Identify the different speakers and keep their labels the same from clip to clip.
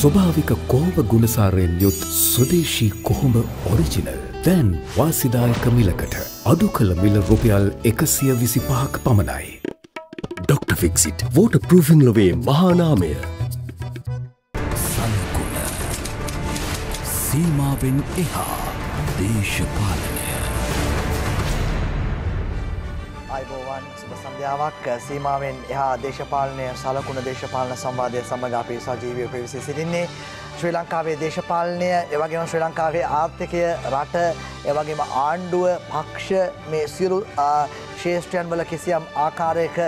Speaker 1: ස්වභාවික කෝව ගුණසාරයෙන් යුත් ස්වදේශී කොහොම ඔරිජිනල්. දැන් වාසිදායක මිලකට අඩු කළ මිල රුපියල් එකසිය විසි පහක් පමණයි. ඩොක්ට. ෆික්සිට් වෝට පෘෆිං ලොවේ මහානාමය. සල්කුණ සීමාවෙන් එහා දේශපාලන.
Speaker 2: අවසන් සුබ සන්ධ්‍යාවක් සීමාවෙන් එහා දේශපාලනය සලකුණ දේශපාලන සංවාදය සමඟ අපි සජීවය පිවිසි සිටින්නේ ශ්‍රී ලංකාවේ දේශපාලනය එවගේම ශ්‍රී ලංකාවේ ආර්ථිකය රට එවගේම ආණ්ඩුව පක්ෂ මේ සිරු ශේෂ්ඨයන් වල කිසියම් ආකාරයක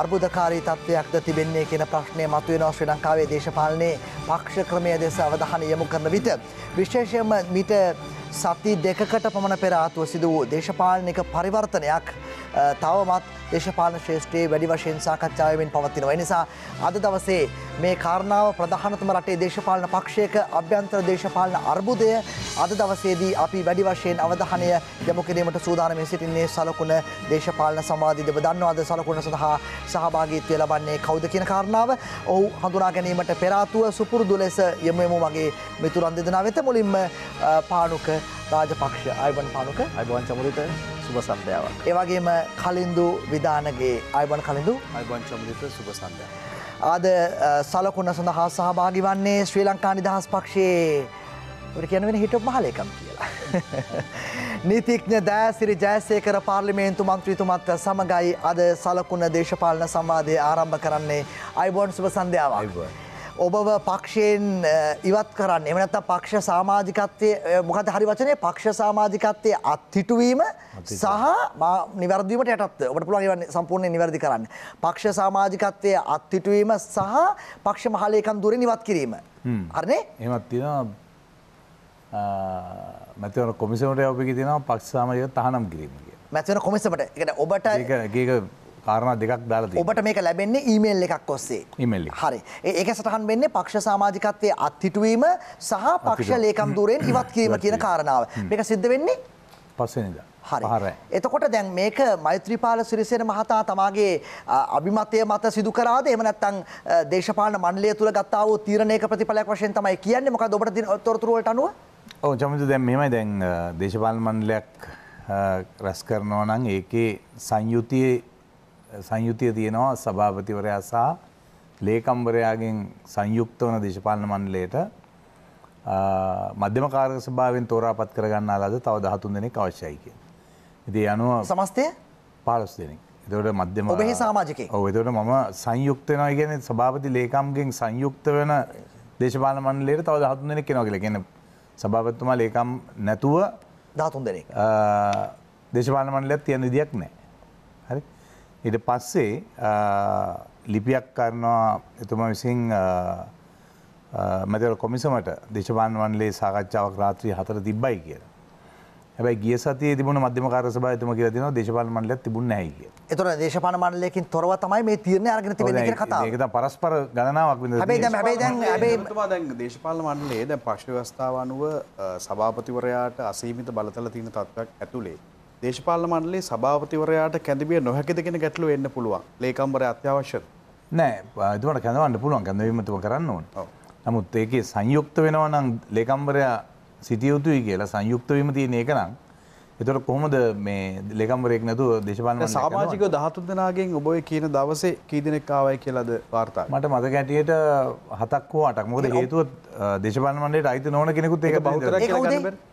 Speaker 2: අර්බුදකාරී තත්ත්වයක්ද තිබෙන්නේ කියන ප්‍රශ්නය මතුවෙනවා ශ්‍රී ලංකාවේ දේශපාලනයේ පක්ෂ ක්‍රමය දෙස අවධානය යොමු කරන විට විශේෂයෙන්ම මිට සති දෙකකට පමණ පෙර ආතුව සිදු වූ දේශපාලනික පරිවර්තනයක් තවමත් දේශපාලන ශ්‍රේෂ්ඨයේ වැඩි වශයෙන් සාකච්ඡාවෙන් පවතිනවා. ඒ නිසා අද දවසේ මේ කාරණාව ප්‍රධානතම රටේ දේශපාලන පක්ෂයක අභ්‍යන්තර දේශපාලන අර්බුදය අද දවසේදී අපි වැඩි වශයෙන් අවධානය යොමු කිරීමට සූදානම් සිටින්නේ සලකුණ දේශපාලන සමාජීය දෙව දන්නවාද සලකුණ සඳහා සහභාගීත්වය ලබන්නේ කවුද කියන කාරණාව ඔහු හඳුනා ගැනීමට පෙර ආතුව සුපුරුදු ලෙස යමු යමු මගේ මිතුරන් දෙදෙනා වෙත මුලින්ම පානුක රාජපක්ෂ අයිබන් පණුක අයිබන් චමුරිත සුබ සන්ධ්‍යාවක්. ඒවගේම කලින්දු විධානගේ අයිබන් කලින්දු අයිබන් චමුරිත සුබ සන්ධ්‍යාව. ආද සලකුණ සඳහා සහභාගි වන්නේ ශ්‍රී ලංකා නිදහස් පක්ෂයේ කියනවෙන හිටප් මහලේකම් කියලා. නීතිඥ දෑසිරි ජයසේකර පාර්ලිමේන්තු මන්ත්‍රීතුමත් සමඟයි අද සලකුණ දේශපාලන සම්වාදය ආරම්භ කරන්නේ අයිබෝන් සුබ සන්ධ්‍යාව අයිබෝන්. ඔබව පක්ෂයෙන් ඉවත් කරන්න එමනත්ත පක්ෂ සාමාජිකත්වය මොකද හරි වචනය පක්ෂ සාමාජිකත්වය අත්හිටුවීම සහ නිවැරදිීමට යටත් ඔට පුළුවන් සම්පූර්ණය නිවැරදි කරන්න. පක්ෂ සාමාජිකත්වය අත්හිටුවීම සහ පක්ෂ මහලයකම් දුර නිවත් කිරීම. අරනේ
Speaker 3: එමත් තියෙන මැතිවන කොමිසමට යපි තින පක්ෂ සාමජක තහනම් කිරීම. මැතිවන කොමිසමට එකට ඔබට කාරණ දෙකක් දාලා ඔබට මේක ලැබෙන්නේ ඊමේල් එකක් ඔස්සේ හරි ඒක සටහන් වෙන්නේ
Speaker 2: පක්ෂ සමාජිකත්වය අත්හිටුවීම සහ පක්ෂ ලේකම් දුරෙන් ඉවත් කිරීම කියන කාරණාව මේක සිද්ධ වෙන්නේ
Speaker 3: පස්සෙනද හරි
Speaker 2: එතකොට දැන් මේක මෛත්‍රීපාල සිරිසෙන මහතා තමාගේ අභිමතය මත සිදු කරාද එහෙම නැත්නම් දේශපාලන මණ්ඩලය තුල ගත්තා වූ තීරණයක ප්‍රතිඵලයක් වශයෙන් තමයි කියන්නේ මොකද ඔබට තොරතුරු වලට අනුව
Speaker 3: ඔව් චමිත දැන් මෙහෙමයි දැන් දේශපාලන මණ්ඩලයක් රැස් කරනවා නම් ඒකේ සංයුතියේ සංයුතිය තියෙනවා සභාපතිවරයා සහ ලේකම්වරයාගෙන් සංයුක්ත වන දේශපාලන මණ්ඩලයට මධ්‍යම කාර්ක සභාවෙන් තෝරාපත් කරගන්නා ලද තව දහතුන් දෙනෙක් අවශ්‍යයි කිය. ඉතින් අනුව සමස්තය පාලොස් දෙනෙක්. එතකොට මධ්‍යම ඔබේ සමාජිකයෙක්. ඔව් එතකොට මම සංයුක්ත වෙනවා කියන්නේ සභාපති ලේකම්ගෙන් සංයුක්ත වෙන දේශපාලන මණ්ඩලයට තව 13 දෙනෙක් එනවා කියලා. කියන්නේ සභාපතිතුමා ලේකම් නැතුව 13 දෙනෙක්. දේශපාලන මණ්ඩලයක් තියෙන විදියක් නැහැ. හරි. ඊට පස්සේ ලිපියක් කරනවා එතුමා විසින් මැදවල කොමිසමට දේශපාලන මණ්ඩලයේ සාකච්ඡාවක් රාත්‍රී 4 තිබ්බයි කියලා. හැබැයි ගිය සතියේ තිබුණ මධ්‍යම කාර්ය සභාව එතුමා කියලා දෙනවා දේශපාලන මණ්ඩලයක් තිබුණේ නැහැ කියලා. ඒතර දේශපාලන
Speaker 2: මණ්ඩලයකින් තොරව තමයි මේ තීරණය අරගෙන තිබෙන්නේ කියන කතාව.
Speaker 3: ඒක තමයි පරස්පර ගණනාවක් වෙන දේ. හැබැයි දැන් හැබැයි දැන්
Speaker 2: හැබැයි
Speaker 1: එතුමා දැන් දේශපාලන මණ්ඩලයේ දැන් පක්ෂ ව්‍යවස්ථාව අනුව සභාපතිවරයාට අසීමිත බලතල තියෙන තත්ත්වයක් ඇතුලේ. දේශපාලන මණ්ඩලේ සභාපතිවරයාට කැඳවිය නොහැකිද කියන ගැටලුව එන්න පුළුවන්. ලේකම්වරයා අත්‍යවශ්‍යද?
Speaker 3: නෑ, ඒකට කැඳවන්න පුළුවන්. කැඳවීමතුව කරන්න ඕන. නමුත් ඒකේ සංයුක්ත වෙනවා නම් ලේකම්වරයා සිටිය යුතුයි කියලා සංයුක්ත වීම තියෙන එක නම් එතකොට කොහොමද මේ ලේකම්වරයෙක් නැතුව දේශපාලන මණ්ඩලයක් සමාජිකව 13 දෙනාගෙන් ඔබ ඔය කියන දවසේ කී දෙනෙක් ආවයි කියලාද වාර්තා මට මතක ඇටියට හතක් හෝ අටක්. මොකද හේතුව දේශපාලන මණ්ඩලයට අයිති නොවන කෙනෙකුත් ඒක බහුතරයක් කියලා ගන්න බැරි.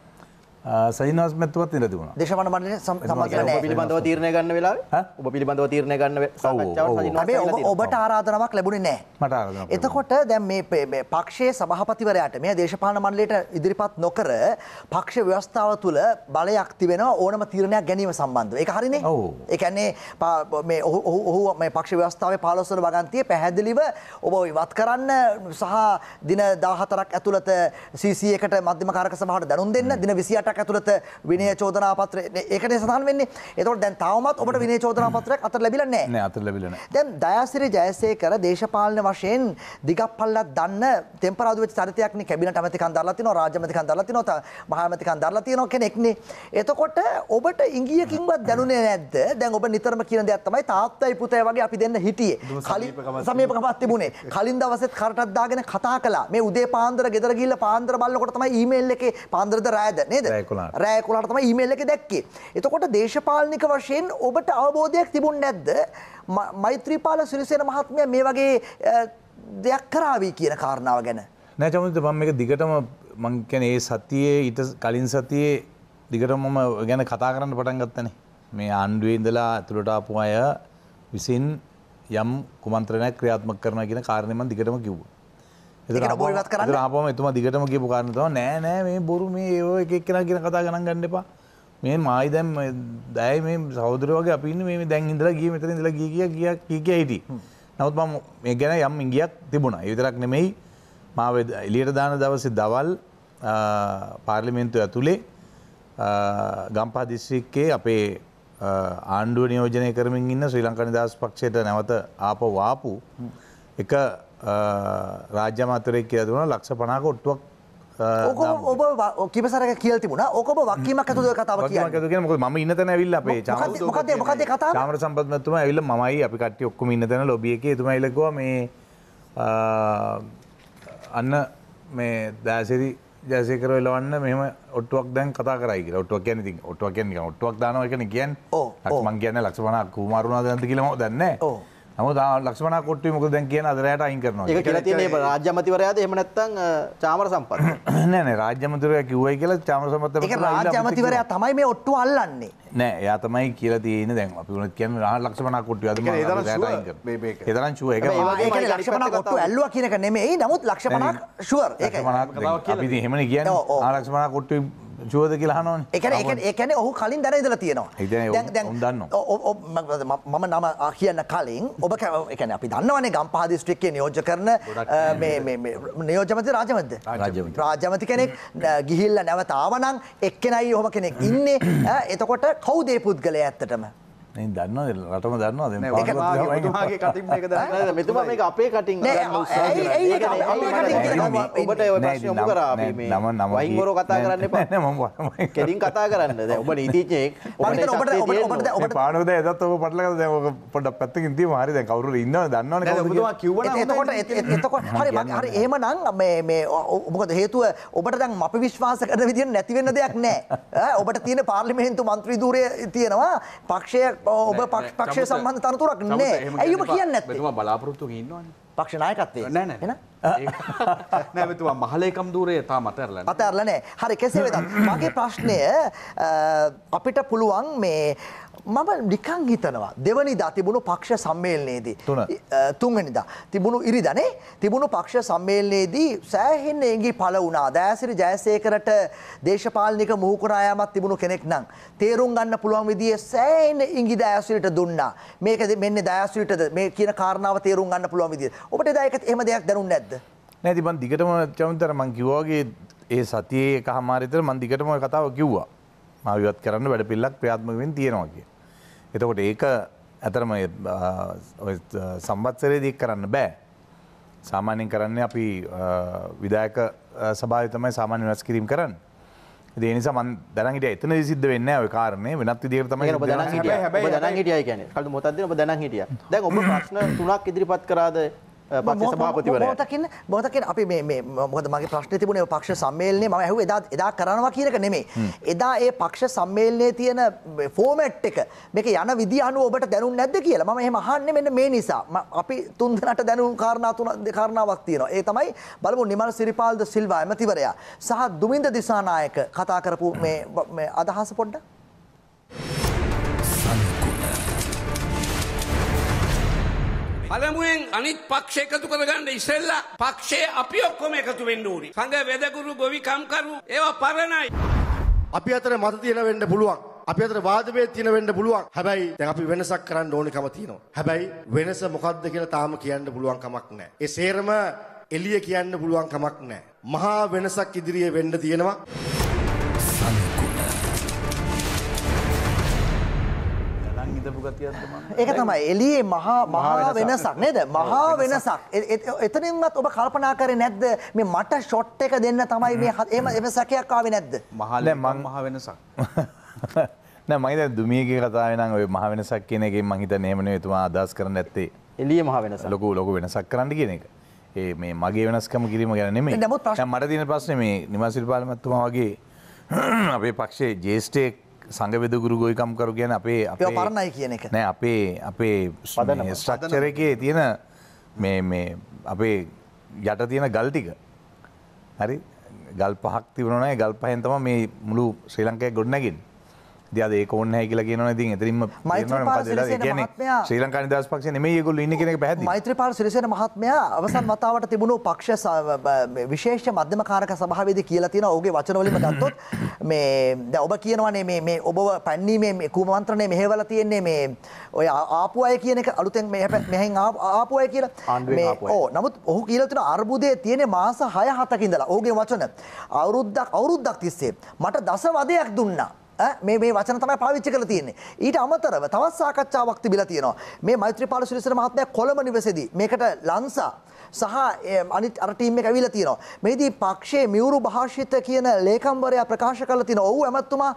Speaker 4: සයිනස් මැත්තුවත්
Speaker 3: නිරති වුණ දේශවන මන්ඩ පිළිබඳව තීරණය
Speaker 4: ගන්න වෙලා ඔබ පිළිබඳව තීරණය
Speaker 2: ගන්න ඔබට ආරාධනාවක් ලැබුණ
Speaker 3: නෑ
Speaker 2: එතකොට දැම් මේ පක්ෂයේ සභහපතිවරයට මේ දේශපාන මණ්ඩලට ඉදිරිපත් නොකර පක්ෂ ව්‍යවස්ථාව තුළ බලයක්ති වෙන ඕනම තීරණයක් ගැනීම සම්බන්ධ එක හරින එකන්නේ ඔහු මේ පක්ෂ ව්‍යවස්ථාව පාලොස්සල වගන්තිය පැහැදිලිව ඔබ ඉවත් කරන්න සහ දින දාහතරක් ඇතුළත සීසියකට මධ්‍යමකාරක සමහට දැනුම් දෙන්න දින විසිට පැයක් ඇතුළත විනය චෝදනා පත්‍රය ඒකනේ සඳහන් වෙන්නේ. එතකොට දැන් තවමත් ඔබට විනය චෝදනා පත්‍රයක් අතට ලැබිලා නැහැ.
Speaker 3: නෑ අතට ලැබිලා නැහැ.
Speaker 2: දැන් දයාසිරි ජයසේකර දේශපාලන වශයෙන් දිගප්පල්ලක් දන්න තෙම්පරාදු වෙච්ච චරිතයක්නේ කැබිනට් අමතිකන් දාලා තිනවා, රාජ්‍ය අමතිකන් දාලා තිනවා, මහා අමතිකන් දාලා තිනවා කෙනෙක්නේ. එතකොට ඔබට ඉංගියකින්වත් දැනුනේ නැද්ද? දැන් ඔබ නිතරම කියන දෙයක් තමයි තාත්තයි පුතයි වගේ අපි දෙන්න හිටියේ. කලින් සමීපකමක් තිබුණේ. කලින් දවසෙත් කරටක් දාගෙන කතා කළා. මේ උදේ පාන්දර ගෙදර ගිහිල්ලා පාන්දර බලනකොට තමයි ඊමේල් එකේ පාන්දරද රෑද නේද? රෑකුලාට රෑකුලාට තම ඊමේල් එක දැක්කේ. එතකොට දේශපාලනික වශයෙන් ඔබට අවබෝධයක් තිබුණ නැද්ද මෛත්‍රීපාල සිරිසේන මහත්මය මේ වගේ දෙයක් කරාවී කියන කාරණාව
Speaker 3: ගැන. නෑචමත මම එක දිගටම මංකැන ඒ සතියේ ඊට කලින් සතියේ දිගට මම ගැන කතා කරන්න පටන් ගත්තනේ. මේ ආණ්ඩුවේ ඉඳලා ඇතුළට ආපු අය විසින් යම් කුමන්ත්‍රණයක් ක්‍රියාත්මක කරනවා කියන කාරණේ මම දිගටම කිව්වා. බොත් කර හම එතුම දිගටම කියපු කරනතව නෑනෑ මේ බොරු මේ ඒෝ එකක් කෙන කියෙන කතා ගනන් ගණ්ඩපා මේ මයි දැම් දැයි මේ සෞදරවගේ අපින්න මේ දැන් ඉදර ගිය මෙතර ඉදල ගිය කිය කිය කියක හිටි නවත් මම මේ ගැන යම් ඉගියක් තිබුණා විතරක් නෙමෙයි මාව එලියට දාන දවසි දවල් පාර්ලිමෙන්න්තු ඇතුළේ ගම්පා දිස්සික්කේ අපේ ආණ්ඩුව නියෝජනය කරමින් ඉන්න ශ්‍රී ලංකනි දස් පක්ෂයට නැවත ආප වාපු එක රාජ්‍ය මතරය කිය දුන ලක්ෂ පනාක ඔට්ටුවක් ඔබ
Speaker 2: කිපසර කියල් තිබුණ ඔකබ වක්කීම ඇතුද කතාව කිය
Speaker 3: මොක ම ඉන්නතන ඇවිල්ල අපේ
Speaker 2: මොකද කතා
Speaker 3: මර සම්පත්නතුම ඇවිල්ල මයි අපි කට්ටි ඔක්කම ඉන්නතන ලොබියක තුමයිලකව මේ අන්න මේ දෑසිරි ජයසකර වෙලවන්න මෙම ඔට්ටුවක් දැන් කතා කරයි ඔට්ටුවක් කියන ති ඔට්ටුවක් කිය ඔට්ටුවක් දානව එකන කියන් මං කියන්න ලක්ෂපන කුමාරුණා දන්ත කියලම දන්න ඕ නමුත් ලක්ෂමන කොට්ටුවේ මොකද දැන් කියන අද රැයට අයින් කරනවා ඒක කියලා තියෙන්නේ
Speaker 4: රාජ්‍ය අමතිවරයාද එහෙම නැත්නම් චාමර සම්පත්
Speaker 3: නෑ නෑ රාජ්‍ය අමතිවරයා කිව්වයි කියලා චාමර සම්පත් ඒක රාජ්‍ය අමතිවරයා
Speaker 2: තමයි මේ ඔට්ටුව අල්ලන්නේ
Speaker 3: නෑ එයා තමයි කියලා තියෙන්නේ දැන් අපි උනත් කියන්නේ රාජ ලක්ෂමන කොට්ටුවේ අද මම රැයට අයින් කරනවා ඒ තරම් ෂුවර් ඒක ඒ කියන්නේ ලක්ෂමන
Speaker 2: කොට්ටුව ඇල්ලුවා කියන එක නෙමෙයි නමුත් ලක්ෂමන
Speaker 3: ෂුවර් ඒක ලක්ෂමන කතාවක් කියලා අපි ඉතින් එහෙමනේ කියන්නේ ආ ලක්ෂමන කොට්ටුවේ ජුවද කියලානොන් එක
Speaker 2: එකන ඔහු කලින් දැන ඉදල තියෙනවා මම නම කියන්න කලින් ඔබ කැන අපි දන්නවනේ ගම්පා දිස්ට්‍රික්කේ නියෝජ කරන නියෝජමති රාජමද රාජමති කෙනෙක් ගිහිල්ල නැවතාවනං එක්කෙනයි ඔහොම කෙනෙක් ඉන්නේ එතකොට කවුදේ පුද්ගලය ඇත්තටම
Speaker 3: දන්න රටම දන්නවා
Speaker 4: මෙතුම මේ අපේ කටින් ඔබට
Speaker 3: යොම කරා නම නමයිගොර කතා කරන්න ප කෙලින් කතා කරන්න ඔබ නීතිචයෙක් ඔබට පානද ඇදත් ඔබ පටල දැ පොඩ පැත්තකින් ති මාරි දැ කවරු ඉන්න දන්න කිව හරි
Speaker 2: එහම නං මේ ඔබකද හේතුව ඔබට දන් අපි විශ්වාස කරන විදිිය නැතිවෙන්න දෙයක් නෑ ඔබට තියෙන පාර්ලිමෙන්තු මන්ත්‍රී දූරය තියෙනවා පක්ෂය ඔබ පක්ෂය සම්බන්ධ තනතුරක් නෑ ඇයුම කියන්න
Speaker 1: ඇතුම බලාපොරොත්තු ඉන්නවා පක්ෂනායකත්තේ නෑ නැවතුවා මහලේකම් දූරය තා මතරල
Speaker 2: අතරලනෑ හරි කෙසේ වෙත මගේ ප්‍රශ්නය අපිට පුළුවන් මේ මම නිකං හිතනවා දෙවනිදා තිබුණු පක්ෂ සම්මේලනයේදී තුන්වැනිදා තිබුණු ඉරිදනේ තිබුණු පක්ෂ සම්මේලනයේදී සෑහෙන්න එංගි පල වුණා දෑසිරි ජයසේකරට දේශපාලනික මුහුකුරායාමක් තිබුණු කෙනෙක් නම් තේරුම් ගන්න පුළුවන් විදිහේ සෑහෙන ඉංගි දෑසිරිට දුන්නා මේකද මෙන්න දෑසිරිටද මේ කියන කාරණාව තේරුම් ගන්න පුළුවන් විදිහට ඔබට එදා ඒකත් එහෙම දෙයක් දැනුන්නේ නැද්ද
Speaker 3: නැති මං දිගටම චවුන්තර මං කිව්වාගේ ඒ සතියේ එක හමාරිතර මන් දිගටම කතාව කිව්වා මාවිවත් කරන්න වැඩ පිල්ලක් ක්‍රියාත්මකෙන් තියෙනවා කිය. එතකොට ඒක ඇතරම සම්බත්සරේදී කරන්න බෑ. සාමාන්‍යෙන් කරන්නේ අපි විදායක සභාවිතමයි සාමාන්‍ය වෙනස් කිරීම් කරන්න. දේ නිසා මන් දැනන් හිටිය එතන සිද්ධ වෙන්නේ ඔය කාරණේ වෙනත් විදිහකට තමයි ඔබ දැනන් හිටියා. හැබැයි
Speaker 4: දැනන් හිටියයි කියන්නේ. කලු මොකක්ද ඔබ දැනන් හිටියා. දැන් ඔබ ප්‍රශ්න තුනක් ඉදිරිපත් කරාද පක්ෂ සභාපතිවරයා. මොකද
Speaker 2: කියන්නේ මොකද කියන්නේ අපි මේ මේ මොකද මගේ ප්‍රශ්නේ තිබුණේ පක්ෂ සම්මේලනේ මම ඇහුවේ එදා එදා කරනවා කියන එක නෙමෙයි. එදා ඒ පක්ෂ සම්මේලනයේ තියෙන ෆෝමැට් එක මේක යන විදිය අනුව ඔබට දැනුන්නේ නැද්ද කියලා. මම එහෙම අහන්නේ මෙන්න මේ නිසා. අපි තුන් දෙනාට දැනුම් කාරණා තුන කාරණාවක් තියෙනවා. ඒ තමයි බලමු නිමල් සිරිපාල්ද සිල්වා ඇමතිවරයා සහ දුමින්ද දිසානායක කතා කරපු මේ අදහස පොඩ්ඩක්
Speaker 1: පළමුුවෙන් අනිත් පක්ෂ එකතු කරගන්න ඉස්සෙල්ලා පක්ෂේ අපි ඔක්කොම එකතු වෙන්න ඕනි. සඟ වෙදගුරු ගොවිකම්කරු ඒවා පරණයි.
Speaker 4: අපි අතර මත තියෙන වෙන්න පුළුවන්. අපි අතර වාදවේ තියෙන වෙන්න පුළුවන්. හැබැයි දැන් අපි වෙනසක් කරන්න ඕනිකම තියෙනවා. හැබැයි වෙනස මොකද්ද කියලා තාම කියන්න පුළුවන් කමක් නැහැ. ඒ සේරම එළිය කියන්න පුළුවන් කමක් නැහැ. මහා වෙනසක් ඉදිරියේ වෙන්න තියෙනවා.
Speaker 1: කරපු ගතියක්ද
Speaker 2: ඒක තමයි එළියේ මහා මහා වෙනසක් නේද මහා වෙනසක් එතනින්වත් ඔබ කල්පනා කරේ නැද්ද මේ මට ෂොට් එක දෙන්න තමයි මේ එහෙම එහෙම සැකයක් ආවේ නැද්ද මහා මං
Speaker 1: මහා වෙනසක්
Speaker 3: නෑ මගේ දුමියගේ කතාවේ නම් ඔය මහ වෙනසක් කියන එකෙන් මං හිතන්නේ එහෙම නෙවෙයි තුමා අදහස් කරන්නේ නැත්තේ එළිය මහ වෙනස ලොකු ලොකු වෙනසක් කරන්න කියන එක ඒ මේ මගේ වෙනස්කම කිරීම ගැන නෙමෙයි. නමුත් මට තියෙන ප්‍රශ්නේ මේ නිවාසිල් පාලමතුමා වගේ අපේ පක්ෂයේ ජේෂ්ඨයෙක් සඟවෙද ගුරුගොයිකම් කරු කියන අපේ අප පරණයි කියන එක නෑ අපේ අපේ ස්ට්‍රක්චර එකේ තියෙන මේ මේ අපේ යට තියෙන ගල් ටික හරි ගල් පහක් තිබුණනෑ ගල් පහෙන් තම මේ මුළු ශ්‍රී ලංකය ගොඩනැගින් දයාද ඒ කෝන්න හැ කියලා කියනවා ඉතින් එතනින්ම ශ්‍රී ලංකා නිදහස් පක්ෂය නෙමෙයි ඒගොල්ලෝ ඉන්නේ කියන එක පැහැදිලි.
Speaker 2: මෛත්‍රීපාල සිරිසේන මහත්මයා අවසන් වතාවට තිබුණු පක්ෂ විශේෂ මධ්‍යම කාරක සභාවේදී කියලා තියෙනවා ඔහුගේ වචන වලින්ම ගත්තොත් මේ දැන් ඔබ කියනවානේ මේ මේ ඔබව පැන්නීමේ මේ කුමන්ත්‍රණය මෙහෙවලා තියෙන්නේ මේ ඔය ආපු අය කියන එක අලුතෙන් මෙහෙන් ආපු අය කියලා මේ ඕ නමුත් ඔහු කියලා තියෙන අර්බුදයේ තියෙන මාස 6 7ක ඉඳලා ඔහුගේ වචන අවුරුද්දක් අවුරුද්දක් තිස්සේ මට දසවදයක් දුන්නා මේ මේ වචන තමයි පාවිච්චි කරලා තියෙන්නේ. ඊට අමතරව තවත් සාකච්ඡාවක් තිබිලා තියෙනවා. මේ මෛත්‍රීපාල සුරිසන මහත්මයා කොළඹ නිවසේදී මේකට ලංසා සහ අනිත් අර ටීම් එක ඇවිල්ලා තියෙනවා. මේදී පක්ෂයේ මියුරු භාෂිත කියන ලේකම්වරයා ප්‍රකාශ කරලා තියෙනවා. ඔව් ඇමතුමා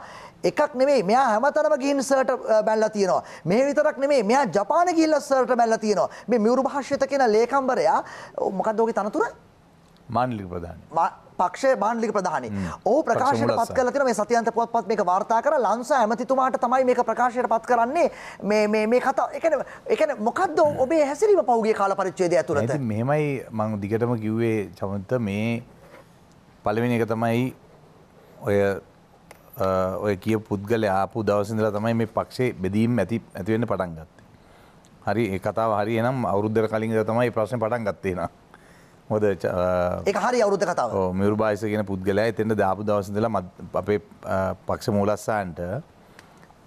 Speaker 2: එකක් නෙමෙයි. මෙයා හැමතැනම ගිහින් සර්ට බැලලා තියෙනවා. මේ විතරක් නෙමෙයි. මෙයා ජපාන ගිහිල්ලා සර්ට බැලලා තියෙනවා. මේ මියුරු භාෂිත කියන ලේකම්වරයා මොකද්ද ඔගේ තනතුර?
Speaker 3: මාන්ලික ප්‍රධාන
Speaker 2: පක්ෂ බාණ්ලික ප්‍රධානි ඕ ප්‍රකාශයට පත් කල තින මේ සතියන්ත පුවත්පත් මේක වාර්තා කර ලංසා ඇමතිතුමාට තමයි මේක ප්‍රකාශයට පත් කරන්නේ මේ කතා එකන එකන මොකක්ද ඔබේ හැසිරීම පෞගේ කාල පරිච්චේදය ඇතුළට
Speaker 3: මෙමයි මං දිගටම කිව්වේ චමන්ත මේ පලවෙනි එක තමයි ඔය ඔය කිය පුද්ගල ආපු දවසිදල තමයි මේ පක්ෂේ බෙදීම් ඇති ඇතිවෙන්න පටන් ගත්තේ හරි ඒ කතාව හරි එනම් අවුද්ධර කලින්ද තමයි ප්‍රශ්න පටන් ගත්තේෙනවා හොද එක හරි අවුරුත කතාව මිරු බායිසගෙන පුද්ගලයා එතෙන්ට දාපු දවසඳල අපේ පක්ෂ මූලස්සාන්ට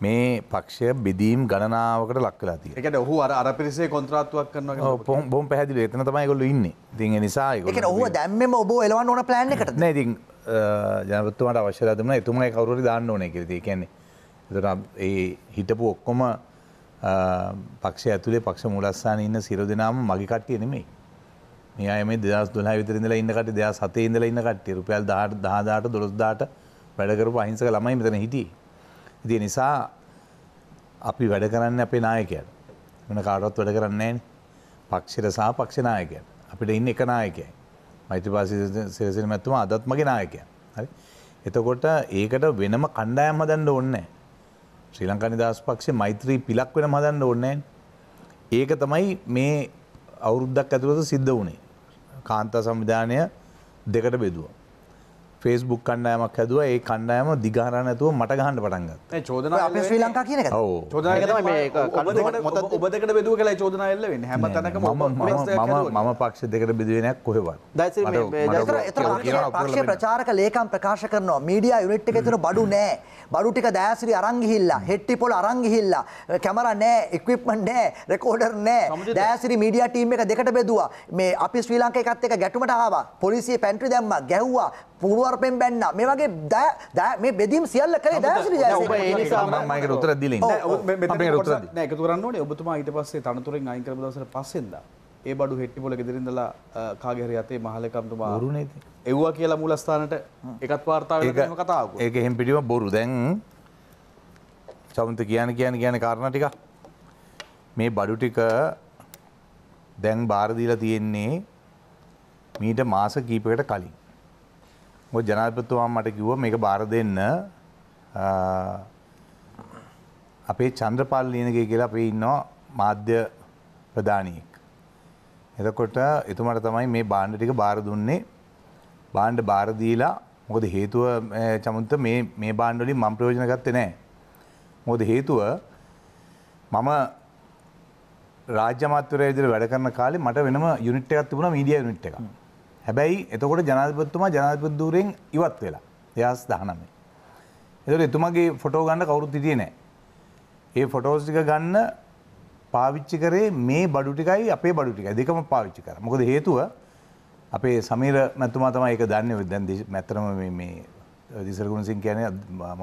Speaker 3: මේ පක්ෂය බෙදීම් ගණනාවකට ලක්කලාති එකට ඔහු අර
Speaker 1: අර පිරිසේ කොන්ත්‍රාත්තුවක් කරන
Speaker 3: පොම් බොම් පැදිල එතන තමයිකොල්ල ඉන්න තින් නිසා ඔහ
Speaker 1: දැම්ම ඔබ එලවන්න ඕන ප්ලෑන් එකට
Speaker 3: නැතින් ජනපත්තුමට අවශ්‍යරදම එතුමයි කවරුරි දාන්න ඕන කිරති කියන්නේ එතට ඒ හිටපු ඔක්කොම පක්ෂ ඇතුලේ පක්ෂ මුලස්සාන ඉන්න සිරදනාම මගිකට්ටිය නෙමෙයි මේ අය මේ දෙදස් දොලා විතරඉඳල ඉන්නකට දෙයා සතේ ඉඳල ඉන්නකට රුපියල් දාට දහදාට දොළොස්දාට වැඩකරපු අහිංසක ළමයි මෙතන හිටිය. ඉති නිසා අපි වැඩ කරන්න අපේ නායකයට මෙන කාටොත් වැඩ කරන්නේ පක්ෂිර සහ පක්ෂනායකයට අපිට ඉන්න එක නායකයි මෛත්‍රපාසි සිරසින මැත්තුම අදත් මගේ නායකය හරි එතකොට ඒකට වෙනම කණ්ඩායම් හදන්න ඕන්න ශ්‍රී ලංකා නිදහස් පක්ෂේ මෛත්‍රී පිලක් වෙන මදන්න ඕන්නෑ ඒක තමයි මේ අවුරුද්දක් ඇතුළත සිද්ධ වනේ කාන්තා සම්විධානය දෙකට බෙදුව. ෆේස්බුක් කණ්ඩායමක් හැදුව ඒ කණ්ඩායම දිගහරන්න ඇතුව මට ගහන්න පටන්ග
Speaker 1: චෝදන ශ්‍රී ලංකා කියන ඔබදකට බෙදුව කලා
Speaker 3: චෝදනල්ල වෙන හැම තනක ම මම පක්ෂ දෙකට බිදුවෙනයක් කොහෙවත්
Speaker 2: ප්‍රචාරක ලේකම් ප්‍රකාශ කරනවා මීඩිය යුනිට් එක තුර බඩු නෑ බඩුටික දෑසිරි අරංගිහිල්ලා හෙට්ටි පොල අරංගිහිල්ලා කැමර නෑ ඉක්විප්මන් නෑ රෙකෝඩර් නෑ දෑසිරි මීඩිය ටීම් එක දෙකට බෙදවා මේ අපි ශ්‍රී ලංකා එකත් එක ගැටුමට ආවා පොලිසිය පැන්ට්‍රි දැම්ම ගැහ්වා පුරුව වර්පෙන් බැන්න මේ වගේ දෑ මේ බෙදීම් සියල්ල කළේ දෑසිරි
Speaker 1: ජයසේකර උත්තර දිලින් එකතු කරන්න ඕනේ ඔබතුමා ඊට පස්සේ තනතුරෙන් අයින් කරපු දවසට පස්සෙන්ද ඒ බඩු හෙට්ටි පොල ගෙදරින්දලා කාගේ හරි අතේ මහලකම්තුමා වරුණේද එව්වා කියලා මූලස්ථානට එකත් වාර්තාව වෙන කතාවක
Speaker 3: ඒක එහෙම පිටිම බොරු දැන් සමුන්ත කියන කියන කියන කාරණා ටික මේ බඩු ටික දැන් බාර දීලා තියෙන්නේ මීට මාස කීපයකට කලින් මො ජනාපතුවා මට කිව්ව මේක බාර දෙන්න අපේ චන්ද්‍රපාල් ලියනගේ කියලා අපේ ඉන්නවා මාධ්‍ය ප්‍රධානීක්. එතකොට එතුමට තමයි මේ බාණ්ඩ ටික බාර දුන්නේ බාණ්ඩ බාරදීලා මොකද හේතුව චමුන්ත මේ මේ බාණ්ඩලින් මම ප්‍රයෝජන ගත්තේ නෑ. මොකද හේතුව මම රාජ්‍ය මාත්‍යවරයා විදිහට වැඩ කරන කාලේ මට වෙනම යුනිට් එකක් තිබුණා මීඩියා යුනිට් එකක්. හැබැයි එතකොට ජනාධිපතිතුමා ජනාධිපති ධූරයෙන් ඉවත් වෙලා. එයාස් 19. එතකොට එතුමාගේ ෆොටෝ ගන්න කවුරුත් හිටියේ නැහැ. ඒ ෆොටෝස් ටික ගන්න පාවිච්චි කරේ මේ බඩු ටිකයි අපේ බඩු ටිකයි දෙකම පාවිච්චි කරා. මොකද හේතුව අපේ සමීර මැතිතුමා තමයි ඒක දන්නේ. දැන් මැත්තරම මේ මේ දිසර ගුණසිංහ කියන්නේ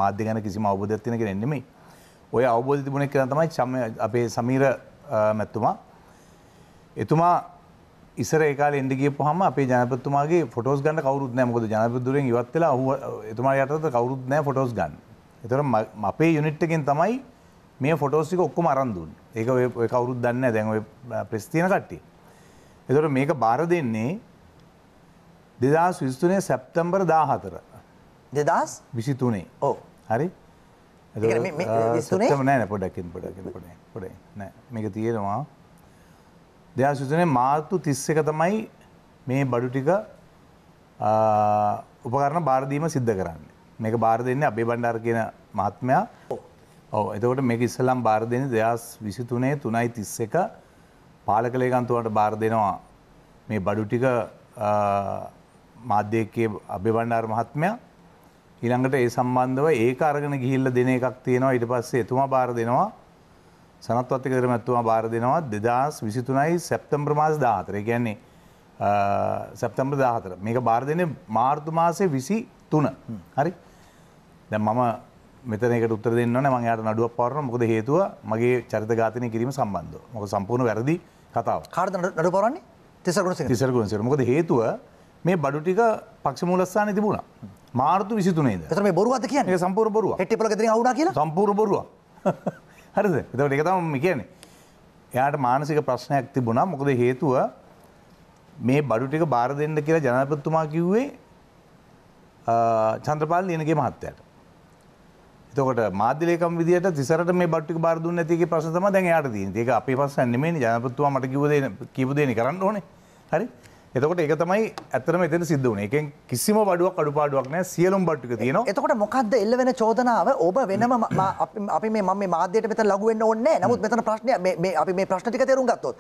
Speaker 3: මාධ්‍ය ගැන කිසිම අවබෝධයක් තියෙන කෙනෙක් නෙමෙයි. ඔය අවබෝධය තිබුණේ කියලා තමයි අපේ සමීර මැතිතුමා. එතුමා ඉස්සර ඒකාල එන්ඩ කියපු හම අපේ ජනපතුමාගේ ෆොටෝස් ගන්න කවරුත් නෑ මොකද ජනපදුරෙන් ඉවත්වෙලා හුව එතුමා යටත කවරුත් නෑ ෆොටෝස් ගන්න එතර අපේ යුනිට්ටකින් තමයි මේ ෆොටෝස්සික ඔක්කොම අරන්දුන් ඒක කවුරුත් දන්න දැන් ප්‍රස්තියන කට්ටි එතොට මේක බාර දෙන්නේ දෙදා විස්තුනේ සැප්තම්බර දා හතර දෙදස් විසිතුනේ ඕ හරි නෑ පොඩක්කින් පොඩකින් පොඩේ පොඩේ නෑ මේක තියෙනවා දෙයාශතනය මාර්තු තිස්සක තමයි මේ බඩු ටික උපකරණ බාරදීම සිද්ධ කරන්න මේක බාර දෙන්නේ අපේ බණ්ඩාර කියන මහත්මයා ඔව එතකොට මේක ඉස්සලම් බාර දෙන්නේ දෙදස් විසිතුනේ තුනයි තිස්ස එක පාලකලේකන්තුවට බාර දෙනවා මේ බඩු ටික මාධ්‍යකයේ අභි බණ්ඩාර මහත්මයා ඊළඟට ඒ සම්බන්ධව ඒක අරගෙන ගිහිල්ල දෙන එකක් තියෙනවා ඊට පස්සේ එතුමා බාර දෙනවා සනත්වත්තික කරමැත්තුමා බාර දෙනවා දෙදස් විසිතුනයි සැප්තම්බ්‍ර මාස දාහතර ගැන්නේ සැප්තම්බ්‍ර දාහතර මේක බාර දෙන මාර්තු මාසය විසි තුන හරි දැ මම මෙතනක උත්තර දෙන්න න මංයාට නඩුවක් පරන මොකද හේතුව මගේ චරිත ඝාතනය කිරීම සම්බන්ධ මොක සම්පූර්ණ වැරදි කතාව කාර්ත නඩු පරන්නේ තිසරුණ තිසරගුණසර මොකද හේතුව මේ බඩු ටික පක්ෂ මූලස්ථාන තිබුණ මාර්තු විසිතුනේ ම බොරුවද කිය සම්පූර් බොරුව ට පල ර වුණ කිය සම්පූර් බොරුව හරිද එතවට එක තම කියන්නේ එයාට මානසික ප්‍රශ්නයක් තිබුණා මොකද හේතුව මේ බඩු ටික බාර දෙන්න කියලා ජනපතිතුමා කිව්වේ චන්ද්‍රපාල ලියනගේ මහත්තයට. එතකොට මාධ්‍ය ලේකම් විදියට තිසරට මේ බඩු ටික බාර දුන්නේ නැති එකේ ප්‍රශ්න තමයි දැන් එයාට තියෙන්නේ. ඒක අපේ ප්‍රශ්න නෙමෙයි ජනපතිතුමා මට කිව්ව දේ කියපු දේනේ කරන්න ඕනේ. හරි? එතකොට ඒක තමයි ඇත්තටම එතන සිද්ධ වුණේ. ඒකෙන් කිසිම බඩුවක් අඩුපාඩුවක් නැහැ. සියලුම බඩු ටික තියෙනවා.
Speaker 2: එතකොට මොකද්ද එල්ල වෙන චෝදනාව? ඔබ වෙනම අපි මේ මම මේ මාධ්‍යයට මෙතන ලඟු වෙන්න ඕනේ නැහැ. නමුත් මෙතන ප්‍රශ්නය මේ මේ අපි මේ ප්‍රශ්න ටික තේරුම් ගත්තොත්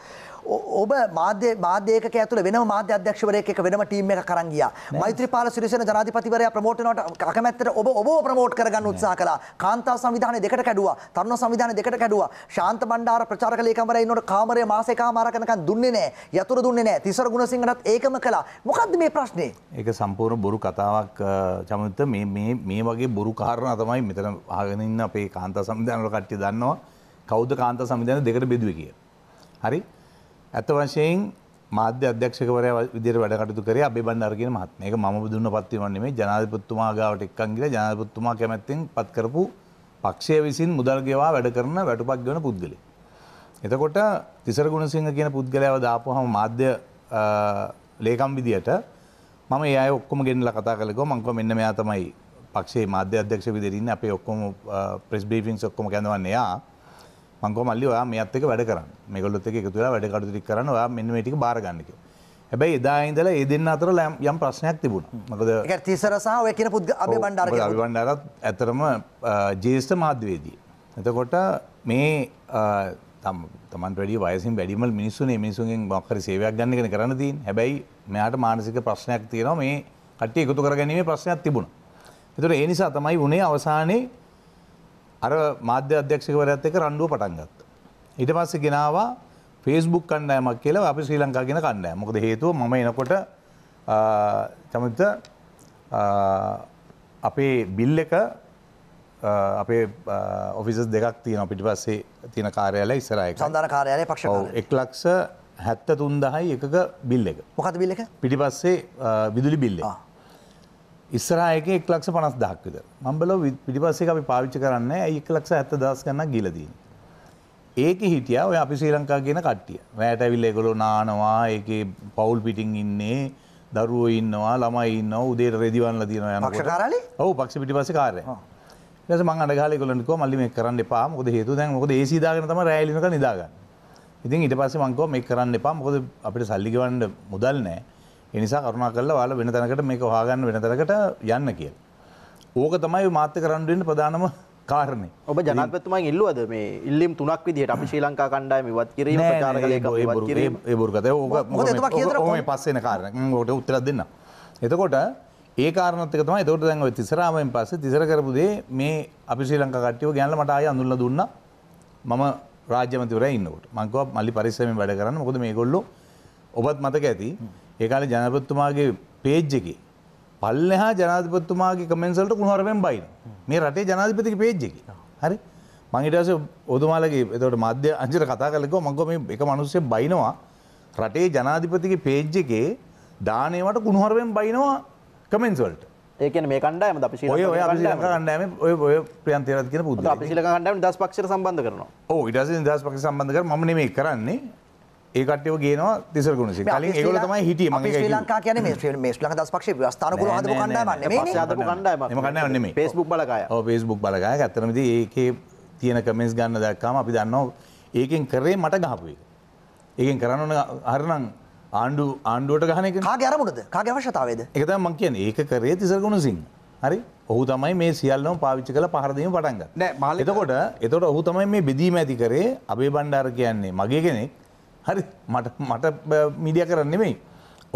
Speaker 2: ඔබ මාධ්‍ය මාධ්‍ය ඒකක ඇතුළේ වෙනම මාධ්‍ය අධ්‍යක්ෂවරයෙක් එක්ක වෙනම ටීම් එකක් අරන් ගියා. මෛත්‍රීපාල සිරිසේන ජනාධිපතිවරයා ප්‍රමෝට් වෙනවට අකමැත්තට ඔබ ඔබව ප්‍රමෝට් කරගන්න උත්සාහ කළා. කාන්තා සංවිධානය දෙකට කැඩුවා. තරුණ සංවිධානය දෙකට කැඩුවා. ශාන්ත බණ්ඩාර ප්‍රචාරක ලේකම්වරයා ඉන්නකොට කාමරයේ මාසේ කාමාරකනකන් දුන්නේ නැහැ. යතුරු දුන්නේ නැහැ. තිසර ගුණසිංහටත් දිනක් ඒකම කළා මොකක්ද මේ ප්‍රශ්නේ
Speaker 3: ඒක සම්පූර්ණ බොරු කතාවක් චමිත මේ මේ වගේ බොරු කාරණා තමයි මෙතන අහගෙන ඉන්න අපේ කාන්තා සම්විධාන වල කට්ටිය දන්නවා කවුද කාන්තා සම්විධාන දෙකට බෙදුවේ කිය. හරි ඇත්ත වශයෙන් මාධ්‍ය අධ්‍යක්ෂකවරයා විදිහට වැඩ කටයුතු කරේ අබේ බණ්ඩාර කියන මහත්මයා. ඒක මම දුන්න පත්වීමක් නෙමෙයි ජනාධිපතිතුමා ගාවට එක්කන් ගිහලා ජනාධිපතිතුමා කැමැත්තෙන් පත් කරපු පක්ෂය විසින් මුදල් ගෙවා වැඩ කරන වැටුපක් ගෙවන පුද්ගලෙක්. එතකොට තිසර ගුණසිංහ කියන පුද්ගලයාව දාපුවාම මාධ්‍ය ලේකම් විදියට මම ඒ ඔක්කොම ගෙන්ල කතා කලකෝ මංකව මෙන්න මෙයා තමයි පක්ෂේ මාධ්‍ය අධ්‍යක්ෂ විදිරන්න අපේ ඔක්කොම ප්‍රෙස් බිෆිංස් ඔක්කොම කැඳවන්නේයා මංකෝ මල්ලි ඔයා මේ අත්තක වැඩ කරන්න මේගොල්ලොත් එක එකතුලා වැඩ කටුතුරික් කරන්න ඔයා මෙන්න මේ ටික බාර ගන්නක හැබැයි එදා ඉඳලා ඒ දෙන්න අතර යම් ප්‍රශ්නයක් තිබුණා මොකද ඒක තිසර සහ ඔය කියන පුද්ග අබේ බණ්ඩාර කියන අබේ බණ්ඩාරත් ඇතරම ජේෂ්ඨ මාධ්‍යවේදී එතකොට මේ තමන් වැඩි වයසින් වැඩිමල් මිනිස්සුන මිනිසුන්ගෙන් මොක්කර සේවයක් ගන්න කෙන කරන්න තින් හැබැයි මෙයාට මානසික ප්‍රශ්නයක් තියෙනවා මේ කට්ටිය එකතු කරගැනීමේ ප්‍රශ්නයක් තිබුණ. එතුට ඒ නිසා තමයි උනේ අවසානයේ අර මාධ්‍ය අධ්‍යක්ෂකවරත් එක රණ්ඩුව පටන් ගත්ත. ඊට පස්සේ ගෙනවා ෆේස්බුක් කණ්ඩෑමක් කියලා අපි ශ්‍රී ලංකා ගෙන කණ්ඩෑ මොකද හේතුව මම එනකොට චමිත අපේ බිල් එක අපේ ඔෆිසස් දෙකක් තියෙන පිට පස්සේ තියෙන කාරයාල ඉස්සරයි සඳන කාරයාලය පක්ෂ එක් ලක්ෂ හැත්ත තුන්දහයි එකක බිල් එක මොකත බිල්ල එක පිටි පස්සේ විදුලි බිල්ල ඉස්සරායක එක් ලක්ෂ පනස් දක්විද මම්බලෝ පිටිපස්සේ අපි පාවිච්චි කරන්න එක් ලක්ෂ ඇත්ත දස් කන්න ගිලදී. ඒක හිටිය ඔය අපි ශ්‍රී ලංකා ගෙන කට්ටිය වැෑට ඇවිල්ල එකලො නානවා ඒක පවුල් පිටිං ඉන්නේ දරුවෝ ඉන්නවා ළමයි ඉන්න උදේ රෙදිවන්න තියනවා යන ඔහු පක්ෂ පිටිපස කාරය ඊට පස්සේ මං අඬගහලා ඒගොල්ලන්ට කිව්වා මල්ලි මේක කරන්න එපා. මොකද හේතුව දැන් මොකද AC දාගෙන තමයි රෑ එළිනකල් නිදාගන්නේ. ඉතින් ඊට පස්සේ මං කිව්වා මේක කරන්න එපා. මොකද අපිට සල්ලි ගෙවන්න මුදල් නැහැ. ඒ නිසා කරුණා කරලා ඔයාලා වෙන තැනකට මේක හොයාගන්න වෙන තැනකට යන්න කියලා. ඕක තමයි මාත්‍ය කරන්න වෙන්න ප්‍රධානම කාරණය ඔබ
Speaker 4: ජනපතුමන් ඉල්ලුවද මේ ඉල්ලම් තුනක් විදිහට අපි ශ්‍රී ලංකා කණ්ඩායම ඉවත් කිරීම ප්‍රචාරකලේ ඉවත් කිරීම
Speaker 3: ඒ බොරු කතාව ඕක මොකද එතුමා කියන පස්සේන කාරණා ඕකට උත්තර දෙන්න එතකොට ඒ කාරණත් එක තමයි ඒකට දැන් ඔය තිසරාමෙන් පස්සේ තිසර කරපු දේ මේ අපි ශ්‍රී ලංකා කට්ටියව ගෙනල්ලා මට ආයෙ අඳුල්ලා දුන්නා මම රාජ්‍යමතිවරයා ඉන්නකොට මම කිව්වා මල්ලි පරිස්සමෙන් වැඩ කරන්න මොකද මේගොල්ලෝ ඔබත් මතක ඇති ඒ කාලේ ජනාධිපතිතුමාගේ පේජ් එකේ පල්ලෙහා ජනාධිපතිතුමාගේ කමෙන්ට්ස් වලට කුණුහරුපෙන් බයින මේ රටේ ජනාධිපතිගේ පේජ් එකේ හරි මංහිටස ඔතුමාලගේ එතවට මධ්‍ය අංචර කතා කලකෝ මංකොම එක මනුස්සය බයිනවා රටේ ජනාධිපතිගේ පේජ්ජකේ දානයවට කුණුහරුවෙන් බයිනවා කමෙන්සල්ට ඒකන මේ කණ්ඩායම අප ශි ඔය කණ්ඩෑම ඔය ඔය ප්‍රන්තිරත් කියෙන පුද පිසිල කණ්ඩම දස් පක්ෂ සබඳ කරන ඕ ඉටස දස් පක්ෂ සම්බඳ කර මන මේ කරන්නේ ඒකටව ගේනවා තිසර ගුණ කලින් ඒගොල තමයි හිටිය ම ශ්‍රී ලංකා කියන මේ ලක දස්
Speaker 2: පක්ෂ වස්ථාන ල හද කණ්ඩම
Speaker 3: කණඩ මේ පේස්බුක් බලකාය පේස්බුක් බලකාය ඇතරමද ඒකේ තියෙන කමෙන්ස් ගන්න දක්කාම අපි දන්නවා ඒකෙන් කරේ මට ගහපුේ ඒකෙන් කරන්න හරනම් ආණ්ඩු ආණ්ඩුවට ගහනක කාගැරමුණද කාගවශ්‍යතාවේද එකත මං කියන ඒක කරේ තිසරගුණ සිං හරි ඔහු තමයි මේ සියල්ලම පාවිච්චි කළ පහරදීම පටන්ග නෑ මාල එතකොට එතකොට ඔහු තමයි මේ බෙදීම ඇති කරේ අබේ බණ්ඩාර කියන්නේ මගේ කෙනෙක් හරි මට මට මිඩිය කරන්නෙමයි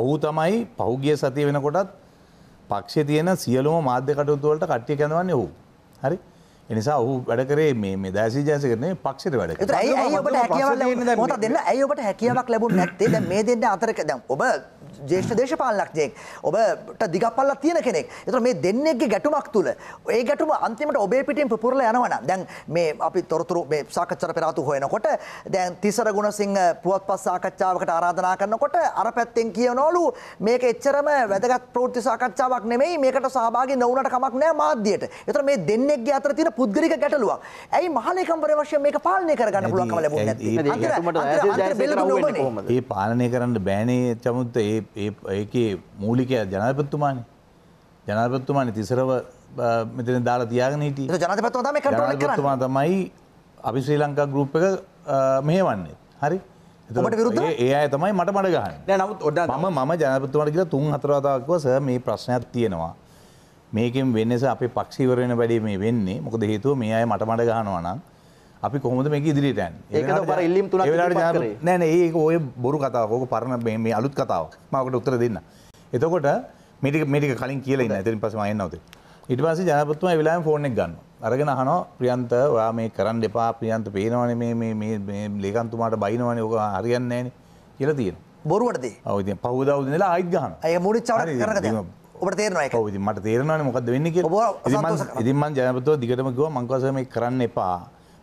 Speaker 3: ඔහු තමයි පෞගිය සතිය වෙනකොටත් පක්ෂේ තියෙන සියලුම මාධ්‍ය කටයුතුවලට කට්ටිය කැඳවන්නේ ඔහු හරි එනිසා ඔහු වැඩ කරේ මේ දැසි ජාසි කරනේ පක්ෂයට වැඩ කරේ. ඒතරයි ඇයි ඔබට හැකියාවක් ලැබුණේ? මොකද දෙන්න
Speaker 2: ඇයි ඔබට හැකියාවක් ලැබුණ නැත්තේ? දැන් මේ දෙන්න අතර දැන් ඔබ ජේෂ්ඨ දේශපාලනඥයෙක් ඔබට දිගපල්ලක් තියෙන කෙනෙක්. ඒතර මේ දෙන්නෙක්ගේ ගැටුමක් තුල ඒ ගැටුම අන්තිමට ඔබේ පිටින් පුපුරලා යනවනම් දැන් මේ අපි තොරතුරු මේ සාකච්ඡාට පෙර ආතු හොයනකොට දැන් තිසර ගුණසිංහ පුවත්පත් සාකච්ඡාවකට ආරාධනා කරනකොට අර පැත්තෙන් කියනවලු මේක එච්චරම වැදගත් ප්‍රවෘත්ති සාකච්ඡාවක් නෙමෙයි මේකට සහභාගී නොවුනට කමක් නැහැ මාධ්‍යයට. ඒතර මේ දෙන්නෙක්ගේ අතර තියෙන පුද්ගලික ගැටලුවක්. ඇයි මහලේකම්වරයා වශයෙන් මේක පාලනය කරගන්න පුළුවන්කම ලැබුණේ නැත්තේ?
Speaker 3: ඒ පාලනය කරන්න බෑනේ චමුත් ඒ ඒකේ මූලිකය ජනාපත්තුමානි ජනාපත්තුමානි තිසරව මෙතන දාලා තියාගෙන හිටිය ජනතපත්තුමා තමයි අපි ශ්‍රී ලංකා ගරුප් එක මෙහෙවන්නේ හරි එතට විරුද්ධ ඒ අය තමයි මට මට ගහන්න නවත් ඔඩ ම ම ජනපතුමට කියලා තුන් හතරතාවක්ව සහ මේ ප්‍රශ්නයක් තියෙනවා මේකෙන් වෙන්නස අපි පක්ෂිවරෙන වැඩේ මේ වෙන්නේ මොකද හේතුව මේ අය මට මට ගහනවා නම් අපි කොහොමද මේක ඉදිරියට යන්නේ ඒක බර ඉල්ලීම් තුනක් නෑ නෑ ඒක ඔය බොරු කතාවක් ඕක පරණ මේ අලුත් කතාවක් මම ඔකට උත්තර දෙන්න එතකොට මේ ටික මේ ටික කලින් කියලා ඉන්න එතනින් පස්සේ මම එන්න උතේ ඊට පස්සේ ජනාධිපතිතුමා ඒ වෙලාවෙම ෆෝන් එක ගන්නවා අරගෙන අහනවා ප්‍රියන්ත ඔයා මේ කරන්න එපා ප්‍රියන්ත පේනවනේ මේ මේ මේ මේ ලේකම්තුමාට බයිනවනේ ඕක හරියන්නේ නැහනේ කියලා තියෙනවා බොරුවට දේ ඔව් ඉතින් පහුදා උදේ ඉඳලා ආයිත් ගහනවා ඒ මුලිච්චවට කරකද ඔබට තේරෙනවා ඒක ඔව් ඉතින් මට තේරෙනවනේ මොකද්ද වෙන්නේ කියලා ඉතින් මං ඉතින් මං ජනපතෝ දිගටම කිව්වා මං කවසම මේ කරන්න එපා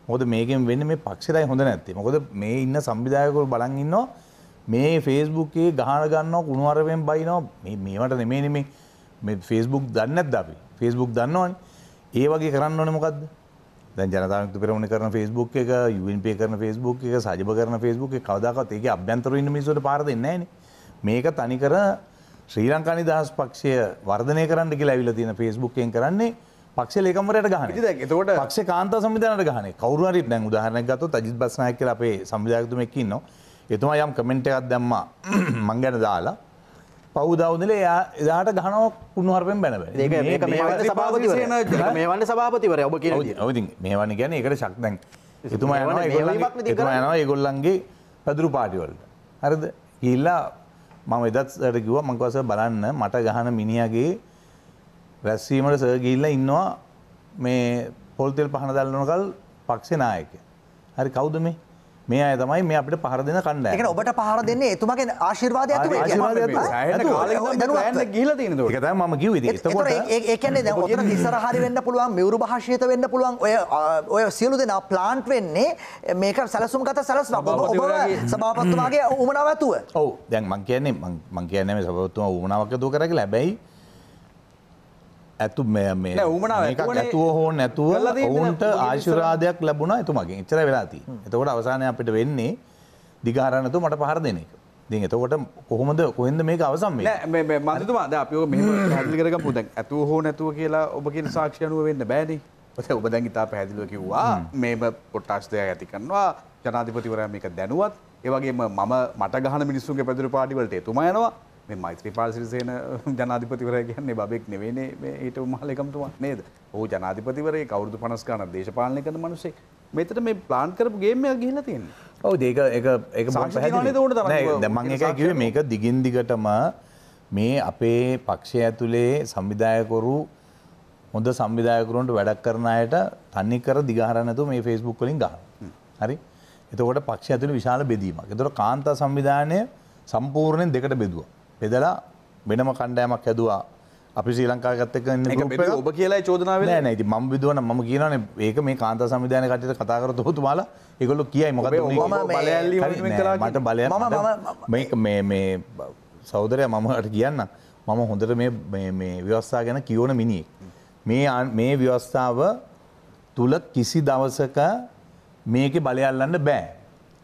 Speaker 3: මොද මේකෙන් වෙන්න මේ පක්ෂරයි හොඳ නැත්තේ මොකද මේ ඉන්න සම්බිධායකරු බලන් ඉන්නවා මේ ෆේස්බුක්කේ ගහන ගන්නවා කුණුවරපෙන් බයිනවා මේවට නෙමේ නෙමේ මේ ෆේස්බුක් දන්නත් අපි ෆේස්බුක් දන්නවන ඒ වගේ කරන්න ඕන මොකක්ද දැන් ජනතාවක්තු පෙරමුණ කරන ෆෙස්බුක් එක යුන්පේ කරන ෆෙස්බුක් එක සජබ කරන ෆෙස්බුක් එක කවදාකත් ඒක අභ්‍යන්තරන්න මිසට පාර දෙන්නේන මේක තනිකර ශ්‍රී ලංකානි දහස් පක්ෂය වර්ධනය කරන්න කියලා ඇවිල තියෙන ෆෙස්බුක්කෙන් කරන්නේ පක්ෂ ලේකම්වරයට ගහන තකොට පක්ෂ කාන්ත සම්විධානට ගහන කවරුහරි දැන් උදාහරණයක් ගත්තොත් අජිත් බස්නායක කියලා අපේ සංවිධායකතුමෙක් ඉන්නවා එතුමා යම් කමෙන්ට් එකක් දැම්මා මං ගැන දාලා පෞදවදල එයා එදාට ගහනක් කුණුහරපෙන් බැනබ මේ වන්න සභාපතිවර ඔබ ඉති මේ වනි ගැන එකට ශක්දැන් එතුමා යනවා ඒගොල්ලන්ගේ පැදුරු පාටිවලට හරද ඉල්ලා මම එදත්ට කිව මංකවස බලන්න මට ගහන මිනිියගේ රැස්වීමට සර්ගිල්ල ඉන්නවා මේ පොල්තෙල් පහන දල්ලනකල් පක්ෂේ නායක. හරි කවුද මේ? මේ අය තමයි මේ අපිට පහර දෙන කණ්ඩායම. ඒ කියන්නේ
Speaker 2: ඔබට පහර දෙන්නේ එතුමාගේ ආශිර්වාදය ඇතුලේ. ආශිර්වාදය
Speaker 3: ගිහිලා තියෙන දේ. ඒක තමයි මම කිව්වේ. එතකොට ඒ
Speaker 2: කියන්නේ දැන් ඔතන ඉස්සරහරි වෙන්න පුළුවන්, මෙවුරු භාෂිත වෙන්න පුළුවන්. ඔය ඔය සියලු දෙනා ප්ලාන්ට් වෙන්නේ මේක සැලසුම්ගත සැලසුමක්. ඔබ ඔබ සභාපතිතුමාගේ උමනාව ඇතුව.
Speaker 3: ඔව්. දැන් මම කියන්නේ මම කියන්නේ මේ සභාපතිතුමා උමනාවක් ඇතුව කරා කියලා. හැබැයි ඇතු මේ ඇතුව හෝ නැතුව ඔවුන්ට ආශුරාධයක් ලැබුණ එතුමගේ චර වෙලාති එතකොට අවසානය අපිට වෙන්නේ දිගාරන්නතු මට පහර දෙන එක දි එතකොට කොහොමද කොහෙද මේක අවසම්
Speaker 1: මතුමාද අපිෝ හැදිකරක පුද ඇතුව හෝ නැතුව කියලා ඔබ කියන සාක්ෂයනුව වෙන්න බෑඩි ඔබ දැන් ඉතා පැදිලුව කිව්වා මේම පොට්ටස් දෙයක් ඇති කන්නවා ජනාධිපතිවරයා මේක දැනුවත් ඒවගේ මම මට ගහන මිනිස්සුන්ගේ පැදිරු පාඩිවලට තුමයනවා මේ මෛත්‍රීපාල සිරිසේන ජනාධිපතිවරයා කියන්නේ බබෙක් නෙවෙයිනේ මේ ඊට උමහලෙකම්තුමා නේද? ඔහු ජනාධිපතිවරයෙක් අවුරුදු 50 ගණන් දේශපාලනය කරන මිනිස්සෙක්. මෙතන මේ ප්ලාන් කරපු ගේම් එක ගිහිල්ලා තියෙන්නේ.
Speaker 3: ඔව් ඒක ඒක ඒක බොහොම පැහැදිලි. නෑ දැන් මම ඒකයි කිව්වේ මේක දිගින් දිගටම මේ අපේ පක්ෂය ඇතුලේ සංවිධායකවරු හොඳ සංවිධායකරුන්ට වැඩක් කරන අයට තන්නේ කර දිගහරන්න නැතුව මේ Facebook වලින් ගහනවා. හරි? එතකොට පක්ෂය ඇතුලේ විශාල බෙදීමක්. එතකොට කාන්තා සංවිධානය සම්පූර්ණයෙන් දෙකට බෙදුවා. බෙදලා වෙනම කණ්ඩෑමක් හැදවා අපි ශ්‍රී ලංකාගත්ත එක ඔබ කියලා චෝදනාව නෑ නති ම විදුවන ම කියනන ඒක මේ කාන්ත සම්විධාන කටයට කතාකරත හොතුමාල එකකොලු කියයි මොක මට බලය මේ සෞදරය මමට කියන්න මම හොඳට මේ ව්‍යවස්ථා ගැන කියවන මිනි. මේ මේ ව්‍යවස්ථාව තුළ කිසි දවසක මේක බලයල්ලන්න බෑ.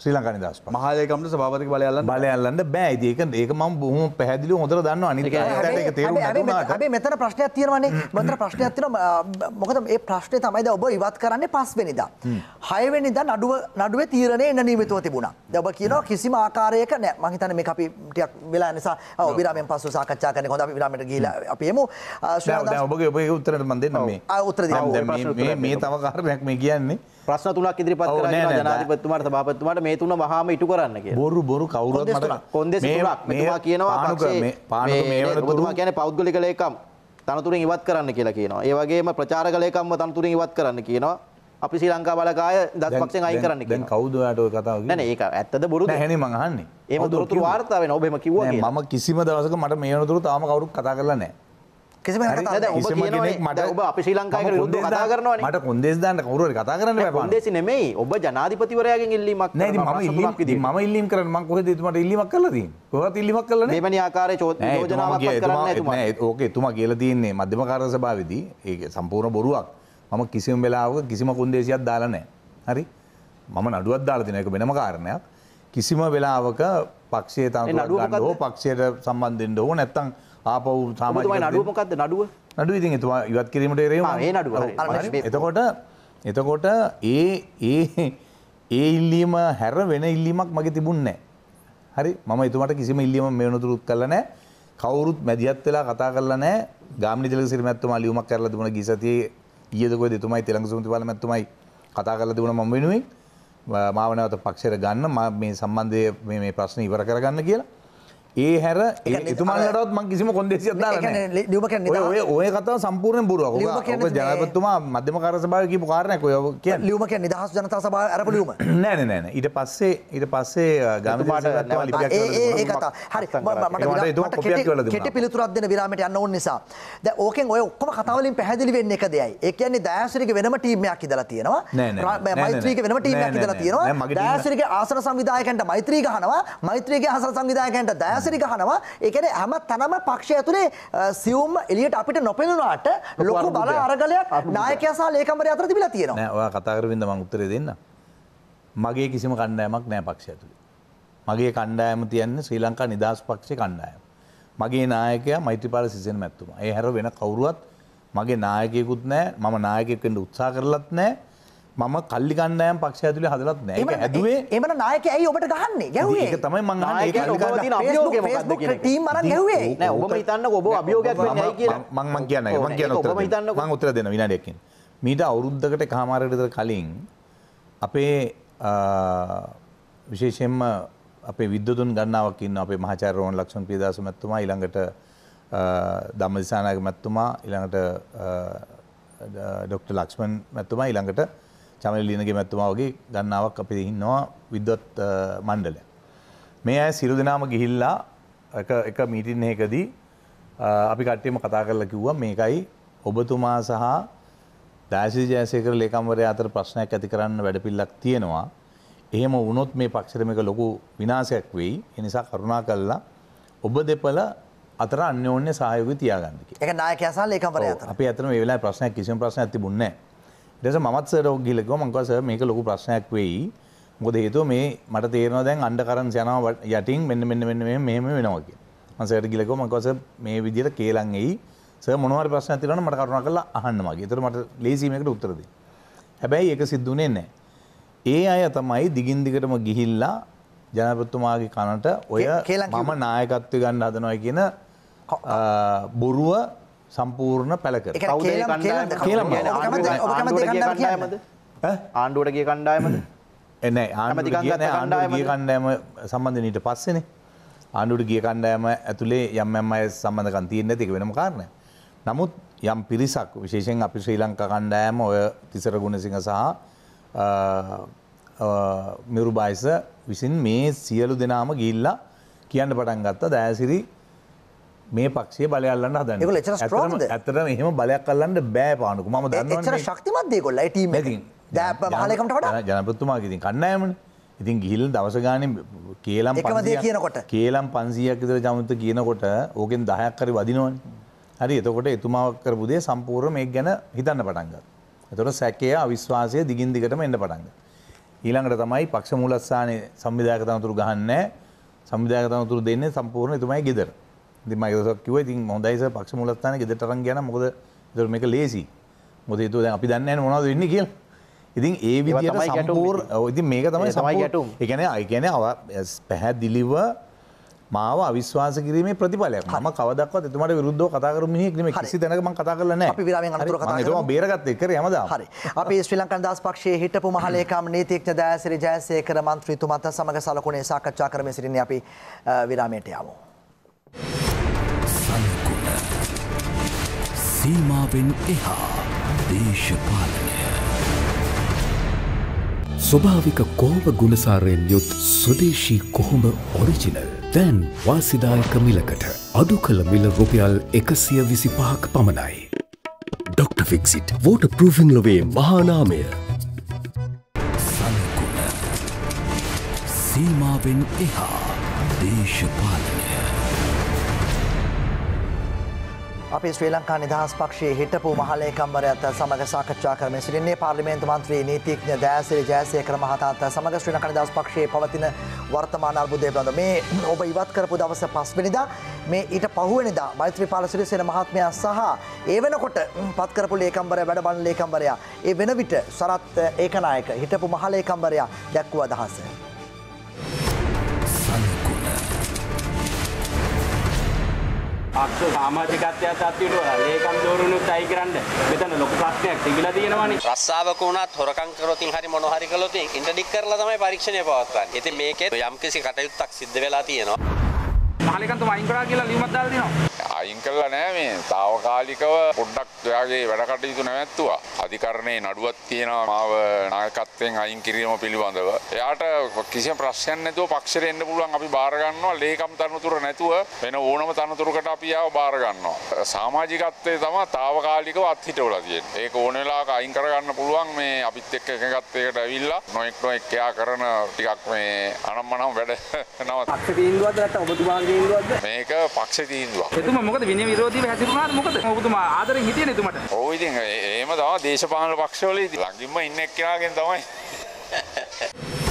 Speaker 3: ශ්‍රී ලංකා නිදහස් පක්ෂ. මහාලේකම්ට සභාපති බලය අල්ලන්න බලය අල්ලන්න බෑ. ඉතින් ඒක ඒක මම බොහොම පැහැදිලිව හොඳට දන්නවා. අනිත් කාරණාට ඒක තේරුම් ගන්නාට.
Speaker 2: හැබැයි මෙතන ප්‍රශ්නයක් තියෙනවානේ. මෙතන ප්‍රශ්නයක් තියෙනවා. මොකද මේ ප්‍රශ්නේ තමයි දැන් ඔබ ඉවත් කරන්නේ 5 වෙනිදා. 6 වෙනිදා නඩුව නඩුවේ තීරණය එන්න නියමිතව තිබුණා. දැන් ඔබ කියනවා කිසිම ආකාරයක නෑ. මම හිතන්නේ මේක අපි ටිකක් වෙලා නිසා ඔව් විරාමයෙන් පස්සෙ සාකච්ඡා කරන්න හොඳ අපි විරාමයට ගිහිලා අපි එමු.
Speaker 4: දැන්
Speaker 3: ඔබගේ ඔබගේ උත්තරයට මම දෙන්නම් මේ. ආ උත්තර දෙන්න. මේ මේ තව කාරණයක් මේ කියන්නේ.
Speaker 4: ප්‍රශ්න තුනක් ඉදිරිපත් කරලා තියෙනවා ජනාධිපතිතුමාට සභාපතිතුමාට මේ තුන වහාම ඉටු කරන්න කියලා. බොරු
Speaker 3: බොරු කවුරුත් මට කොන්දේසි තුනක් මෙතුමා කියනවා පක්ෂේ මේ ඔබතුමා
Speaker 4: කියන්නේ පෞද්ගලික ලේකම් තනතුරෙන් ඉවත් කරන්න කියලා කියනවා. ඒ වගේම ප්‍රචාරක ලේකම්ව තනතුරෙන් ඉවත් කරන්න කියනවා.
Speaker 3: අපි ශ්‍රී ලංකා බලකාය දත් පක්ෂෙන් අයින් කරන්න කියලා. දැන් කවුද ඔයාට ඔය කතාව කිව්වේ? නෑ නෑ ඒක ඇත්තද බොරුද? නෑ නේ මං අහන්නේ. ඒව දොරතුරු වාර්තා වෙනවා. ඔබ එහෙම කිව්වා කියලා. මම කිසිම දවසක මට මේ වෙනතුරු තාම කවුරුත් කතා කරලා නෑ. කිසිම ඔබ අපි ශ්‍රී ලංකාව කතා කරනවා මට කොන්දේස්දාන්න කවරුවට කතා කරන්න පන්දේසි
Speaker 4: නෙමෙයි ඔබ ජනාධිපතිවරයාගෙන් ඉල්ලීමක් නැති මම ඉල්ලීම මම ඉල්ලීම් කරන්න මං
Speaker 3: කොහෙද එතුමාට ඉල්ලීමක් කරලා තියෙන්නේ කොහොමද ඉල්ලීමක් කරලා නේ මෙවැනි ආකාරයේ යෝජනාවක් කරන්න එතුමා නෑ ඕකේ එතුමා කියලා තියෙන්නේ මධ්‍යම කාර්ය සභාවේදී ඒක සම්පූර්ණ බොරුවක් මම කිසිම වෙලාවක කිසිම කොන්දේසියක් දාලා නැහැ හරි මම නඩුවක් දාලා තියෙන එක වෙනම කාරණයක් කිසිම වෙලාවක පක්ෂයේ තනතුරක් ගන්න ඕ පක්ෂයට සම්බන්ධ වෙන්න ඕ නැත්තම් ආපව් සාමාජ නඩුවමකක්ද නඩුව නඩු ඉතින් එතුමා ඉවත් කිරීමට එරේ ඒ නඩුව එතකොට එතකොට ඒ ඒ ඒ ඉල්ලීම හැර වෙන ඉල්ලීමක් මගේ තිබුන්නේ හරි මම එතුමට කිසිම ඉල්ලීම මේ වෙනතුරුත් කළ නෑ කවුරුත් මැදිහත් වෙලා කතා කරලා නෑ ගාමිණී තිලකසිරි මැතිතුමා ලියුමක් කරලා තිබුණා ගිය සතියේ ඊයේද කොහෙද එතුමයි තෙලඟ සුමතිපාල මැතිතුමයි කතා කරලා තිබුණා මම වෙනුවෙන් මාව නැවත පක්ෂයට ගන්න මේ සම්බන්ධය මේ ප්‍රශ්න ඉවර කරගන්න කියලා ඒ හැර එතුමාටත් මං කිසිම කොන්දේසිය ලියම ඔය ඔය කතා සම්පූර්ණ බුරුවක් ජනපත්තුමා මධ්‍යම කර සභාව කිපු කාරණයක් ඔය ලියම කිය නිදහස් ජනතා සභා ඇරපලියීම නෑන නෑන ඊට පස්සේ ඊට පස්සේ ගමට
Speaker 2: කට පිළිතුරක් දෙන විරාමට යන්න ඕන් නිසා ද ඕකෙන් ඔය ඔක්කොම කතාවලින් පැහැදිලි වෙන්න එක දෙයයි ඒ කියන්නේ දෑසරික වෙනම ටීමයක් ඉදලා තියෙනවා මෛත්‍රීක වෙනම ටීමයක් ඉදලා තියෙනවා දෑසරික ආසන සංවිධායකන්ට මෛත්‍රී ගහනවා මෛත්‍රීගේ ආසන සංවිධායකන්ට දෑ සරාසරි ගහනවා ඒ කියන්නේ හැම තැනම පක්ෂය ඇතුලේ සියුම් එළියට අපිට නොපෙනුනාට ලොකු බල අරගලයක් නායකයා සහ ලේකම්වරයා අතර තිබිලා තියෙනවා
Speaker 3: නෑ ඔයා කතා කරමින්ද මම උත්තරේ දෙන්න මගේ කිසිම කණ්ඩායමක් නෑ පක්ෂය ඇතුලේ මගේ කණ්ඩායම තියන්නේ ශ්‍රී ලංකා නිදහස් පක්ෂේ කණ්ඩායම මගේ නායකයා මෛත්‍රීපාල සිසේන මැතිතුමා ඒ හැර වෙන කවුරුවත් මගේ නායකයෙකුත් නෑ මම නායකයෙක් වෙන්න උත්සාහ කරලත් නෑ මම කල්ලි ගන්නෑම් පක්ෂ ඇතුල හදලත් නෑ ඇදුවේ එම නායක ඇයි ඔබට ගහන්න ගැවේ තමයි මං ටීමරන් ඔබ හිතන්න ඔබ අභියෝගයක් මං මං කියන්න මං කියන හිතන්න මං උත්තර දෙන විනාඩයකින් මීට අවුරුද්ධකට කාමාරටද කලින් අපේ විශේෂයෙන්ම අපේ විද්‍යතුන් ගන්නාවකින් අපේ මහචාරෝන් ලක්ෂන් ප්‍රදස මැත්තුමා ඉළඟට දම්මදිසානයක මැත්තුමා ඉළඟට ඩොක්ට ලක්ෂ්මන් මැත්තුමා ඉළඟට චමල ලීනගේ මැත්තුමා වගේ ගන්නාවක් අපි ඉන්නවා විද්වත් මණ්ඩලය. මේ අය සිරු දෙනාම ගිහිල්ලා එක මීටින් එකදී අපි කට්ටියම කතා කරලා කිව්වා මේකයි ඔබතුමා සහ දාසිරි ජයසේකර ලේකම්වරයා අතර ප්‍රශ්නයක් ඇති කරන්න වැඩපිල්ලක් තියෙනවා. එහෙම වුණොත් මේ පක්ෂයට මේක ලොකු විනාශයක් වෙයි. ඒ නිසා කරුණා කළා ඔබ දෙපළ අතර අන්‍යෝන්‍ය සහයෝගය තියාගන්න කියලා. ඒක නායකයා සහ ලේකම්වරයා අතර. අපි අතන මේ වෙලාවේ ප්‍රශ්නයක් කිසිම ප්‍රශ්නයක් තිබුණේ නැහැ. දෙස මත් සරෝ ගිලක මංකව සර් මේක ලොකු ප්‍රශ්නයක් වෙයි මොකද හේතුව මේ මට තේරෙනවා දැන් අන්ඩර් කරන්ට්ස් යනවා යටින් මෙන්න මෙන්න මෙන්න මේ මෙහෙම වෙනවා කියලා මම සර් ගිලක මංකව සර් මේ විදිහට කේලම් එයි සර් මොනවා හරි ප්‍රශ්නයක් තියෙනවා නම් මට කරුණා කරලා අහන්න මගේ. ඒතර මට ලේසි මේකට උත්තර දෙන්න. හැබැයි ඒක සිද්ධුනේ නැහැ. ඒ අය තමයි දිගින් දිගටම ගිහිල්ලා ජනපතිතුමාගේ කනට ඔය මම නායකත්වය ගන්න හදනවා කියන බොරුව සම්පූර්ණ පැලකර ආණ්ඩුවට ගිය කණ්ඩායමද එනෑ ආණමති ආණ්ඩුව කණ්ඩායම සම්බන්ධනීට පස්සෙනේ ආණ්ඩුට ගිය කණ්ඩායම ඇතුළේ යම් යම් අය සම්බඳකන් තියෙන් ඇතික වෙනම කාරණය නමුත් යම් පිරිසක් විශේෂෙන් අපි ශ්‍රී ලංකා කණ්ඩායම ඔය තිසර ගුණසිංහ සහ මිරුබයිස විසින් මේ සියලු දෙනාම ගිල්ලා කියන්න පටන් ගත්ත දෑසිරි මේ පක්ෂේ බලයල්ලන්න හදන ඇතරම එහෙම බලයක් කල්ලන්න බෑ පානකු ම දන්න ශක්තිමත්දේ කොල්ල ටීම දාලකට වට ජනපත්තුමා ඉතින් කන්නෑමන ඉතින් ගිහිල් දවස ගාන කේලම් කියනකොට කේලම් පන්සියක් ඉතර ජමත කියනකොට ඕකෙන් දහයක්කරි වදිනවන් හරි එතකොට එතුමාක්කර පුදේ සම්පූර්ම එක් ගැන හිතන්න පටන්ග. එතොට සැකය අවිශ්වාසය දිගින් දිගටම එන්න පටන්ග. ඊළඟට තමයි පක්ෂ මුලස්සානය සම්විධායක තනතුරු ගහන්න සම්විධායක තනතුරු දෙන්නේ සම්පූර්ණ එතුමයි ගෙදර මයෝසක්ව ඉතින් හොඳයිස පක්ෂ මුලස්ථාන ගෙදටරන් ගැන මොකද දර මේක ලේසි මොද තුද අපි දන්න මොනද වෙන්න කියල් ඉතින් ඒ විදිට සම්පූර් ඉති මේක තමයි සමයි ගැටුම් එකන අයගැන පැහැදිලිව මාව අවිශ්වාස කිරීම ප්‍රතිපලයක් ම කවදක් තුමට විරුද්ධ කතාරම ම කිසි දැනකම කතා කරලන බේරගත් එකර යමද හරි අපි ශ්‍රීලංකන් දස්
Speaker 2: පක්ෂයේ හිටපු මහලේකම් නීතික්ෂ දෑසිරි ජයසේකර මන්ත්‍රීතුමන්ත සමඟ සලකුණේ සාකච්ඡා කරම සිරින අපි විරාමයට යමෝ.
Speaker 1: සීමාවෙන් එහා දේශපාලනය. ස්වභාවික කෝම ගුණසාරයෙන් යුත් ස්වදේශී කොහොම ඔරිජිනල් දැන් වාසිදායක මිලකට අඩු කළ මිල රුපියල් එකසිය විසි පහක් පමණයි. ඩොක්ට. ෆික්සිට් වෝට පෘෆිං ලොවේ මහානාමය සලකුණ සීමාවෙන් එහා දේශපාලන
Speaker 2: අපි ශ්‍රී ලංකා නිදහස් පක්ෂයේ හිටපු මහලේකම්වරයත් සමග සාකච්ඡා කරමින් සිටින්නේ පාර්ලිමේන්තු මන්ත්‍රී නීතිඥ දෑසිරි ජයසේකර මහතාත් සමග ශ්‍රී ලංකා නිදහස් පක්ෂයේ පවතින වර්තමාන අර්බුදය පිළිබඳව මේ ඔබ ඉවත් කරපු දවස 5 වෙනිදා මේ ඊට පහුවෙනිදා මෛත්‍රීපාල සිරිසේන මහත්මයා සහ ඒ වෙනකොට පත් කරපු ලේකම්වරයා වැඩබලන ලේකම්වරයා ඒ වෙන විට සරත් ඒකනායක හිටපු මහලේකම්වරයා දැක්වූ අදහස.
Speaker 1: අක්ෂ සමාජිකත්වයක් අත්විඳුවා ලේකම් දෝරුණුත් අයි කරන්න මෙතන ලොකු ප්‍රශ්නයක් තිබිලා තියෙනවානේ රස්සාවක වුණත් හොරකම් කරොත් හරි මොන හරි කළොත් ඉන්ටර්ඩික් කරලා තමයි පරීක්ෂණය පවත්වන්නේ ඉතින් මේකේ යම්කිසි කටයුත්තක් සිද්ධ වෙලා තියෙනවා මහලේකම් තුමා අයින් කරා කියලා ලියුමක් දාලා දෙනවා අයින් කළා නෑ මේ తాවකාලිකව පොඩ්ඩක් ඔයාගේ වැඩ කටයුතු නැවැත්තුවා. අධිකරණයේ නඩුවක් තියෙනවා මාව නායකත්වයෙන් අයින් කිරීම පිළිබඳව. එයාට කිසිම ප්‍රශ්නයක් නැතුව පක්ෂයට එන්න පුළුවන් අපි බාර ගන්නවා. ලේකම් තනතුර නැතුව වෙන ඕනම තනතුරකට අපි ආව බාර ගන්නවා. සමාජිකත්වයේ තමයි తాවකාලිකව අත්හිටවලා තියෙන්නේ. ඒක ඕන වෙලාවක අයින් කරගන්න පුළුවන් මේ අපිත් එක්ක එකගත්වයකට ඇවිල්ලා නොඑක් නොඑක් එයා කරන ටිකක් මේ අනම්මනම් වැඩ නවත්. පක්ෂ තීන්දුවක්ද නැත්නම් ඔබතුමාගේ තීන්දුවක්ද? මේක පක්ෂ තීන්දුවක්. එතුමා මොකද විනය විරෝධීව හැසිරුණාද මොකද? ඔබතුමා ආදරෙන් හිටියේ නේද තුමට?
Speaker 3: ඔව් ඉතින් එහෙම තමයි දේශපාලන පක්ෂවල ළඟින්ම ඉන්න එක්කෙනාගෙන් තමයි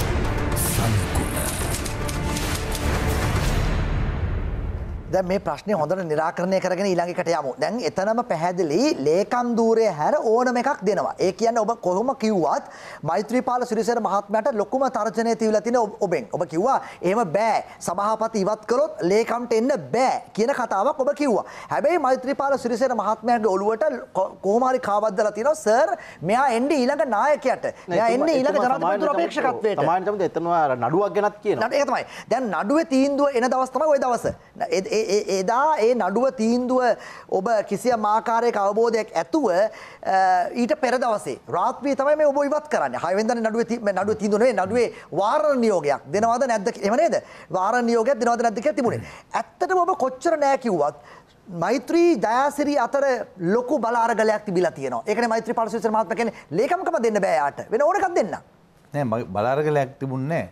Speaker 2: දැ මේ ප්‍රශ්නය හොඳට නිරාකරණය කරගෙන ඊළඟිකට යමු දැන් එතනම පැහැදිලි ලේකම් දූරය හැර ඕනම එකක් දෙනවා ඒ කියන්න ඔබ කොහොම කිව්වත් මෛත්‍රීපාල සිරිසර මහත්මයට ලොකුම තර්ජනය තිවල තින ඔබෙන් ඔබ කිව්වා ඒම බෑ සභහපති ඉවත් කළොත් ලේකම්ට එන්න බෑ කියන කතාවක් ඔබ කිව්වා හැබැයි මෛත්‍රීපාල සිරිසර මහත්මයගේ ඔලුවට කෝමාරි කාවද්දල තින සර් මෙයා එන්ඩ ඊළඟ නායකයට එන්න ඊළඟ ජනතමන්තුර අපේක්ෂකත්වයට මානතම එතනවා නඩුවක් ගැත් කියන නටඒතමයි දැන් නඩුව තීන්දුව එන දවස්තම ඔය දවස ඒ එදා ඒ නඩුව තීන්දුව ඔබ කිසිය මාකාරයක අවබෝධයක් ඇතුව ඊට පෙරදවසේ රාත්‍රී තමයි මේ ඔබ ඉවත් කරන්න හයවෙන්දන නඩුව නඩුව තීන්දුවේ නඩුවේ වාරණ නියෝගයක් දෙනවද නැද්ද එහෙම නේද වාරණ නියෝගයක් දෙනවද නැද්ද කියලා තිබුණේ ඇත්තටම ඔබ කොච්චර නෑ කිව්වත් මෛත්‍රී දයාසිරි අතර ලොකු බලාරගලයක් තිබිලා තියෙනවා. ඒකනේ මෛත්‍රී පාලසේසර මහත්මයා කියන්නේ ලේකම්කම දෙන්න බෑ යාට. වෙන ඕන එකක් දෙන්න.
Speaker 3: නෑ බලාරගලයක් තිබුණේ නෑ.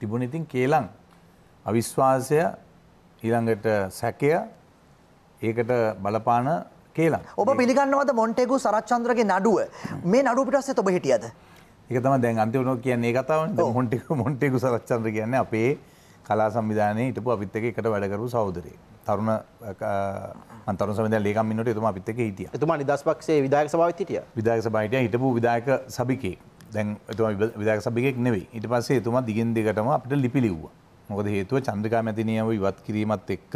Speaker 3: තිබුණ ඉතින් කේලම් අවිශ්වාසය ඊළඟට සැකය ඒකට බලපාන කියලා ඔබ පිළිගන්නවද මොන්ටෙකු සරච්චන්ද්‍රගේ නඩුව මේ නඩු පිටස්සේ ඔබ හිටියද එක තම දැන් අන්තිමට කියන්නේ කතාව මොන්ටෙකු මොන්ටෙකු සරච්චන්ද්‍ර කියන්නේ අපේ කලා සංවිධානයේ හිටපු අපිත් එක්ක එකට වැඩ කරපු සහෝදරයෙක්. තරුණ අන්තරු සමිතිය ලේකම් මිනිනට එතුමා අපිත් එක්ක හිටියා. එතුමා නිදහස් පක්ෂයේ විධායක සභාවෙත් හිටියා. විධායක සභාවේ හිටියා හිටපු විධායක සභිකයෙක්. දැන් එතුමා විධායක සභිකයෙක් නෙවෙයි. ඊට පස්සේ එතුමා දිගින් දිගටම අපිට ලිපි ලිව්වා. මොකද හේතුව චන්ද්‍රිකා මැතිනියව ඉවත් කිරීමත් එක්ක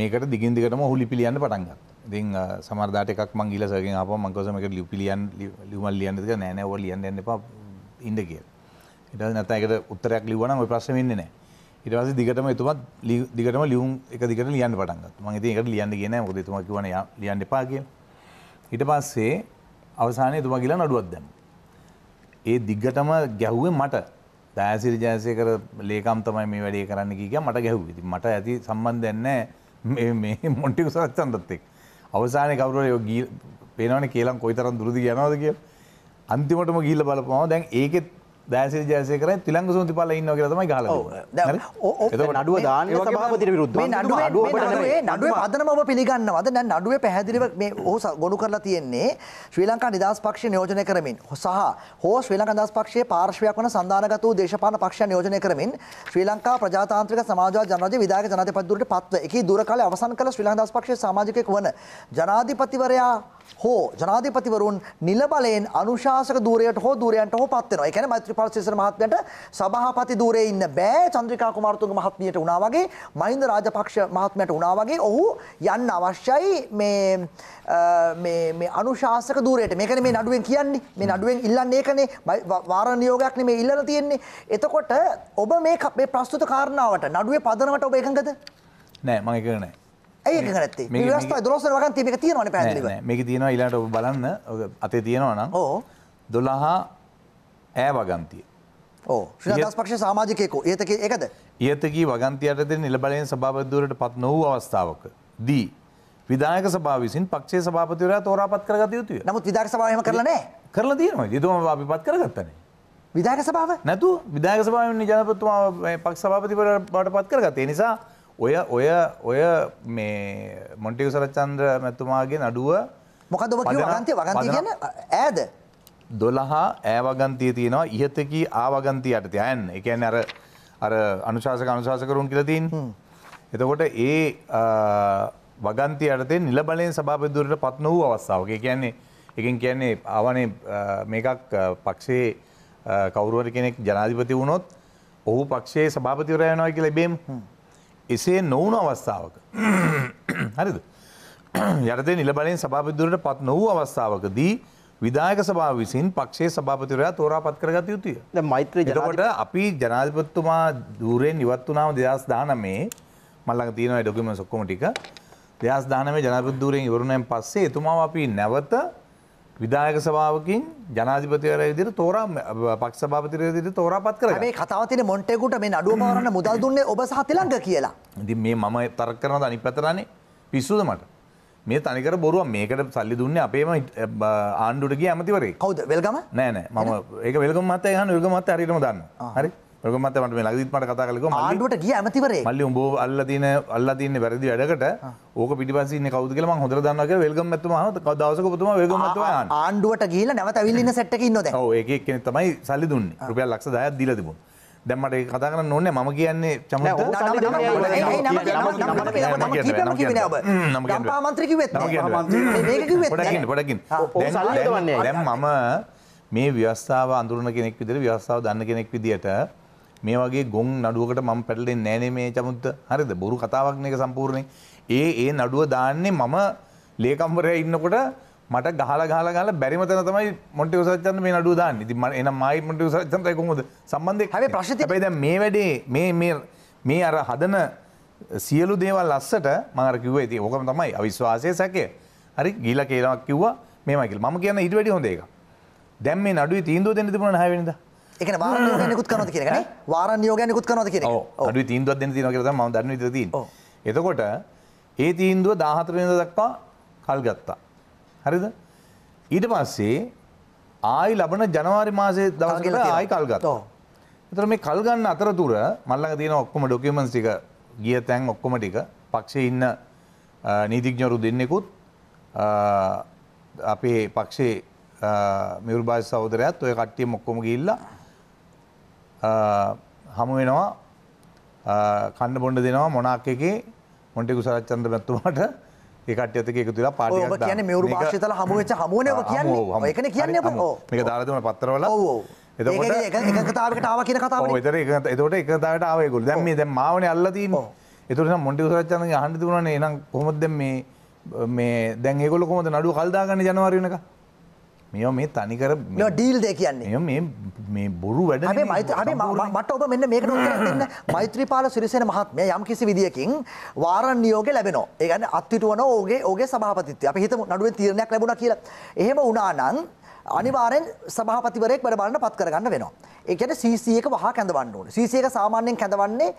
Speaker 3: මේකට දිගින් දිගටම ඔහු ලිපි ලියන්න පටන් ගත්තා. ඉතින් සමහරදාට එකක් මං ගිහලා සර්ගෙන් ආපම මං කිව්වා මේකට ලිපි ලියන්න ලියුමක් ලියන්න දෙක නෑ නෑ ඔය ලියන්න යන්න එපා ඉන්න කියලා. ඊට පස්සේ නැත්නම් ඒකට උත්තරයක් ලිව්වා නම් ওই ප්‍රශ්නේ වෙන්නේ නෑ. ඊට පස්සේ දිගටම එතුමත් දිගටම ලියුම් එක දිගට ලියන්න පටන් ගත්තා. මං ඉතින් ඒකට ලියන්න ගියේ නෑ මොකද එතුමා කිව්වනේ ලියන්න එපා කියලා. ඊට පස්සේ අවසානයේ එතුමා ගිහලා නඩුවක් දැම්මා. ඒ දිග්ගටම ගැහුවේ මට දෑසිරි ජයසයකර ලේකම් තමයි මේ වැඩේ කරන්න කිය මට ගැහ් ති මට ඇති සම්බන්ධයන්න මේ මොන්ටික සරච්චන්දත්තෙක් අවසානය කවරුව යෝ ගී පේනවන කියලම් කොයිතරම් දුරදි යනවාද කිය අන්තිමටම ගිල්ල බලපවා දැන් ඒකෙත් දෑසේ ජයසකර තිලංග සූතිපල ඉන්නව කියලතම ගල නඩුව දාන සභාපතිර විරුද්ධ නඩුවේ නඩුවේ
Speaker 2: පදනම පිළිගන්නවද දැන් නඩුවේ පැහැදිලිව මේ ඕස ගොඩු කරලා තියෙන්නේ ශ්‍රී ලංකා නිදහස් පක්ෂ නියෝජනය කරමින් සහ හෝ ශ්‍රී ලංකා නිදහස් පක්ෂයේ පාර්ශ්වයක් වන සන්දානගත වූ දේශපාලන පක්ෂ නියෝජනය කරමින් ශ්‍රී ලංකා ප්‍රජාතාන්ත්‍රික සමාජවාද ජනරජ විධායක ජනාධිපතිවරුන්ට පත්ව එකී දුර කාලේ අවසන් කළ ශ්‍රී ලංකා නිදහස් පක්ෂයේ සමාජිකයෙකු වන ජනාධිපතිවරයා හෝ ජනාධිපතිවරුන් නිලබලයෙන් අනුශාසක ධූරයට හෝ ධූරයන්ට හෝ පත් වෙනවා. ඒ කියන්නේ මෛත්‍රීපාල සිරිසේන මහත්මයාට සභාපති ධූරයේ ඉන්න බෑ චන්ද්‍රිකා කුමාරතුංග මහත්මියට වුණා වගේ, මහින්ද රාජපක්ෂ මහත්මයාට වුණා වගේ ඔහු යන්න අවශ්‍යයි මේ මේ මේ අනුශාසක ධූරයට. මේකනේ මේ නඩුවෙන් කියන්නේ. මේ නඩුවෙන් ඉල්ලන්නේ ඒකනේ. වාර නියෝගයක් නෙමේ ඉල්ලලා තියෙන්නේ. එතකොට ඔබ මේ මේ ප්‍රස්තුත කාරණාවට නඩුවේ පදනමට ඔබ එකඟද?
Speaker 3: නෑ මම එකඟ නෑ.
Speaker 2: ඒක කරත්තේ නිවස්ථයි දොලොසර වගන් තිබෙක තියෙනවන පැදිලිව
Speaker 3: මේක තියෙනවා ඊළට ඔබ බලන්න අතේ තියෙනවා නම් ඕ දොළහා ඈ වගන්තිය ඕ ශ්‍රදස්
Speaker 2: පක්ෂ සාමාජිකයකෝ ඒතක එකද
Speaker 3: ඒතකී වගන්තියටද නිලබලයෙන් සභාපදදුරට පත් නොවූ අවස්ථාවක දී විදායක සභා විසින් පක්ෂේ සභාපතිවරයා තෝරාපත් කරගත යුතුය. නමුත් විධායක සභාව එහෙම කරලා නැහැ. කරලා තියෙනවා. ඒකම අපි පත් කරගත්තනේ. විධායක සභාව? නැතුව විධායක සභාවෙන් ජනපතිතුමා පක්ෂ සභාපතිවරයාට පත් කරගත්තේ. ඒ නිසා ඔය ඔය ඔය මේ මොන්ටික සරච්චන්ද්‍ර මැතුමාගේ නඩුව මොකද ඔබ වගන්තය වගන්තය කියන ඇද දොළහා ඇවගන්තය තියෙනවා ඉහතකි ආවගන්තී අයට තියයන් එකන් අර අර අනුශාසක අනුශාසකරුන් කියලතින් එතකොට ඒ වගන්තය අයටතේ නිල බලයෙන් සභාපදුරට පත්න වූ අවස්ථාවගේ කියන්නේ එකින් කියන්නේ අවනේ මේකක් පක්ෂයේ කවුරුවර කෙනෙක් ජනාධිපති වුණොත් ඔහු පක්ෂයේ සභාපතිවරයනවා කියල බේම් එසේ නොවුණු අවස්ථාවක. හරිද. යටතේ නිලබලයෙන් සභාපිදුරට පත් නොවූ අවස්ථාවකදී විදායක සභාව විසින් පක්ෂේ සභාපතිවරයා තෝරාපත් කරගත යුතුය. මෛත්‍ර ජනකට අපි ජනාධිපත්තුමා දූරෙන් ඉවත් වුණාව දෙදස් දානමේ මල්ලඟ තියෙනවා ඩොකිමස් ඔක්කොම ටික දෙදස් දානමේ ජනාධිපති ධූරයෙන් ඉවරුණෙන් පස්සේ එතුමාව අපි නැවත විධායක සභාවකින් ජනාධිපතිවරය විදිහට තෝරා පක්ෂ සභාපතිවරය විදිහට තෝරාපත් කරගන්න.
Speaker 2: මේ කතාව තියෙන මොන්ටේගුට මේ නඩුව මවරන්න මුදල් දුන්නේ ඔබ සහ තෙලංග කියලා.
Speaker 3: ඉතින් මේ මම තර්ක කරනවද අනිත් පැත්තටනේ පිස්සුද මට? මේ තනිකර බොරුවක් මේකට සල්ලි දුන්නේ අපේම ආණ්ඩුවට ගිය ඇමතිවරේ. කවුද? වෙල්ගම? නෑ නෑ මම ඒක වෙල්ගම මහත්තයා ගන්න වෙල්ගම මහත්තයා හරියටම දන්නවා. හරි. මට මේ ලගදිත් මට කතා කලක ආණ්ඩුවට ගිය ඇමතිවරේ මල්ලි උඹ අල්ල තියෙන අල්ල තියෙන වැරදි වැඩකට ඕක පිටිපස්සේ ඉන්නේ කවුද කියලා මම හොඳට දන්නවා කියලා වෙල්ගම් මැතිතුමා දවසක ඔබතුමා වෙල්ගම් මැතිතුමා ආන්න ආණ්ඩුවට ගිහිල්ලා නැවත ඇවිල්ලා ඉන්න සෙට් එකේ ඉන්නෝ දැන් ඔව් ඒකේ එක්කෙනෙක් තමයි සල්ලි දුන්නේ රුපියල් ලක්ෂ 10ක් දීලා තිබුණා දැන් මට ඒක කතා කරන්න ඕනේ මම කියන්නේ චමුද්ද මන්ත්‍රී කිව්වෙත් නෑ මේක කිව්වෙත් නෑ පොඩකින් පොඩකින් දැන් මම මේ ව්‍යවස්ථාව අඳුරන කෙනෙක් විදිහට ව්‍යවස්ථාව දන්න කෙනෙක් විදිහට මේ වගේ ගොන් නඩුවකට මම පැටලෙන්නේ නෑනේ මේ චමුත්ත හරිද බොරු කතාවක් නේක සම්පූර්ණයෙන් ඒ ඒ නඩුව දාන්නේ මම ලේකම්වරයා ඉන්නකොට මට ගහලා ගහලා ගහලා බැරිම තැන තමයි මොන්ටියෝ සත්‍යන්ත මේ නඩුව දාන්නේ ඉතින් මම එනම් මායි මොන්ටියෝ සත්‍යන්තයි කොහොමද සම්බන්ධයක් හැබැයි ප්‍රශ්නේ හැබැයි දැන් මේ වැඩේ මේ මේ මේ අර හදන සියලු දේවල් ලස්සට මඟර කිව්ව ඇති ඕකම තමයි අවිශ්වාසය සැකය හරි ගීල කියලාක් කිව්වා මේමකිල් ම කියන ඉට වැඩි හොඳේක දැම් මේ නඩුව තීන්දුව දෙන්න තිබුණ හැවිනිද එක වාර නිකුත් කනොද කියරන වාරන් යෝග නිකුත් කනොද කියන අඩු තීන්දුවත් දෙන තින කියර ම දන්න ති එතකොට ඒ තීන්දුව දාහතරෙනද දක්වා කල් ගත්තා හරිද ඊට පස්සේ ආයි ලබන ජනවාරි මාසේ දවසට ආයි කල් ගත්තා එතර මේ කල්ගන්න අතරතුර මල්ලඟ තියෙන ඔක්කොම ඩොකිමන්ස් ටික ගිය තැන් ඔක්කොම ටික පක්ෂේ ඉන්න නීතිඥවරු දෙන්නෙකුත් අපේ පක්ෂේ මිවුරුභාෂ සහෝදරයත් ඔය කට්ටිය ඔක්කොම ගිහිල්ලා හමුවෙනවා කණ්ඩ බොඩ දෙනවා මොනක් එකේ මොටිකු සරච්චන්ද මැත්තුමට ඒකට ඇතක එක තුලා පාට කියන මවරු භාෂතල හමුවච හමුවනව කියන්න එකන කියන්න මේක දාරතුන පත්තරවල
Speaker 2: එකතාවටාව කියන කතාව
Speaker 3: එතර එතට එකතාවට ආවයකුල් දැම මේ දැ මාවන අල්ලදීම එතුරට මොටි සරච්චන්ගේ හන්ඩි තුරන එනම් කොමොත්ද මේ මේ දැන් ඒකොල කොමද නඩු කල්දාගන්න ජනවරනක මේ මේ තනිකර ඩීල්ද කියන්නේ මේ බොරු වැඩ මට ඔබ මෙන්න මේක නොන්න
Speaker 2: මෛත්‍රපාල සිරිසෙන මහත්මය යම් කිසි විදිියකින් වාරන් නියෝග ලැබෙනෝ ඒගන්න අත්තිටුවන ඕගේ ඕගේ සභාපතිත්ය අපි හිතම නඩුවෙන් තීරණයක් ලැබුණ කියල එහෙම උනානං අනිවාරෙන් සභාපතිවරෙක් වැඩ බලන්න පත් කරගන්න වෙනවා. ඒකට සීසියක වහ කැඳවන්න ඕන සීසියක සාමාන්‍යයෙන් කැඳවන්නේ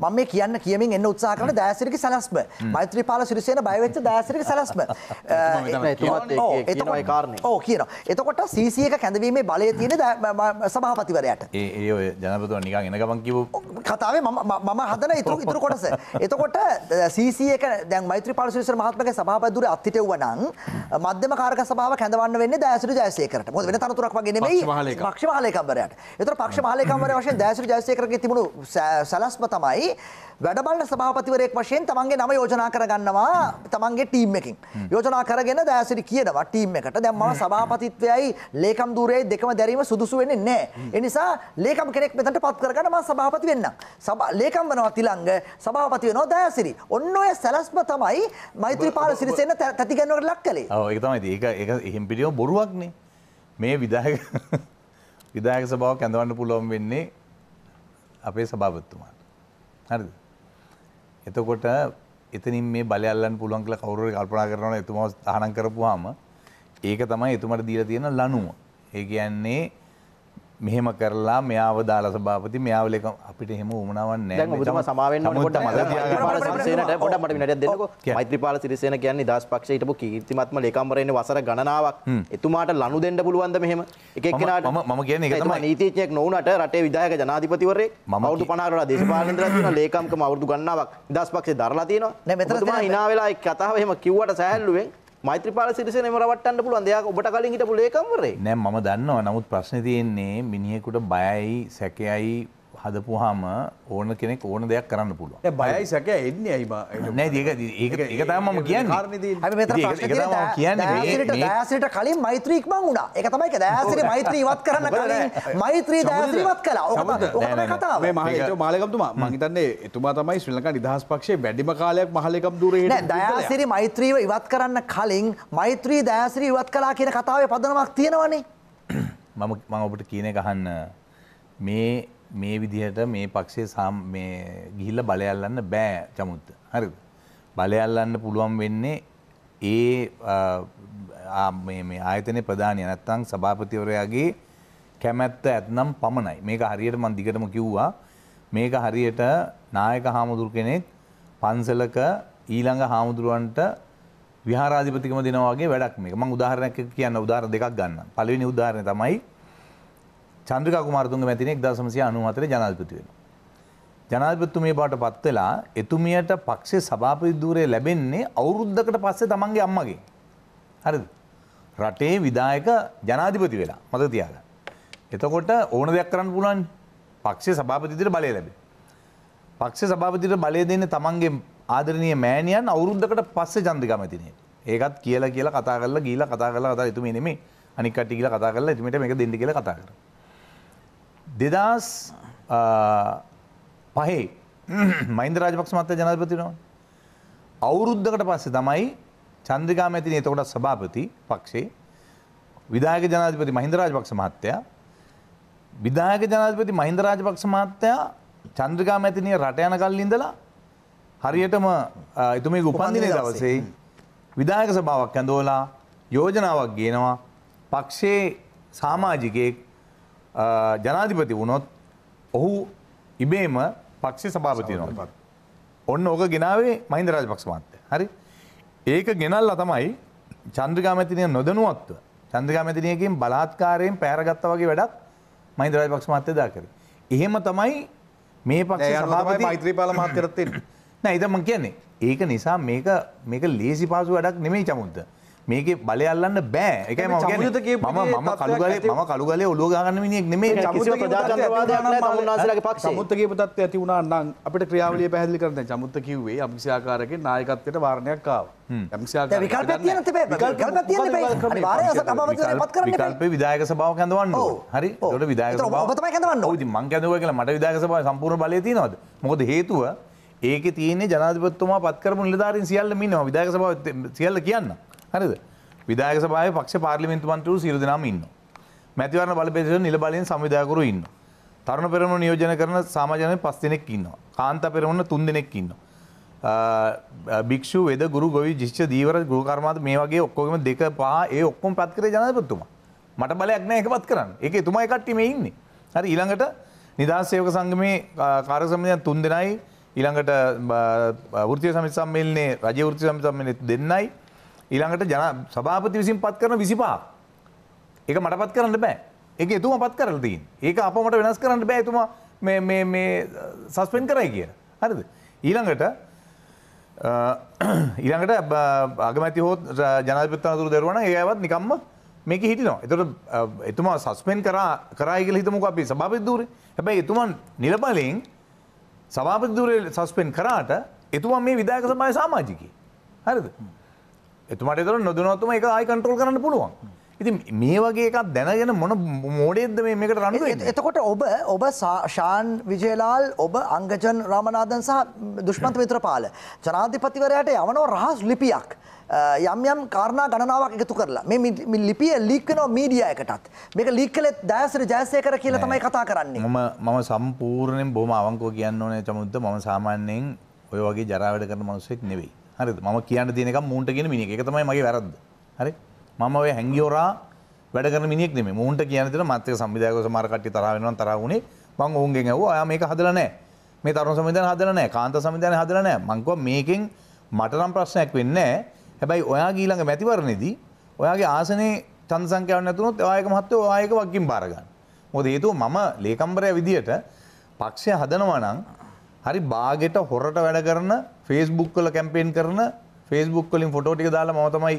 Speaker 2: මම මේ කියන්න කියමින් එන්න උත්සාහ කරන දෑසිරික සැලැස්ම මෛත්‍රීපාල සිරිසේන බයවෙච්ච දෑසිරික සැලැස්ම ඕ කියන එතකොට සීසිය එක කැඳවීමේ බලය තියෙන සභහපතිවරයට
Speaker 3: ඒ ඔය ජනපතුව නිකන් එන ගමන් කිව කතාවේ මම හදන ඉතුරු ඉතුරු කොටස එතකොට
Speaker 2: සීසිය එක දැන් මෛත්‍රීපාල සිරිසේන මහත්මගේ සභාපතිවර අත්හිටෙව්ව නම් මධ්‍යම කාරක සභාව කැඳවන්න වෙන්නේ දෑසිරි ජයසේකරට මොකද වෙන තනතුරක් වගේ නෙමෙයි පක්ෂ මහලේකම්වරයට එතකොට පක්ෂ මහලේකම්වරය වශයෙන් දෑසිරි ජයසේකරගේ තිබුණු සැලැස්ම තමයි පස්සේ වැඩබල සභාපතිවරෙක් වශයෙන් තමන්ගේ නම යෝජනා කරගන්නවා තමන්ගේ ටීම් එකින්. යෝජනා කරගෙන දෑසිරි කියනවා ටීම් එකට දැම්ම සභාපතිත්වයයි ලේකම් දුරේ දෙකම දැරීම සුදුසු වෙන්නේ නැහැ. ඒ නිසා ලේකම් කෙනෙක් මෙතනට පත් කරගන්න මම සභාපති වෙන්නම්. ලේකම් වෙනවා තිලංග, සභාපති වෙනවා දෑසිරි. ඔන්න ඔය සැලැස්ම තමයි මෛත්‍රීපාල සිරිසේන තැති ගන්නවට ලක් කළේ.
Speaker 3: ඔව් ඒක තමයි. ඒක ඒක එහෙම් පිටියෝ බොරුවක්නේ. මේ විධායක විධායක සභාව කැඳවන්න පුළුවන් වෙන්නේ අපේ සභාපතිතුමා. හරිද. එතකොට එතනින් මේ බලයල්ලන් පුළුවන් කියලා කවුරුහරි කල්පනා කරනවා එතුමා තහනම් කරපුවාම ඒක තමයි එතුමාට දීලා තියෙන ලනුව. ඒ කියන්නේ මෙහෙම කරලා මෙයාව දාලා සභාපති මෙයාවල එක අපිට එහෙම උමනාවක් නැහැ. දැන් ඔබතුමා සමාවෙන්න ඕනේ පොඩ්ඩක් මම සිරිසේනට පොඩ්ඩක් මට විනාඩියක් දෙන්නකෝ. මෛත්‍රීපාල සිරිසේන
Speaker 4: කියන්නේ දහස් පක්ෂයේ හිටපු කීර්තිමත්ම ලේකම්වරයෙන්නේ වසර ගණනාවක්. එතුමාට ලනු දෙන්න පුළුවන්ද මෙහෙම? එක එක්කෙනාට මම මම කියන්නේ ඒක තමයි. නීතිඥයෙක් නොවුනට රටේ විධායක ජනාධිපතිවරයෙක් අවුරුදු 50කට වඩා දේශපාලන දලා තියෙන ලේකම්කම අවුරුදු ගණනාවක් දහස් පක්ෂයේ දරලා තියෙනවා. නෑ මෙතන හිනා වෙලා ඒ කතාව එහෙම කිව්වට සෑහළුවෙන් මෛත්‍රපාල සිරිසෙන එම රවට්ටන්න පුළුවන් දෙයක් ඔබට කලින් හිටපු ලේකම්වරේ.
Speaker 3: නෑ මම දන්නවා. නමුත් ප්‍රශ්නේ තියෙන්නේ මිනිහෙකුට බයයි, සැකයයි, හදපුහම ඕන කෙනෙක් ඕන දෙයක් කරන්න පුළුව බයයි සැක එන්න ඇයිම ඒකතම ම කියන්න දෑසට
Speaker 2: කලින් මෛත්‍රීක්ම වුණා එක තමයි දෑසට මෛත්‍රී වත් කරන්න කලින් මෛත්‍රී දෑසීවත් කලා කතාව මාලකතුමා
Speaker 1: මහිතන්නේ එතුමා තමයි ශ්‍රලක නිදහස් පක්ෂේ වැඩිම කාලයක් මහලකම් දුරේ දෑසිරි
Speaker 2: මෛත්‍රීව ඉවත් කරන්න කලින් මෛත්‍රී දෑසිරි ඉවත් කලා කියන කතාව පදනමක් තියෙනවනේ
Speaker 3: මම ඔබට කියන ගහන්න මේ මේ විදිහට මේ පක්ෂය සාම් මේ ගිහිල්ල බලයල්ලන්න බෑ චමුත්ත හරි බලයල්ලන්න පුළුවන් වෙන්නේ ඒ මේ ආයතනය ප්‍රධානය නැත්තං සභාපතිවරයාගේ කැමැත්ත ඇත්නම් පමණයි මේක හරියට මන් දිගටම කිව්වා මේක හරියට නායක හාමුදුරු කෙනෙක් පන්සලක ඊළඟ හාමුදුරුවන්ට විහාරාධිපතිකම දෙනවාගේ වැඩක් මේක මං උදාහරණයක් කියන්න උදාහරණ දෙකක් ගන්න පළවෙනි උදාහරණය තමයි චන්ද්‍රිකා කුමාරතුංග මැතිණිය 1994 ජනාධිපති වෙනවා. ජනාධිපතිතුමිය බවට පත් වෙලා එතුමියට පක්ෂයේ සභාපති ධූරය ලැබෙන්නේ අවුරුද්දකට පස්සේ තමන්ගේ අම්මගේ. හරිද? රටේ විධායක ජනාධිපති වෙලා මතක තියාගන්න. එතකොට ඕන දෙයක් කරන්න පුළුවන්. පක්ෂයේ සභාපතිතුමියට බලය ලැබෙන. පක්ෂයේ සභාපතිතුමියට බලය දෙන්නේ තමන්ගේ ආදරණීය මෑණියන් අවුරුද්දකට පස්සේ චන්ද්‍රිකා මැතිණියට. ඒකත් කියලා කියලා කතා කරලා ගිහිලා කතා කරලා කතා එතුමිය නෙමෙයි. අනික් කට්ටිය කියලා කතා කරලා එතුමියට මේක දෙන්න කියලා කතා කරා. දෙදස් පහේ මයින්ද රාජපක්ෂ මත්ත ජනාධපතිනවා. අවුරුද්ධකට පස්සේ තමයි චන්ද්‍රිකාම ඇතින එතකොට සභාපති පක්ෂේ විදායක ජනාධපති මහින්ද රාජපක්ෂ මහත්තයා විදායක ජනාධපති මහින්ද රාජපක්ෂ මහත්තයා චන්ද්‍රිකාම ඇතිනය රට යන කල් ඉඳලා හරියටම එතුමේ උපන්දින දවසේ විදායක සභාවක් ඇඳෝලා යෝජනාවක් ගේනවා පක්ෂේ සාමාජිකයෙක් ජනාධිපති වුණොත් ඔහු ඉබේම පක්ෂ සභාපතියනවා. ඔන්න ඕක ගෙනාවේ මහින්ද රාජපක්ෂ මහත්තය. හරි. ඒක ගෙනල්ලා තමයි චන්ද්‍රිකා මැතිණිය නොදැනුවත්ව චන්ද්‍රිකා මැතිණියගෙන් බලාත්කාරයෙන් පැහැරගත්තා වගේ වැඩක් මහින්ද රාජපක්ෂ මහත්තයා දා කරේ. එහෙම තමයි මේ පක්ෂ සභාපති මෛත්‍රීපාල මහත්තයරත් තියෙන්නේ. නෑ ඉතින් මම කියන්නේ ඒක නිසා මේක මේක ලේසි පාසු වැඩක් නෙමෙයි චමුද්ද. මේක බලයල්ලන්න බෑ එක ම ම ම කළුගලේ ම කළුගලේ ඔලුවගන්න මිනිෙක් නෙමේ ගේ පක් මුත්තගේ පතත් ඇති
Speaker 1: වුණනම් අපට ක්‍රියාවලිය පැහදිලි කරන චමුත්ත කිවේ අමිසිාකාරක නායකත්වයට වාරණයක්කාව
Speaker 3: විකල්ප විදායක සභාව කැඳවන්න හරි ොට විදායක ම කැදව කියල මට විදායක සභාව සම්පූර්ණ බලයති නොද මොද හේතුව ඒක තියන්නේ ජනාධපත්තුමා පත්කරම නිධාරින් සියල්ල මින්නවා විදායක සභාව සියල්ල කියන්න හරිද විදායක සභාවේ පක්ෂ පාර්ලිමේන්තු මන්ත්‍රීවරු සියලු දෙනාම ඉන්නවා මැතිවරණ බලපෑම් නිලබලයෙන් සංවිධායකවරු ඉන්නවා තරුණ පෙරමුණ නියෝජනය කරන සමාජයන් පස් දෙනෙක් ඉන්නවා කාන්තා පෙරමුණ තුන් දෙනෙක් ඉන්නවා භික්ෂු වෙද ගුරු ගොවි ජිෂ්ඨ දීවර ගෘහ කර්මාන්ත මේ වගේ ඔක්කොගෙම දෙක පහ ඒ ඔක්කොම පත් කරේ ජනාධිපතිතුමා මට බලයක් නැහැ ඒකපත් කරන්න ඒක එතුමයි කට්ටිය මේ ඉන්නේ හරි ඊළඟට නිදහස් සේවක සංගමේ කාර්ය සමිතියන් තුන් දෙනයි ඊළඟට වෘත්තීය සමිති සම්මේලනයේ රජයේ වෘත්තීය සමිති සම්මේලනයේ දෙන්නයි ඊළඟට ජන සභාපති විසින් පත් කරන විසිපා. ඒක මට පත් කරන්න බෑ ඒක එතුම පත් කරල තින් ඒක අප මට වෙනස් කරන්න බෑ එතුමා මේ සස්පෙන් කරයි කිය. හරිද. ඊළඟට ඊළඟට අගමැති හෝත් ජනපතනතුර දරුවන ඒවත් නිකම්ම මේක හිටිනවා. එතට එතුමා සස්පෙන් කරායිගල හිතමක අපි සභාපති දූර හැබැයි එතුමන් නිලබලෙන් සභාපති දූරය සස්පෙන් කරාට එතුමන් මේ විදායක සමය සාමාජිකි. හරිද. එතුමට තර නොදනොත්තුම එක ආයි කන්ට්‍රෝල් කරන්න පුළුවන් ඉති මේ වගේ එකක් දැනගෙන මොන මෝඩේද මේකට රන්න එතකොට ඔබ ඔබ ශාන් විජයලාල් ඔබ
Speaker 2: අංගජන් රාමනාදන් සහ දුෂ්මන්ත මිත්‍රපාල ජනාධිපතිවරයට යවනෝ රහස් ලිපියක් යම් යම් කාරණා ගණනාවක් එකතු කරලා මේ ලිපිය ලික්කනෝ මීඩිය එකටත් මේක ලික්කලෙත් දෑසර ජයසය කර කියලා තමයි කතා කරන්නේ
Speaker 3: ම මම සම්පූර්ණයෙන් බොම අවංකෝ කියන්න ඕනේ චමුද්ද මම සාමාන්‍යයෙන් ඔය වගේ ජරාවැඩ කරන මනුසෙක් නෙවෙයි හරි ම කියන්න තියනක මූන්ට කියෙන මිනි එක තමයි මගේ වැරද හරි මම ඔය හැංගියෝරා වැඩ මිනික් නෙ මූන්ට කියන තින මත්තක සම්විධයක සමාරකට්ටි තරවෙනවා තරුණේ මං ඔවුන්ගෙන් ඇව අය මේක හදලනෑ මේ තරුණ සමිධන හදලනෑ කාන්ත සමිධන හදලනෑ මංකව මේකෙන් මටනම් ප්‍රශ්නයක් වෙන්න හැබැයි ඔයා ගීළඟ මැතිවරණෙදී ඔයාගේ ආසනේ චන්ද සංකයාව නැතුනොත් ඔයක මහත්තව ආයක වක්කින් බාරගන්න මොද ඒතු මම ලේකම්බරය විදියට පක්ෂය හදනවනං හරි බාගෙට හොරට වැඩ කරන ෆේස්බුක් වල කැම්පේන් කරන ෆේස්බුක් වලින් ෆොටෝ ටික දාලා මම තමයි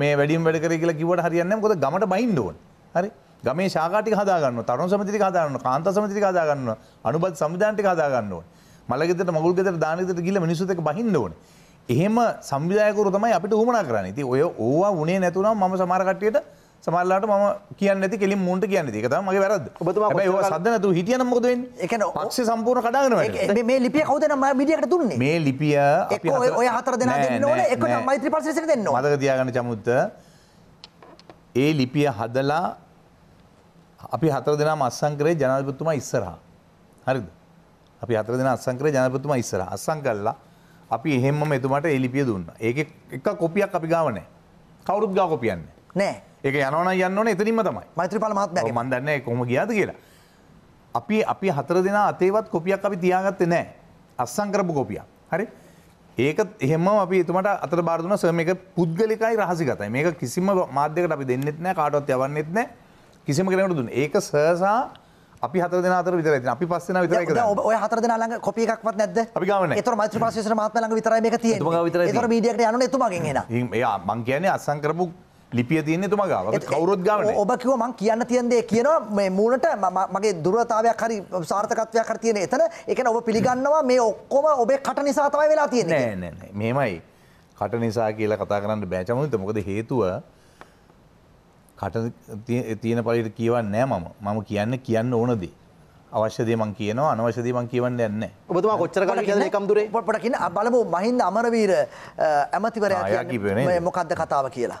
Speaker 3: මේ වැඩිම වැඩ කරේ කියලා කිව්වට හරියන්නේ නැහැ මොකද ගමට බයින්න ඕන. හරි. ගමේ ශාඛා ටික හදා ගන්නවා. තරුණ සමිති ටික හදා ගන්නවා. කාන්තා සමිති ටික හදා ගන්නවා. අනුබද්ධ සංවිධාන ටික හදා ගන්න ඕනේ. මලගෙදරට මගුල් ගෙදරට දාන ගෙදරට ගිහිල්ලා මිනිස්සුත් එක්ක බහින්න ඕනේ. එහෙම සංවිධායකවරු තමයි අපිට උවමනා කරන්නේ. ඉතින් ඔය ඕවා උනේ නැතුණා මම සමහර කට්ටියට සමල්ලාට ම කියන්න කෙලි මුන්ට කියන්න දක මගේ වැරද ඔබතුමා සද නතු හිටියන මොද එකන පක්ෂ සම්පූර්ණ කඩාගන මේ ලිපිය කවද ම මිියට තුන්නේ මේ ලිපිය ඔය හතර දෙන එක මෛත්‍ර පස දෙන්න අදක තියාගන්න චමුත්ත ඒ ලිපිය හදලා අපි හතර දෙනා අස්සංකරේ ජනාධපතුමා ඉස්සරහා හරිද අපි හතර දෙෙන අසංකරේ ජනපතුමා ඉස්සර අසං කල්ලා අපි එහෙම එතුමට එලිපිය දුන්න ඒක එක කොපියක් අපි ගාවනෑ කවුරුත් ගා කොපියන්නේ නෑ ඒක යනවන යන්නන එතනින්ම තමයි මෛත්‍රපාල මත් මන්දන්න කොම ගියාද කියලා. අපි අපි හතර දෙෙන අතේවත් කොපියක් අපි තියාගත්ත නෑ අස්සං කරපු කොපිය හරි ඒකත් එහෙම අපි එතුමට අතර බාරදුන සම එක පුද්ගලිකයි රහසිකතයි මේක කිසිම මාධ්‍යකට අපි දෙන්නෙත් නෑ කාටවත් යවන්නෙත් නෑ කිසිම කෙනකට දුන්න ඒක සහසා අපි හතර දෙන අතර විතර ඇති අපි පස්සෙන විතර ඔය හතර දෙන ළඟ කොපි එකක්වත් නැද්ද අපි ගාව එතර මෛත්‍රී පාසේසර මාත්ම ළඟ විතරයි මේක තියෙන්නේ එතර මීඩියකට යන්නේ එතුමගෙන් එන ඒ මං කියන්නේ අත්සන් කරපු ලිපිය තියන්නේ තුම ගාව කවරුත් ගාන
Speaker 2: ඔබ කිව මං කියන්න තියන්දේ කියනවා මේ මූලට මගේ දුරතාවයක් හරි සාර්ථකත්වයක් කර තියෙන එතන එකන ඔබ පිළිගන්නවා මේ ඔක්කොම ඔබේ කට නිසාතමයි වෙලා තියෙන
Speaker 3: මෙමයි කට නිසා කියලා කතා කරන්න බෑචමුත මොකද හේතුව කට තියෙන පලිට කියවන්න නෑ මම මම කියන්න කියන්න ඕනදී අවශ්‍යදේ මං කියනවා අනවශ්‍යදේ මං කියවන්න යන්නේ. ඔබතුමා
Speaker 2: කොච්චර කාලයක් කියලා එකම් දුරේ පොඩ්ඩක් ඉන්න බලමු මහින්ද අමරවීර ඇමතිවරයා කියන්නේ මොකක්ද කතාව කියලා.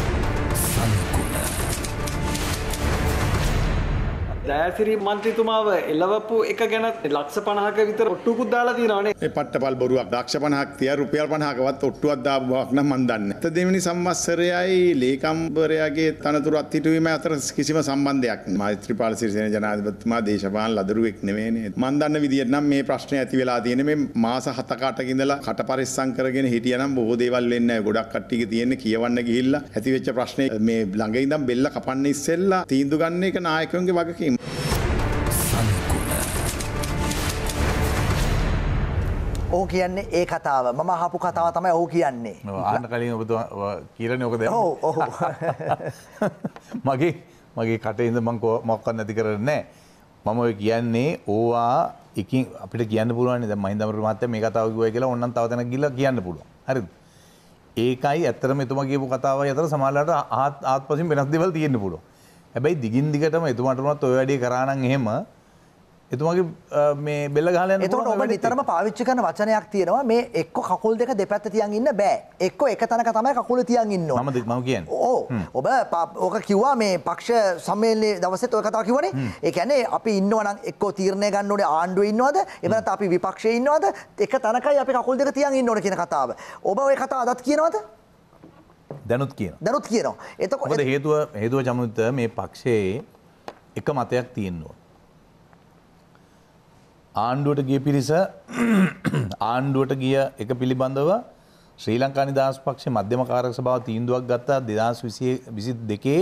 Speaker 1: දෑසිරි මන්ත්‍රතුමාව එල්ලවපු එක ගැනත් ලක්ෂ පනහක විතර ඔට්ටුකුත් දාලා තියෙනවානේ පට්ටපල් බොරුවක් ලක්ෂ පනහක් තිය රුපියල් පනහකවත් ඔට්ටුවක් දාපුවක් නම් මන් දන්නේ. ත දෙවෙනි සම්වත්සරයයි ලේකම්වරයාගේ තනතුරත් හිටුවීම අතර කිසිම සම්බන්ධයක් මෛත්‍රීපාල සිරිසේන ජනාධිපතිතුමා දේශපාලන ලදරුවෙක් නෙවෙයිනේ. මන් දන්න විදියට නම් මේ ප්‍රශ්නේ ඇති වෙලා තියෙන්නේ මේ මාස 7කට ඉඳලා කට පරිස්සම් කරගෙන හිටියනම් බොහෝ දේවල් වෙන්නේ නැහැ. ගොඩක් කට්ටියක තියෙන්නේ කියවන්න ගිහිල්ලා ඇති වෙච්ච ප්‍රශ්නේ මේ ළඟ ඉඳන් බෙල්ල කපන්න ඉස්සෙල්ලා තීන්දුව ගන්න එක නායකයන්ගේ වගකීම. Sami
Speaker 2: ඕ කියන්නේ ඒ කතාව මම හපු කතාව තමයි ඔහු කියන්නේ
Speaker 3: ආන්න කලින් ඔබ කියරන ඕකද ඔහු මගේ මගේ කටඉද මංකෝ මොක්කන් නැති කරන්නේ මම ඔය කියන්නේ ඕවා එක අපිට කියන්න පුළුවන් ද මහිදමර මත්ත මේ කතාවකිව කියලා ඔන්න තවතන ගිල කියන්න පුළුව හරි ඒකයි ඇත්තරම එතුම කියපු කතාව අතර සමාලට ආත් පසින් වෙනස් දෙවල් තියෙන්න්න පුළුව හැබැයි දිගින් දිගටම එතුමටමත් ඔය වැඩි කරන්න එහෙම එතුමගේ මේ බෙල්ල ගහලන එතට ඔබ
Speaker 2: නිතරම පාවිච්චි කරන වචනයක් තියෙනවා මේ එක්ක කකුල් දෙක දෙපැත්ත තියන් ඉන්න බෑ එක්ක එක තනක තමයි කකුල තියන් ඉන්න මද ම කිය ඕ ඔබ ඕක කිව්වා මේ පක්ෂ සම්මේල්ලේ දවසත් ඔය කතා කිවනේ එකැනේ අපි ඉන්නවනම් එක්ක තීරණය ගන්න ඕනේ ආණ්ඩුව ඉන්නවද එමත් අපි විපක්ෂය ඉන්නවද එක තනකයි අපි කකුල් දෙක තියන් ඉන්න ඕන කියන කතාව ඔබ ඔය කතා අදත් කියනවද දැනුත් කියන දැනුත් කියනවා එතකොට
Speaker 3: හේතුව හේතුව චමුත මේ පක්ෂයේ එක මතයක් තියෙනවා. ආණ්ඩුවට ගිය පිරිස ආණ්ඩුවට ගිය එක පිළිබඳව ශ්‍රී ලංකා නිදහස් පක්ෂේ මධ්‍යම කාරක සභාව තීන්දුවක් ගත්තා 2022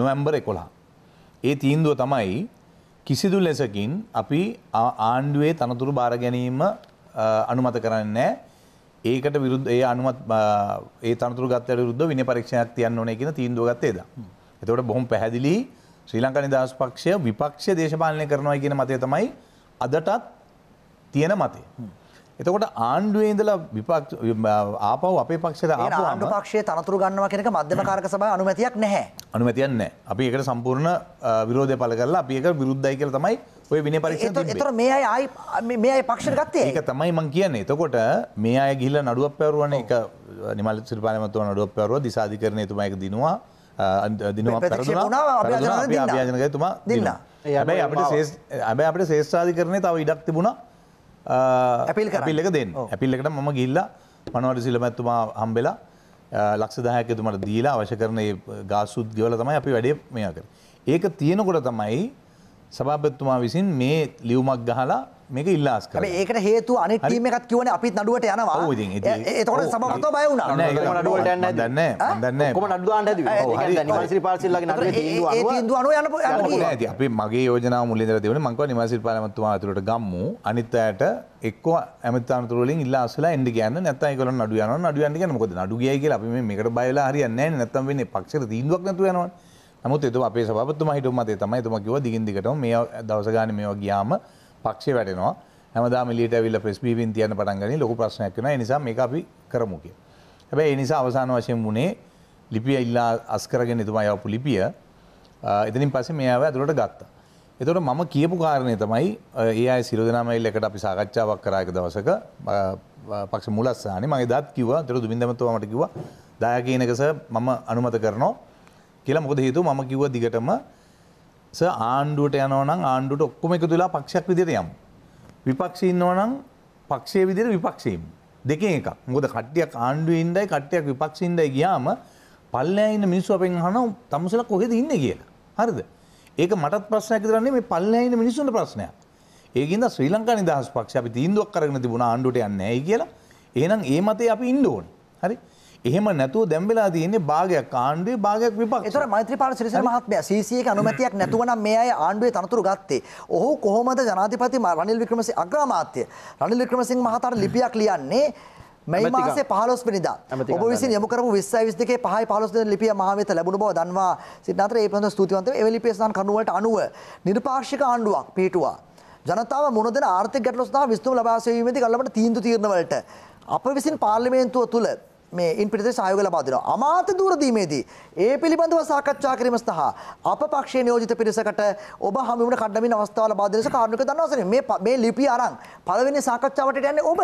Speaker 3: නොවැම්බර් 11. ඒ තීන්දුව තමයි කිසිදු ලෙසකින් අපි ආණ්ඩුවේ තනතුරු බාර ගැනීම අනුමත කරන්නේ නැහැ. ඒකට විරුද්ධ ඒ අනුමත් ඒ තනතුර ගත්තට විරුද්ධ විනය පරීක්ෂණයක් තියන්න ඕනේ කියන තීන්දුව ගත්තේ දා. එතකොට බොහොම පැහැදිලි ශ්‍රී ලංකා නිදහස් පක්ෂය විපක්ෂය දේශපාලනය කරනවා කියන මතය තමයි අදටත් තියෙන මතය. එතකොට ආණ්ඩුවේ ඉඳලා විපක්ෂ ආපහු අපේ පක්ෂයට ආපුවාම ආණ්ඩු
Speaker 2: පක්ෂයේ තනතුරු ගන්නවා කියන එක මධ්‍යම කාරක සභාව අනුමැතියක් නැහැ.
Speaker 3: අනුමැතියක් නැහැ. අපි ඒකට සම්පූර්ණ විරෝධය පළ කරලා අපි ඒක විරුද්ධයි කියලා තමයි ඔය විනය පරීක්ෂණ තිබ්බේ. ඒතර
Speaker 2: මේ අය ආයි මේ අය පක්ෂයට
Speaker 3: ගත්තේ. ඒක තමයි මම කියන්නේ. එතකොට මේ අය ගිහිල්ලා නඩුවක් පැවරුවානේ ඒක නිමල් සිරිපාලේ මතුවා නඩුවක් පැවරුවා දිසාධිකරණයතුමා ඒක දිනුවා. දිනවා පැරදුනා. අපි ආභ්‍යන්තරගතුමා දිනවා. හැබැයි අපිට ශේෂ්ඨ හැබැයි අපිට ශේෂ්ඨාධිකරණේ තව ඉඩක් තිබුණා. ඇපිල් කරපිල්ලක දෙන්න ඇපිල්ලකට ම ගිල්ල මනවට සිලමැත්තුමා හම්බෙලා ලක්ෂ දහයකතුමට දීලා අවශ කරන ගාසුද් ගවල තමයි අපි වැඩේ මෙයා කර ඒක තියෙනකොට තමයි සභාපත්තුමා විසින් මේ ලියුමක් ගහලා මේක ඉල්ලාස් කර
Speaker 2: ඒකට හේතු අනෙක්ීම එකත් කියවන අපිත් නඩුවට යනවා ඒතකොට සමත බය වුණ
Speaker 3: නඩුවට යන්න දන්න දන්න කොම නඩුවන්ට පාසිල්ල යන අපි මගේ යෝජනා මුල්ලෙදර තිවන මංකව නිවාසිල් පාලමත්තුමා තුරට ගම්මු අනිත්තයට එක්ව ඇමතතුරලින් ඉල්ලාසලා එඩ කියන්න නැතයි කර නඩුවයන නඩුවන්ට මොකද නඩුගියයි කියලා අපි මේකට බයලා හරියන්න නැත්තම් වෙන්නේ පක්ෂර දීදුවක් නැතුවයනවා නමුත් එතු අපේ සබතුම හිටුම් මතේ තමයි තුම කිව දිගින් දිගටම මේ දවස ගාන මේවා ගියාම පක්ෂය වැටෙනවා හැමදා මිලිට විල්ල ප්‍රස්බීවින් තියන්න පටන්ගනි ලොකු ප්‍රශ්නයක් වෙන නිසා මේ අපි කරමුකය. හැබැයි එනිසා අවසාන වශයෙන් වුණේ ලිපිය ඉල්ලා අස්කරගෙන එතුමා යවපු ලිපිය එතනින් පස්සේ මේ අව ඇතුළට ගත්තා. එතකොට මම කියපු කාරණය තමයි ඒ අය සිරු දෙනාමයිල් එකට අපි සාකච්ඡාවක් කරා එක දවසක පක්ෂ මුලස්සානේ මගේ දත් කිව්වා දර දුමින්දමතුමා මට කිව්වා දායකීනකස මම අනුමත කරනවා කියලා මොකද හේතුව මම කිව්ව දිගටම ස ආණ්ඩුවට යනවනම් ආණ්ඩුවට ඔක්කොම එකතු වෙලා පක්ෂයක් විදිහට යමු. විපක්ෂය ඉන්නවනම් පක්ෂයේ විදිහට විපක්ෂයේම. දෙකෙන් එකක්. මොකද කට්ටියක් ආණ්ඩුවේ ඉඳයි කට්ටියක් විපක්ෂයේ ඉඳයි ගියාම පල්ලෑයේ ඉන්න මිනිස්සු අපෙන් අහනවා තමුසලා කොහෙද ඉන්නේ කියලා. හරිද? ඒක මටත් ප්‍රශ්නයක් විතරක් නෙමෙයි මේ පල්ලෑයේ ඉන්න මිනිස්සුන්ට ප්‍රශ්නයක්. ඒකින්ද ශ්‍රී ලංකා නිදහස් පක්ෂය අපි තීන්දුවක් අරගෙන තිබුණා ආණ්ඩුවට යන්නේ නැහැයි කියලා. එහෙනම් ඒ මතේ අපි ඉන්න ඕනේ. හරි? එහෙම නැතුව දැම්වෙලා තියන්නේ භාගයක් ආණ්ඩුවේ භාගයක් විපක්ෂ. ඒතර මෛත්‍රීපාල සිරිසේන මහත්මයා CC එක
Speaker 2: අනුමැතියක් නැතුව නම් මේ අය ආණ්ඩුවේ තනතුරු ගත්තේ. ඔහු කොහොමද ජනාධිපති රනිල් වික්‍රමසිංහ අග්‍රාමාත්‍ය රනිල් වික්‍රමසිංහ මහතාට ලිපියක් ලියන්නේ මේ මාසේ 15 වෙනිදා ඔබ විසින් යොමු කරපු 20 22 5 15 දෙන ලිපිය මහාවේත ලැබුණ බව දන්වා සිටනාතර ඒ පිළිබඳව ස්තුතිවන්ත වේ. ඒ ලිපිය සඳහන් කරුණු වලට අනුව නිර්පාක්ෂික ආණ්ඩුවක් පිහිටුවා. ජනතාව මුණ දෙන ආර්ථික ගැටලු සඳහා විසඳුම් ලබා සෙවීමේදී ගල්ලපට තීන්දුව තීරණ වලට අප විසින් පාර්ලිමේන්තුව තුළ මේ ඉන් පිටත සහයෝග ලබා දෙනවා. අමාත්‍ය දූරදීමේදී ඒ පිළිබඳව සාකච්ඡා කිරීම සහ අප පක්ෂයේ නියෝජිත පිරිසකට ඔබ හමු වුණ කණ්ඩායමින් අවස්ථාව ලබා දෙන ලෙස කාරුණික දන්වසනේ. මේ මේ ලිපිය අරන් පළවෙනි සාකච්ඡාවට යන්නේ ඔබ.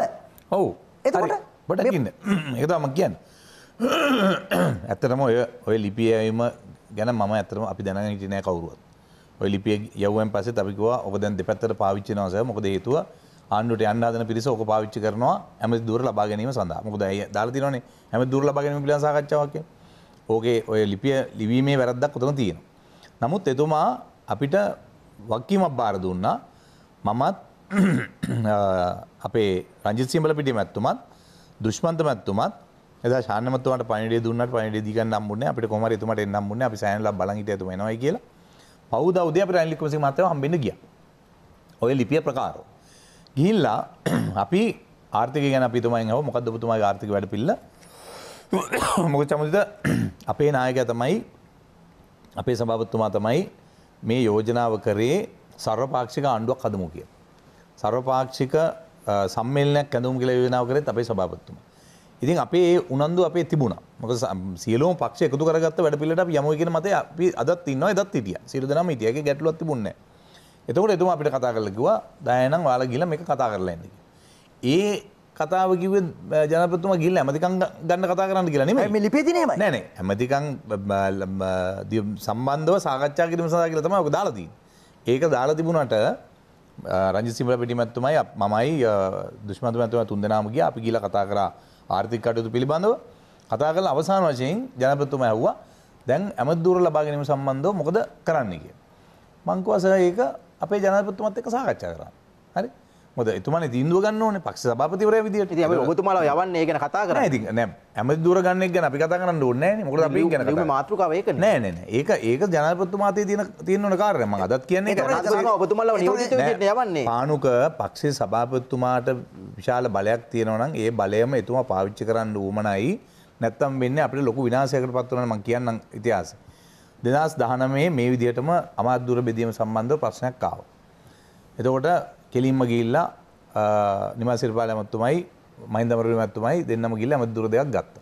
Speaker 3: ඔව්. එතකොට බට කින්න. ඒක තමයි මම කියන්නේ. ඇත්තටම ඔය ඔය ලිපිය යවීම ගැන මම ඇත්තටම අපි දැනගෙන හිටියේ නෑ කවුරුවත්. ඔය ලිපිය යවුවෙන් පස්සේ අපි කිව්වා ඔබ දැන් දෙපැත්තට පාවිච්චි වෙනවා සර්. මොකද හේතුව ආණ්ඩුවට අන්ඩාදන පිරිස ඕක පාවිච්චි කරනවා ඇම දුර ලබා ගැනීම සඳහා මුොද ඇය දාලතිරනේ ඇම දුර ලබා ගැනීම පිළ සාකච්ඡාවක ඕගේ ඔය ලිපිය ලිවීමේ වැරද්දක් කොතන තියෙන. නමුත් එතුමා අපිට වක්කීමක් බාර දුන්නා මමත් අපේ රජසිම්බල පිටි මැත්තුමත් දුෂ්මන්ත මැත්තුමත් එද ශානමත්තුමට පනිඩේ දුන්නට පනිඩේ දිග නම්බුන්නේ අපිට කොමර තුමට එන්නම්බුන්නේ අපි සෑනල බලහිට ඇතු වෙනවා කියලා පෞදෞදය අප රැල්ලිකමසි මතව හම්බෙන ගිය ඔය ලිපිය ප්‍රකාරෝ ගිහිල්ලා අපි ආර්ථික ගැන පිතුමයි හව මොකද පුතුමයි ආර්ථික වැඩ පිල්ල මොක චමුදිත අපේ නායක තමයි අපේ සභාපත්තුමා තමයි මේ යෝජනාව කරේ සර්වපාක්ෂික ආණ්ඩුවක් හදමු කිය. සර්වපාක්ෂික සම්මේලනයක් ඇඳුම් කියලා යෝජනාව කරේ අපේ සභාපත්තුමා. ඉතින් අපේ ඒ උනන්දු අපේ තිබුණා. මොකද සියලුම පක්ෂ එකතු කරගත්ත වැඩ පිළිවෙලට අපි යමු කියන මතය අපි අදත් ඉන්නවා එදත් හිටියා. සියලු දෙනාම හිටියා. ඒකේ ගැටලුවක් තිබුණේ නැහැ. එතකොට එතුම අපිට කතා කරල කිව්වා දයනම් වාලා ගිල මේක කතා කරලා ඇද. ඒ කතාව කිව ජනපතුම ගිල්ල ඇමතිකං ගන්න කතා කරන්න කියලා නම ලිපේතිනීම නැන ඇමතිකං සම්බන්ධව සාකච්ඡා කිරීම සඳහා කියල තම දාලදී. ඒක දාලා තිබුණට රජසිමල පිටිමැත්තුමයි මමයි දුෂ්මතු මැතුම තුන් දෙනාමගේ අපි ගිල කතා කර ආර්ථික කටයුතු පිළිබඳව කතා කළ අවසාන වශයෙන් ජනපතුම ඇහ්වා දැන් ඇමදදුර ලබාගැනීම සම්බන්ධව මොකද කරන්නගේ. මංකවස ඒක අපේ ජනපතුමත් එක් සාකච්ඡා කරන්න හරි මොද එතුමන තින්දුව ගන්න ඕන පක්ෂ සභාපතිවරය විදිට ඔබතුමාල යවන්න ඒගෙන කතා කර ති ඇම දුර ගන්න ගැන අපි කතා කරන්න ඕන්න මොට අපි ගැන මාතෘකාවයක නෑන ඒක ඒක ජනපතුමාතය තියන තියන්නන කාරම අදත් කියන්නේ ඔබතුමල යවන්නේ පානුක පක්ෂේ සභාපත්තුමාට විශාල බලයක් තියෙනවනම් ඒ බලයම එතුමා පාවිච්චි කරන්න ූමනයි නැත්තම් වෙන්න අපට ලොකු විනාසයකට පත්වන ම කියන්න ඉතිහාස දෙදස් දහනමේ මේ විදිහටම අමාදුර බෙදීම සම්බන්ධව ප්‍රශ්නයක් කාව. එතකොට කෙලින්ම ගිල්ලා නිමසිරපාල ඇමත්තුමයි මහින්දමරුලි ඇමත්තුමයි දෙන්නම ගිල්ලා ඇමත්දුර දෙයක් ගත්ත.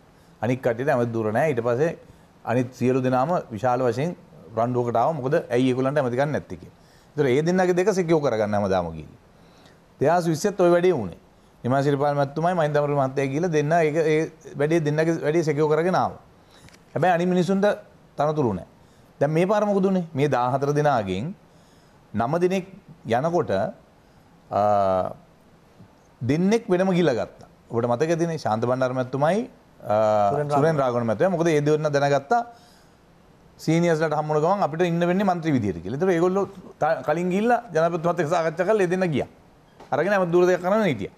Speaker 3: අනික් කට්ටියට ඇමත්දුර නෑ ඊට පස්සේ අනිත් සියලු දෙනාම විශාල වශයෙන් රණ්ඩුවකට ආවා මොකද ඇයි ඒගොල්ලන්ට ඇමති ගන්න නැත්තේ කියලා. ඒතර ඒ දෙන්නගේ දෙක සිකියෝ කරගන්න හැමදාම ගිහින්. 2020ත් ওই වැඩේ වුණේ. නිමසිරපාල මැතිතුමයි මහින්දමරුලි මහත්තයා ගිහිල්ලා දෙන්න ඒක ඒ වැඩේ දෙන්නගේ වැඩේ සිකියෝ කරගෙන ආවා. හැබැයි අනිත් මිනිසුන්ට තනතුරු නෑ. දැන් මේ පාර මොකද උනේ? මේ 14 දෙනාගෙන් 9 දිනක් යනකොට දෙන්නෙක් වෙනම ගිල ගත්තා. ඔබට මතක තියෙන ශාන්ත බණ්ඩාර මැතිතුමයි සුරෙන් රාගොණ මැතිතුමා. මොකද ඒ දෙවන්න දැනගත්තා සීනියස්ලට හම්බුන ගමන් අපිට ඉන්න වෙන්නේ മന്ത്രി විදියට කියලා. ඒතර ඒගොල්ලෝ කලින් ගිහිල්ලා ජනාධිපතිතුමත් එක්ක සාකච්ඡා කරලා ඒ දෙන්න ගියා. අරගෙන අපිට දුර දෙකක් කරන්න හිටියා.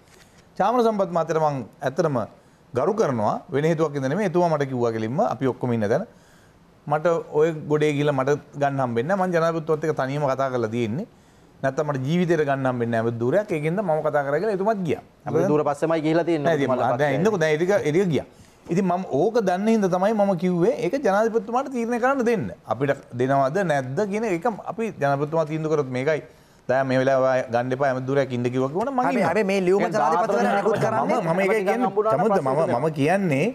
Speaker 3: චාමර සම්පත් මාතර මං ඇත්තටම ගරු කරනවා වෙන හේතුවක් ඉඳ නෙමෙයි එතුමා මට කිව්වා කෙලින්ම අපි ඔක්කොම ඉන්න දැන මට ඔය ගොඩේ ගිල මට ගන්නම් වෙන්න මං ජනාපත්තුවත් එක තනියම කතා කරලා තියෙන්නේ නැත්තම් මට ජීවිතේට ගන්නම් වෙන්න ඇව දුරයක් ඒකෙන්ද මම කතා කරගෙන එතුමත් ගියා. අපි දුර පස්සෙමයි ගිහිලා තියෙන්නේ. දැන් එන්නකෝ දැන් ඒක ඒක ගියා. ඉතින් මම ඕක දන්න හින්දා තමයි මම කිව්වේ ඒක ජනාධිපතිතුමාට තීරණය කරන්න දෙන්න. අපිට දෙනවද නැද්ද කියන එක අපි ජනාධිපතිතුමා තීන්දුව කරොත් මේකයි දෑ මේ වෙලා ගන්න එපා ඇමදුරයක් ඉඳ කිව්වා කියවන මම අර මේ ලියුම ජනාධිපතිවරයා නිකුත් කරන්නේ මම ඒක කියන්නේ මම කියන්නේ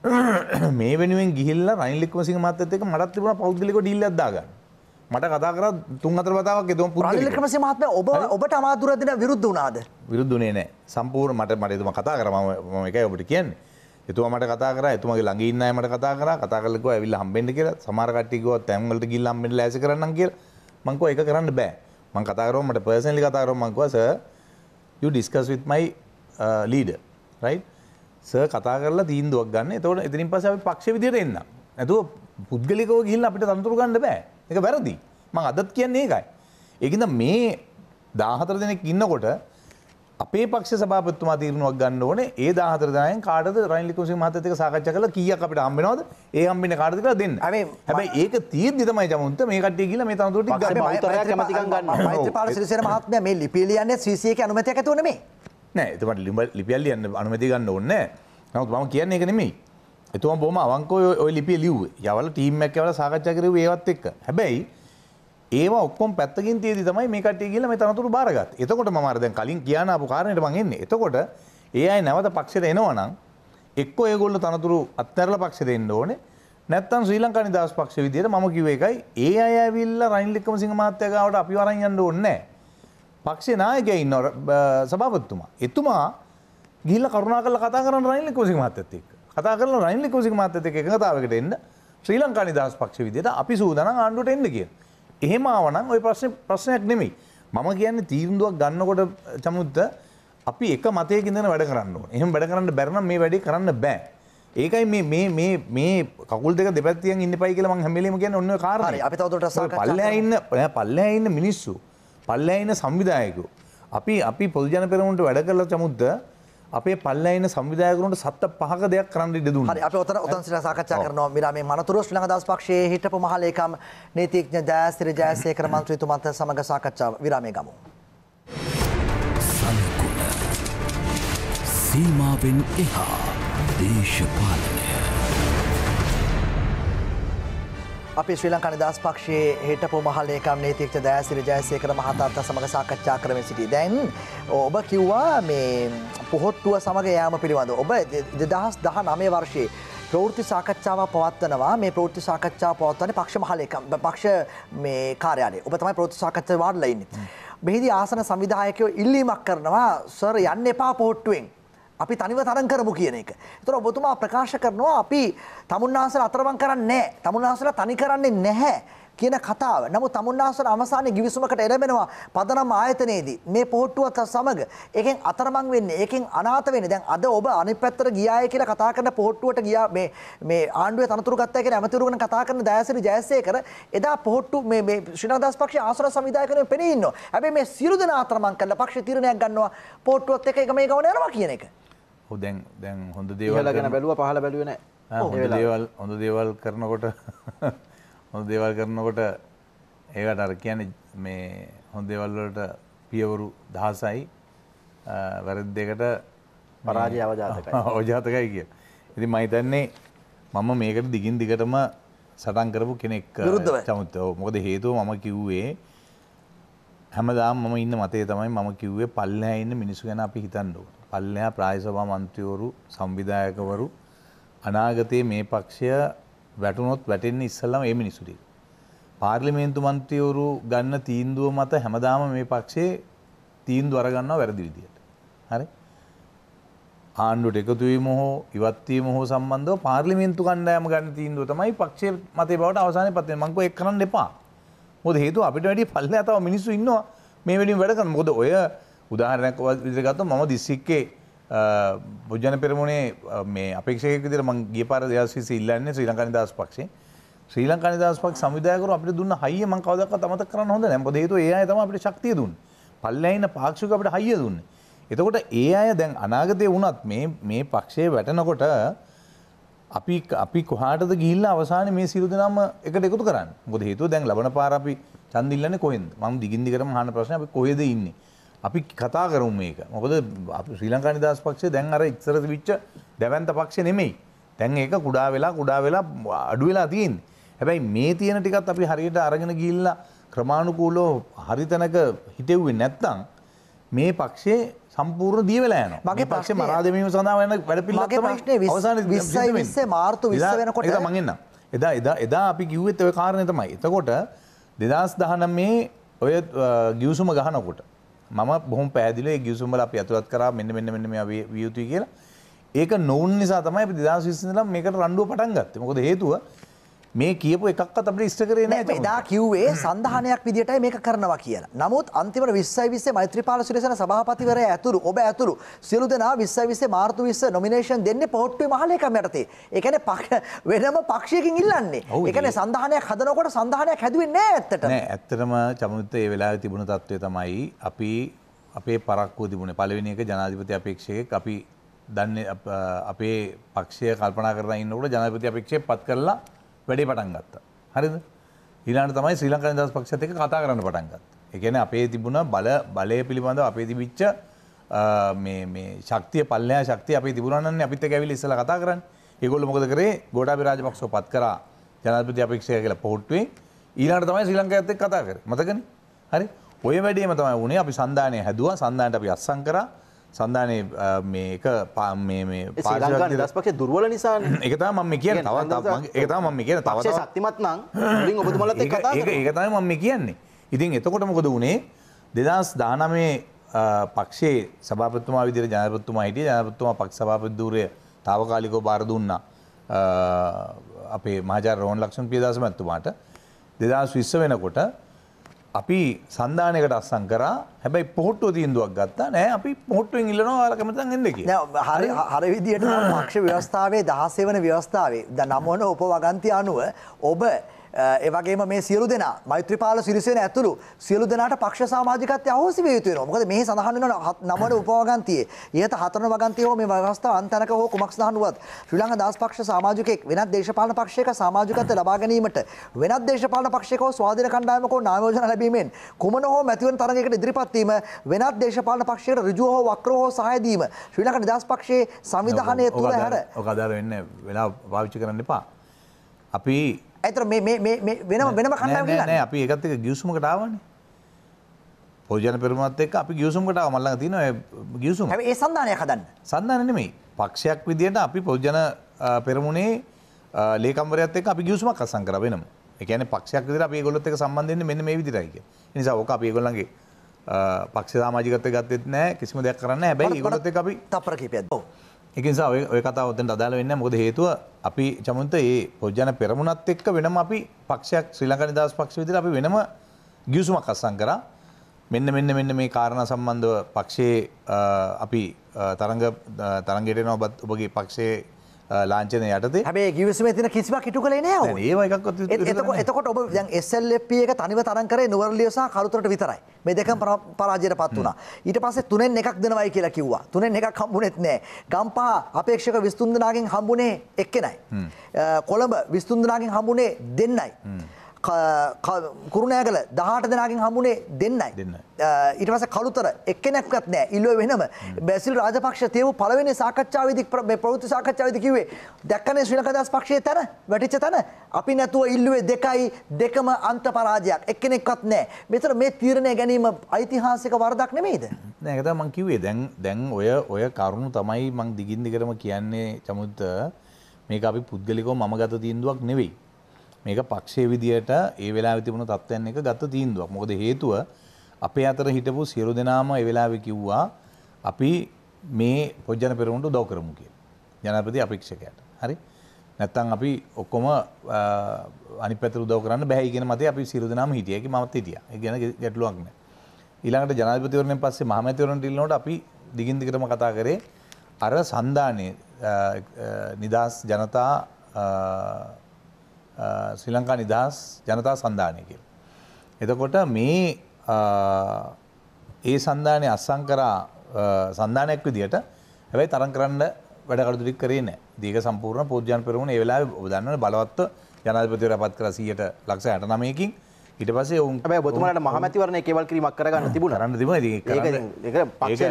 Speaker 3: මේ වෙනුවෙන් ගිහිල්ලා රයින් ලික්මසිංහ මහත්තයත් එක්ක මටත් තිබුණා පෞද්ගලිකව ඩීල් එකක් දාගන්න. මට කතා කරා තුන් හතර වතාවක් එතුම පුරුදු. රයින් ලික්මසිංහ මහත්මයා ඔබ ඔබට අමාතුර දෙන විරුද්ධ වුණාද? විරුද්ධ වුණේ නැහැ. සම්පූර්ණ මට මට එතුමා කතා කරා මම මම එකයි ඔබට කියන්නේ. එතුමා මට කතා කරා එතුමාගේ ළඟ ඉන්න අය මට කතා කරා කතා කරලා කිව්වා ඇවිල්ලා හම්බෙන්න කියලා. සමහර කට්ටිය කිව්වා තැන් වලට ගිහිල්ලා හම්බෙන්න ලෑසි කරන්නම් කියලා. මං කිව්වා ඒක කරන්න බෑ. මං කතා කරා මට පර්සනලි කතා කරා මං කිව්වා sir you discuss with my uh, leader right ස කතා කරලා තීන්දුවක් ගන්න එතවට එතිනින් පස පක්ෂ විදියට එන්න ඇතුව පුද්ගලිකව ගිල්ල අපිට තනතුරු ගන්න බෑ එක වැරදි මං අදත් කියන්නේ ඒකයි. ඒකද මේ දාහතර දෙනෙක් ඉන්නකොට අපේ පක්ෂ සභාපත්තුමා තීරණුවක් ගන්න ඕනේ ඒ දාහතර දායන් කාටද රනිල් කුසි මහත්තයත් එක්ක සාකච්ඡා කරලා කීයක් අපිට හම්බෙනවද ඒ හම්බෙන්නේ කාටද කියලා දෙන්න. හැබැයි ඒක තියෙද්දි තමයි ජමුන්ත මේ කට්ටිය ගිහලා මේ තනතුර ටික ගන්න. මෛත්‍රීපාල සිරිසේන
Speaker 2: මහත්මයා මේ ලිපිය ලියන්නේ CC එකේ අනුමැතියක් ඇතුව නෙමෙයි.
Speaker 3: නෑ එතමට ලිඹ ලිපියල් ලියන්න අනුමැති ගන්න ඕන්න නමුත් මම කියන්නේ එක නෙමෙයි. එතුම බොහොම අවංකව ওই ලිපිය ලිව්වේ. යවල ටීම් එකක් යවලා සාකච්ඡා කරුවේ ඒවත් එක්ක. හැබැයි ඒව ඔක්කොම පැත්තකින් තියදී තමයි මේ කට්ටිය ගිහලා මේ තනතුරු බාරගත්තේ. එතකොට මම අර දැන් කලින් කියන ආපු කාරණේට මම එන්නේ. එතකොට ඒ අය නැවත පක්ෂයට එනවනම් එක්කෝ ඒගොල්ලෝ තනතුරු අත්හැරලා පක්ෂයට එන්න ඕනේ. නැත්තම් ශ්‍රී ලංකා නිදහස් පක්ෂ විදියට මම කිව්ව එකයි ඒ අය ඇවිල්ලා රනිල් වික්‍රමසිංහ මහත්තයා ගාවට අපිව අරන් යන්න ඕනේ නැහැ. පක්ෂේ නායකය ඉන්න සභාපත්තුමා. එතුමා ගිල්ල කරුණා කල කතා කරන රයිල්ලි කෝසි මත්තත් එක් කතා කරන රයිල්ලි කෝසි මත්තත එක කතාවකට එන්න ශ්‍රී ලංකා නිදහස් පක්ෂ විදියට අපි සූදන ආණ්ඩුවට එන්න කිය. එහෙම ආවනම් ඔය ප්‍රශ්න ප්‍රශ්නයක් නෙමෙයි. මම කියන්නේ තීරණුවක් ගන්නකොට චමුද්ද අපි එක මතයකින්දන වැඩ කරන්න ඕන. එහෙම වැඩ කරන්න බැරි නම් මේ වැඩේ කරන්න බෑ. ඒකයි මේ මේ මේ මේ කකුල් දෙක දෙපැත්තෙන් ඉන්න පයි කියලා මං හැම වෙලෙම කියන්නේ ඔන්න ඔය කාරණා. හරි අපි තවදුරටත් සාකච්ඡා කරමු. පල්ලෑ ඉන්න පල්ලෑ ඉන්න මිනිස්සු පල්ලෑයින සංවිධායකෝ. අපි අපි පොදුජන පෙරමුණට වැඩ කරලා චමුද්ද අපේ පල්ලයින සංවිධයකරට සත්ත පහක දෙයක් කරන්න ඉදදු අප
Speaker 2: ොත උතන්සිර සාකච්ා කරනවා මිරම මනතුරස් ල දස් පක්ෂයේ හිටපු මහලේකම් නීතිඥ ජෑස්තර ජයසය කරමන්ත්‍රීතුමන්ත සමඟ සාකච්ඡාව විරමය ගමු.
Speaker 1: සීමාවෙන් එහා දේශපාලන.
Speaker 2: අපි ශ්‍රී ලංකා නිදහස් පක්ෂයේ හිටපු මහල් ලේකම් නීතිඥ දයාසිරි ජයසේකර මහතාත් සමග සාකච්ඡා කරමින් සිටී. දැන් ඔබ කිව්වා මේ පොහොට්ටුව සමග යාම පිළිබඳව. ඔබ 2019 වර්ෂයේ ප්‍රවෘත්ති සාකච්ඡාව පවත්වනවා මේ ප්‍රවෘත්ති සාකච්ඡාව පවත්වන්නේ පක්ෂ මහල් ලේකම් පක්ෂ මේ කාර්යාලය. ඔබ තමයි ප්‍රවෘත්ති සාකච්ඡාවේ වාඩිලා ඉන්නේ. මෙහිදී ආසන සංවිධායකයෝ ඉල්ලීමක් කරනවා සර් යන්න එපා පොහොට්ටුවෙන්. අපි තනිව තරන් කරමු කියන එක. ඒතර ඔබතුමා ප්‍රකාශ කරනවා අපි තමුන්නාසල අතරමං කරන්නේ නැහැ. තමුන්නාසල තනි කරන්නේ නැහැ කියන කතාව. නමුත් තමුන්නාසල අවසානයේ ගිවිසුමකට එළඹෙනවා පදනම් ආයතනයේදී. මේ පොහට්ටුවත් සමග ඒකෙන් අතරමං වෙන්නේ, ඒකෙන් අනාථ වෙන්නේ. දැන් අද ඔබ අනිත් පැත්තට ගියාය කියලා කතා කරන පොහට්ටුවට ගියා මේ මේ ආණ්ඩුවේ තනතුරු ගත්තා කියලා ඇමතිවරුන් කතා කරන දයාසිරි ජයසේකර එදා පොහට්ටු මේ මේ ශ්‍රී ලංකා දාස් පක්ෂයේ ආසන සංවිධායකයන් පෙනී ඉන්නවා. හැබැයි මේ සියලු දෙනා අතරමං කරලා පක්ෂ තීරණයක් ගන්නවා පොහට්ටුවත් එක්ක එක මේ ගමන යනවා කියන එක.
Speaker 3: දැන් දැන් හොඳ දේවල් ගැන බැලුව පහල බැලුවන දේවල් හොඳ දේවල් කරනකොට හොඳ දේවල් කරනකොට ඒකට අර කියන මේ හොඳ දේවල්වලට පියවරු දහසයි වැරද්දකට පරාජය අවජාතකයි අවජාතකයි කිය. ඉතින් මම හිතන්නේ මම මේකට දිගින් දිගටම සටන් කරපු කෙනෙක් චමුත් මොකද හේතුව මම කිව්වේ හැමදාම මම ඉන්න මතේ තමයි මම කිව්වේ පල්ලෙහා ඉන්න මිනිස්සු ගැන අපි හිතන්න ඕන. පල්ලයා ප්‍රායසභා මන්ත්‍රීවරු සංවිධායකවරු අනාගතයේ මේ පක්ෂය වැටුනොත් වැටෙන්නේ ඉස්සල්ලාම ඒ මිනිස්සුටි. පාර්ලිමේන්තු මන්ත්‍රීවරු ගන්න තීන්දුව මත හැමදාම මේ පක්ෂයේ තීන්දුව අරගන්නවා වැරදි විදියට. හරි? ආණ්ඩුවට එකතු වීම හෝ ඉවත් වීම හෝ සම්බන්ධව පාර්ලිමේන්තු කණ්ඩායම ගන්න තීන්දුව තමයි පක්ෂයේ මතේ බවට අවසානයේ පත් වෙන්නේ. මං කෝ ඒක කරන්න එපා. මොකද හේතුව අපිට වැඩි පල්ලෙහා තව මිනිස්සු ඉන්නවා. මේ වෙලින් වැඩ කරන මොකද ඔය උදාහරණයක් විදිරගත්ත මම දිස්සික්කේ බොජ්ජන පෙරමුණේ මේ අපේක්ෂක විදිර මං ගිය පාර දෙයාසිසි ඉල්ලන්නේ ශ්‍රී ලංකා නිදහස් පක්ෂේ ශ්‍රී ලංකා නිදහස් පක්ෂ සංවිධායකරු අපිට දුන්න හයිය මං කවදාවත් අමතක කරන්න හොඳ නැහැ මොකද හේතුව ඒ අය තමයි අපිට ශක්තිය දුන්නේ පල්ලැයින පාක්ෂික අපිට හයිය දුන්නේ එතකොට ඒ අය දැන් අනාගතේ වුණත් මේ මේ පක්ෂයේ වැටෙනකොට අපි අපි කොහටද ගිල්ල අවසාන මේ සිරු දෙනම එකට එකතු කරන්න ගොද හේතුව දැන් ලබන පාර අපි චන්දිල්ලන්නේ කොහෙන්ද මම දිගින් දිගටම අහන ප්‍රශ්නේ අපි කොහෙද ඉන්නේ අපි කතා කරමු මේක මොකද ශ්‍රී ලංකා නිදහස් පක්ෂය දැන් අර ඉස්සර විච්ච දැවන්ත පක්ෂ නෙමෙයි දැන් ඒක කුඩා වෙලා කුඩා වෙලා අඩු වෙලා තියෙන්නේ හැබැයි මේ තියෙන ටිකත් අපි හරියට අරගෙන ගිහිල්ලා ක්‍රමානුකූලව හරි තැනක හිටෙව්වේ නැත්නම් මේ පක්ෂේ සම්පූර්ණ දිය වෙලා යනවා මගේ පක්ෂේ මරා දැමීම සඳහා වෙන වැඩපිළිවෙල තමයි අවසාන 20 20 මාර්තු 20 වෙනකොට ඒක මං එන්න එදා එදා එදා අපි කිව්වෙත් ඔය කාරණේ තමයි එතකොට 2019 ඔය ගිවිසුම ගහනකොට මම බොහොම පැදිලේ ගියසුම්බල අපි ඇතුළත් කරා මෙන්න මෙන්න මෙන්න මේ වියයුතුයි කියලා ඒක නොවන් නිසා තමයි අපි 2020 ඉඳලා මේකට රණ්ඩුව පටන් ගත්තේ. මොකද හේතුව මේ කියපු එකක් අපට ඉස්ට කරේ නෑ එදා කිව්වේ
Speaker 2: සඳහනයක් විදිහට මේක කරනවා කියලා. නමුත් අන්තිමට 20යි 20 මෛත්‍රීපාල සිරිසේන සභාපතිවරයා ඇතුළු ඔබ ඇතුළු සියලු දෙනා 20යි 20 මාර්තු 20 නොමිනේෂන් දෙන්නේ පොට්ටුවේ මහලේකම් යටතේ. ඒ කියන්නේ වෙනම පක්ෂයකින් ඉල්ලන්නේ. ඒ කියන්නේ සඳහනයක් හදනකොට සඳහනයක් හැදුවේ නෑ ඇත්තට. නෑ
Speaker 3: ඇත්තටම චමුත් ඒ වෙලාවේ තිබුණ තත්ත්වය තමයි අපි අපේ පරක්කෝ තිබුණේ පළවෙනි එක ජනාධිපති අපේක්ෂකෙක් අපි දන්න අපේ පක්ෂය කල්පනා කරන්න ඉන්නකට ජනපති අපික්ෂය පත් කරලා වැඩේ පටන් ගත්තා. හරිද? ඊළඟට තමයි ශ්‍රී ලංකා නිදහස් පක්ෂයත් එක්ක කතා කරන්න පටන් ගත්තා. ඒ කියන්නේ අපේ තිබුණ බල බලය පිළිබඳව අපේ තිබිච්ච මේ මේ ශක්තිය පල්ලෙහා ශක්තිය අපේ තිබුණා නම් අපිත් එක්ක ඇවිල්ලා ඉස්සලා කතා කරන්නේ. ඒගොල්ලෝ මොකද කරේ? ගෝඨාභය රාජපක්ෂව පත් කරා ජනාධිපති අපේක්ෂකයා කියලා පොට්ටුවේ. ඊළඟට තමයි ශ්‍රී ලංකාවත් එක්ක කතා කරේ. මතකනේ? හරි? ඔය වැඩේම තමයි වුණේ. අපි සන්දානය හැදුවා. සන්දානට අපි අස්සම් කරා. සන්ධානය මේක පාම දස්පක්ෂ දුර්වල නිසා එකත මම කියන තවත් එකත මම කියන තවස
Speaker 4: ශක්තිමත් නම් ඔබතුමල ඒකතයි
Speaker 3: මම කියන්නේ ඉතින් එතකොට මොකද වුණේ දෙදස් දානමේ පක්ෂේ සභාපතුමා විදිර ජනපත්තුමා හිටිය ජනපත්තුමා පක් සභාපදූරය තාවකාලිකෝ බාර දුන්න අපේ මාජා රෝන් ලක්ෂන් පියදස මැත්තුමාට දෙදස් විස්ස වෙනකොට අපි සන්ධානයකට අස්සං කරා හැබැයි පොහොට්ටුව තීන්දුවක් ගත්තා නෑ අපි පොහොට්ටුවෙන් ඉල්ලනවා ඔයාලා කැමතිනම් එන්න කියලා. හරි හරි විදියට පක්ෂ
Speaker 2: ව්‍යවස්ථාවේ 16 වෙනි ව්‍යවස්ථාවේ ද නමවන උපවගන්ති අනුව ඔබ ඒවගේම මේ සියලු දෙනා මෛත්‍රපාල සිරිසයන ඇතුළු සියලු දෙනට පක්ෂ සමාජිකත්ය අහෝසි වේතුවෙන මොකද මේ සඳහන් වන නමට උපවාගන්තියේ ඒත හතන වගන්තය හෝ මේ ව්‍යවස්ථා අන්තනක හෝ කුමක් සහනුවත් ශ්‍රී ලංකා දාස් පක්ෂ සමාජිකෙක් වෙනත් දේශපාලන පක්ෂයක සමාජිකත්ව ලබා ගැනීමට වෙනත් දේශපාලන පක්ෂයක හෝ ස්වාධීන කණ්ඩායමක හෝ නාම යෝජනා ලැබීමෙන් කුමන හෝ මැතිවරණ තරගයකට ඉදිරිපත් වීම වෙනත් දේශපාලන පක්ෂයකට ඍජුව හෝ වක්‍රව හෝ සහාය දීම ශ්‍රී ලංකා නිදහස් පක්ෂයේ සංවිධානය තුළ හැර
Speaker 3: ඔක අදාළ වෙන්නේ වෙලා පාවිච්චි කරන්න එපා අපි ඇතර වෙනම වෙනම කන්න අපි එකත්ක ගියසුමකටාවන පෝජන පෙරමත් එක් අපි ගියසුම්කටාව මල්ලඟ තින ගියසුම් ඒ සඳධානය හදන්න සඳධන නෙමයි පක්ෂයක් විදියට අපි පෝජන පෙරමුණේ ලේකම්රයත් එක් අපි ගියසුමක් අසං කර වෙනම එකන පක්ෂයක් විදිර අපි ගොලොත් එක සම්බන්ධන්න මෙන්න මේ විදිරයික නිසා ඕක අපි ගොල්ලගේ පක්ෂ සාමාජිකත ගත්තෙත් නෑ කිසිම දෙයක් කරන්න හැබැයි ගොලොත් අපි තපර කිපයත් ඕ එකනිසා ඔය කතාව ඔතෙන්ට අදාළ වෙන්න මොකද හේතුව අපි චමුන්ත ඒ පොජ්ජන පෙරමුණත් එක්ක වෙනම අපි පක්ෂයක් ශ්‍රී ලංකා නිදහස් පක්ෂ විදිහට අපි වෙනම ගිවිසුමක් අස්සම් කරා මෙන්න මෙන්න මෙන්න මේ කාරණා සම්බන්ධව පක්ෂයේ අපි තරඟ තරඟයට එනවා ඔබගේ පක්ෂයේ ලාංචන යටතේ හැබේ ගිවිසම තින කිසිවක් හිටු කලේ නෑ ඒකක්
Speaker 2: එතකොට ඔබ එසල්ලපිය එක තනිව තරන් කරේ නුවරලියසා කරුතරට විතරයි මේ දෙක පරාජයට පත් වුණා ඊට පස්සේ තුනෙන් එකක් දෙනවයි කියලා කිව්වා තුනෙන් එකක් හම්බුනෙත් නෑ ගම්පහ අපේක්ෂක විස්තුන්දනාගෙන් හම්බුනේ එක්කෙනයි කොළඹ විස්තුන්දනාගෙන් හම්බුනේ දෙන්නයි කුරුණෑගල දහට දෙනාගෙන් හමුණේ දෙන්නයි. ඉටවස කළුතර එක්කෙනක්වත් නෑ ඉල්ලෝ වෙනම බැසිල් රාජපක්ෂ තයව පලවෙනි සාකච්ඡාවදි ප්‍රෘති සාකච්ඡාවද කිවේ දැක්කනේ ශ්‍රිලකදස් පක්ෂය තැන වැටිච්ච තැන අපි නැතුව ඉල්ලුවේ දෙකයි දෙකම අන්ත පරාජයක් එක්කෙනෙක්වත් නෑ මෙතර මේ තීරණය ගැනීම ඓතිහාසික වරදක් නෙමෙයිද.
Speaker 3: නැකත මං කිවේ දැන් දැන් ඔය ඔය කරුණු තමයි මං දිගින්දිකරම කියන්නේ චමුත්ත මේක අපි පුද්ගලිකෝ මම ගත තීන්දුවක් නෙවෙයි මේක පක්ෂය විදියට ඒ වෙලා තිබුණ තත්ත්වයන් එක ගත්ත තීන්දුවක් මොකද හේතුව අපේ අතර හිටපු සියලු දෙනාම ඒ වෙලාවෙ කිව්වා අපි මේ පොජ්ජන පෙරමුණට උදව් කරමු කියලා ජනාධිපති අපේක්ෂකයාට හරි නැත්තම් අපි ඔක්කොම අනිත් පැත්තට උදව් කරන්න බෑ කියන මතේ අපි සියලු දෙනාම හිටියා ඒක මමත් හිටියා ඒ ගැන ගැටලුවක් නෑ ඊළඟට ජනාධිපතිවරණයෙන් පස්සේ මහමැතිවරණට ඉල්ලනකොට අපි දිගින් දිගටම කතා කරේ අර සන්ධානයේ නිදහස් ජනතා ශ්‍රී ලංකා නිදහස් ජනතා සන්ධානයකල්. එතකොට මේ ඒ සන්ධානය අස්සං කරා සන්ධානයක් විදිට හැබැයි තරන් කරන්න වැඩකරදුරි කරේ නෑ දීක සම්පූර්ණ පෝද්ජන් පෙරුණ ඒවෙලා ඔබදන්න බලවත්ව ජනාධපතිවර පත් කර සීයට ලක්ෂ ඇට නමයකින් ඉට පස ඔුන් ැ බතුමට මහමැතිවරණ කෙවල් කිරීමක් කරගන්න තිබුණ රන්න තිබ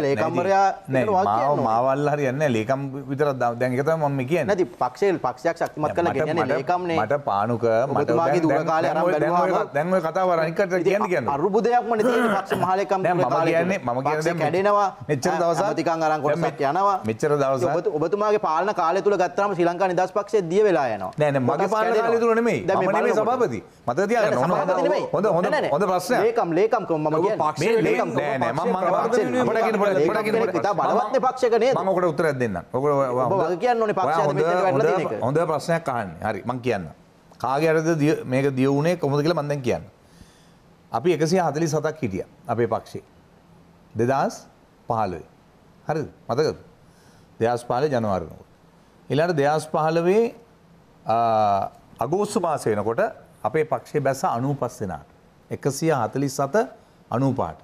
Speaker 3: ලේකම්රයා මවල් හරියන්න ලේකම් විතර දැන්ගත මම කිය නැති පක්ෂේල් පක්ෂයක් ශක්තිමත් කල ලේකම්න මට පානුක මට කාල දැන්ව කතාවරනිකට කිය කියන්න අරුබුදයක්ම පක්ෂ මහලකම් කියන්නේ මම කැඩෙනවා මෙච්චර දවස
Speaker 4: තිකන් අරන්කොට යනවා මෙච්චර දවස ඔබතුමාගේ පාලන කාලය තුළ ගත්තරම ශිලංකා නිදස් පක්ෂේ දිය වෙලා යනවා නෑ මගේ පාලන කාලය තුළ නෙමෙයි සභාපති
Speaker 3: මත තියන්න හොඳ හොඳ හොඳ ප්‍රශ්න ලේකම්
Speaker 4: ලේකම් ක්‍රම මම කියන්නේ ලේකම් ක්‍රම නෑ නෑ මම මම කියන පොඩ මට කියන පොඩ ඉතා බලවත්
Speaker 3: පක්ෂයක නේද මම ඔකට උත්තරයක් දෙන්නම් ඔක ඔබ කියන්න ඕනේ පක්ෂයද මෙතන වැටලා තියෙන එක හොඳ ප්‍රශ්නයක් අහන්නේ හරි මම කියන්න කාගේ අරද මේක දිය වුණේ කොහොමද කියලා මම දැන් කියන්න අපි එකසිය හදලි සතක් හිටිය අපේ පක්ෂේ. දෙදස් පහලවේ. හරි මතකද දෙදස් පාල ජනවාරනකොට. එලාට දෙදස් පහලවේ අගෝස්තු මාස වෙනකොට අපේ පක්ෂේ බැස අනූපස් දෙනාට. එකසිය හතලිස් සත අනූපාට.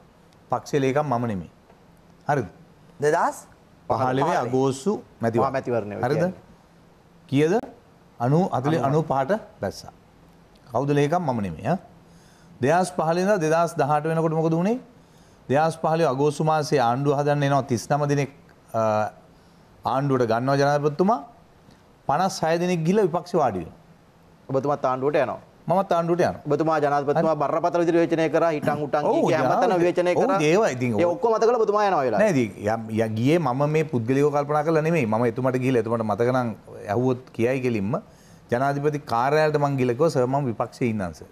Speaker 3: පක්ෂේ ලේකම් මම නෙමේ. හරිද? දෙදස් පහලවේ අගෝස්සු මැති මැතිවරණය හරිද? කියද අනු අතලි අනු පහට බැස්සා. කවුද ලේකම් මම නෙමේ. දෙදස් පහලද දෙදස් දහට වෙනකොට මොකද වුණේ දෙදස් පහලි අගෝස්සු මාසේ ආණ්ඩුව හදන්න එනවා තිස්නම දෙනෙක් ආණ්ඩුවට ගන්නවා ජනාධිපතිතුමා 56 දෙනෙක් ගිහිල්ලා
Speaker 4: විපක්ෂ වාඩි වෙනවා. ඔබතුමත් ආණ්ඩුවට යනවා. මත් ආණ්ඩුට යන බතුමා ජනතපතුමා බරපතල විදිර වේචනය කර හිටන් උටන් හැමතන වේචනය කර ඒවා ඉතින් ඔක්කොම මත කළ බතුමා යනවා වෙලා
Speaker 3: නේද ගියේ මම මේ පුද්ගලිකව කල්පනා කළා නෙමෙයි මම එතුමාට ගිහලා එතුමාට මතක නම් ඇහුවොත් කියයි කෙලින්ම ජනාධිපති කාර්යාලයට මං ගිහලා කිව්වා සර් මම විපක්ෂයේ ඉන්නම් සර්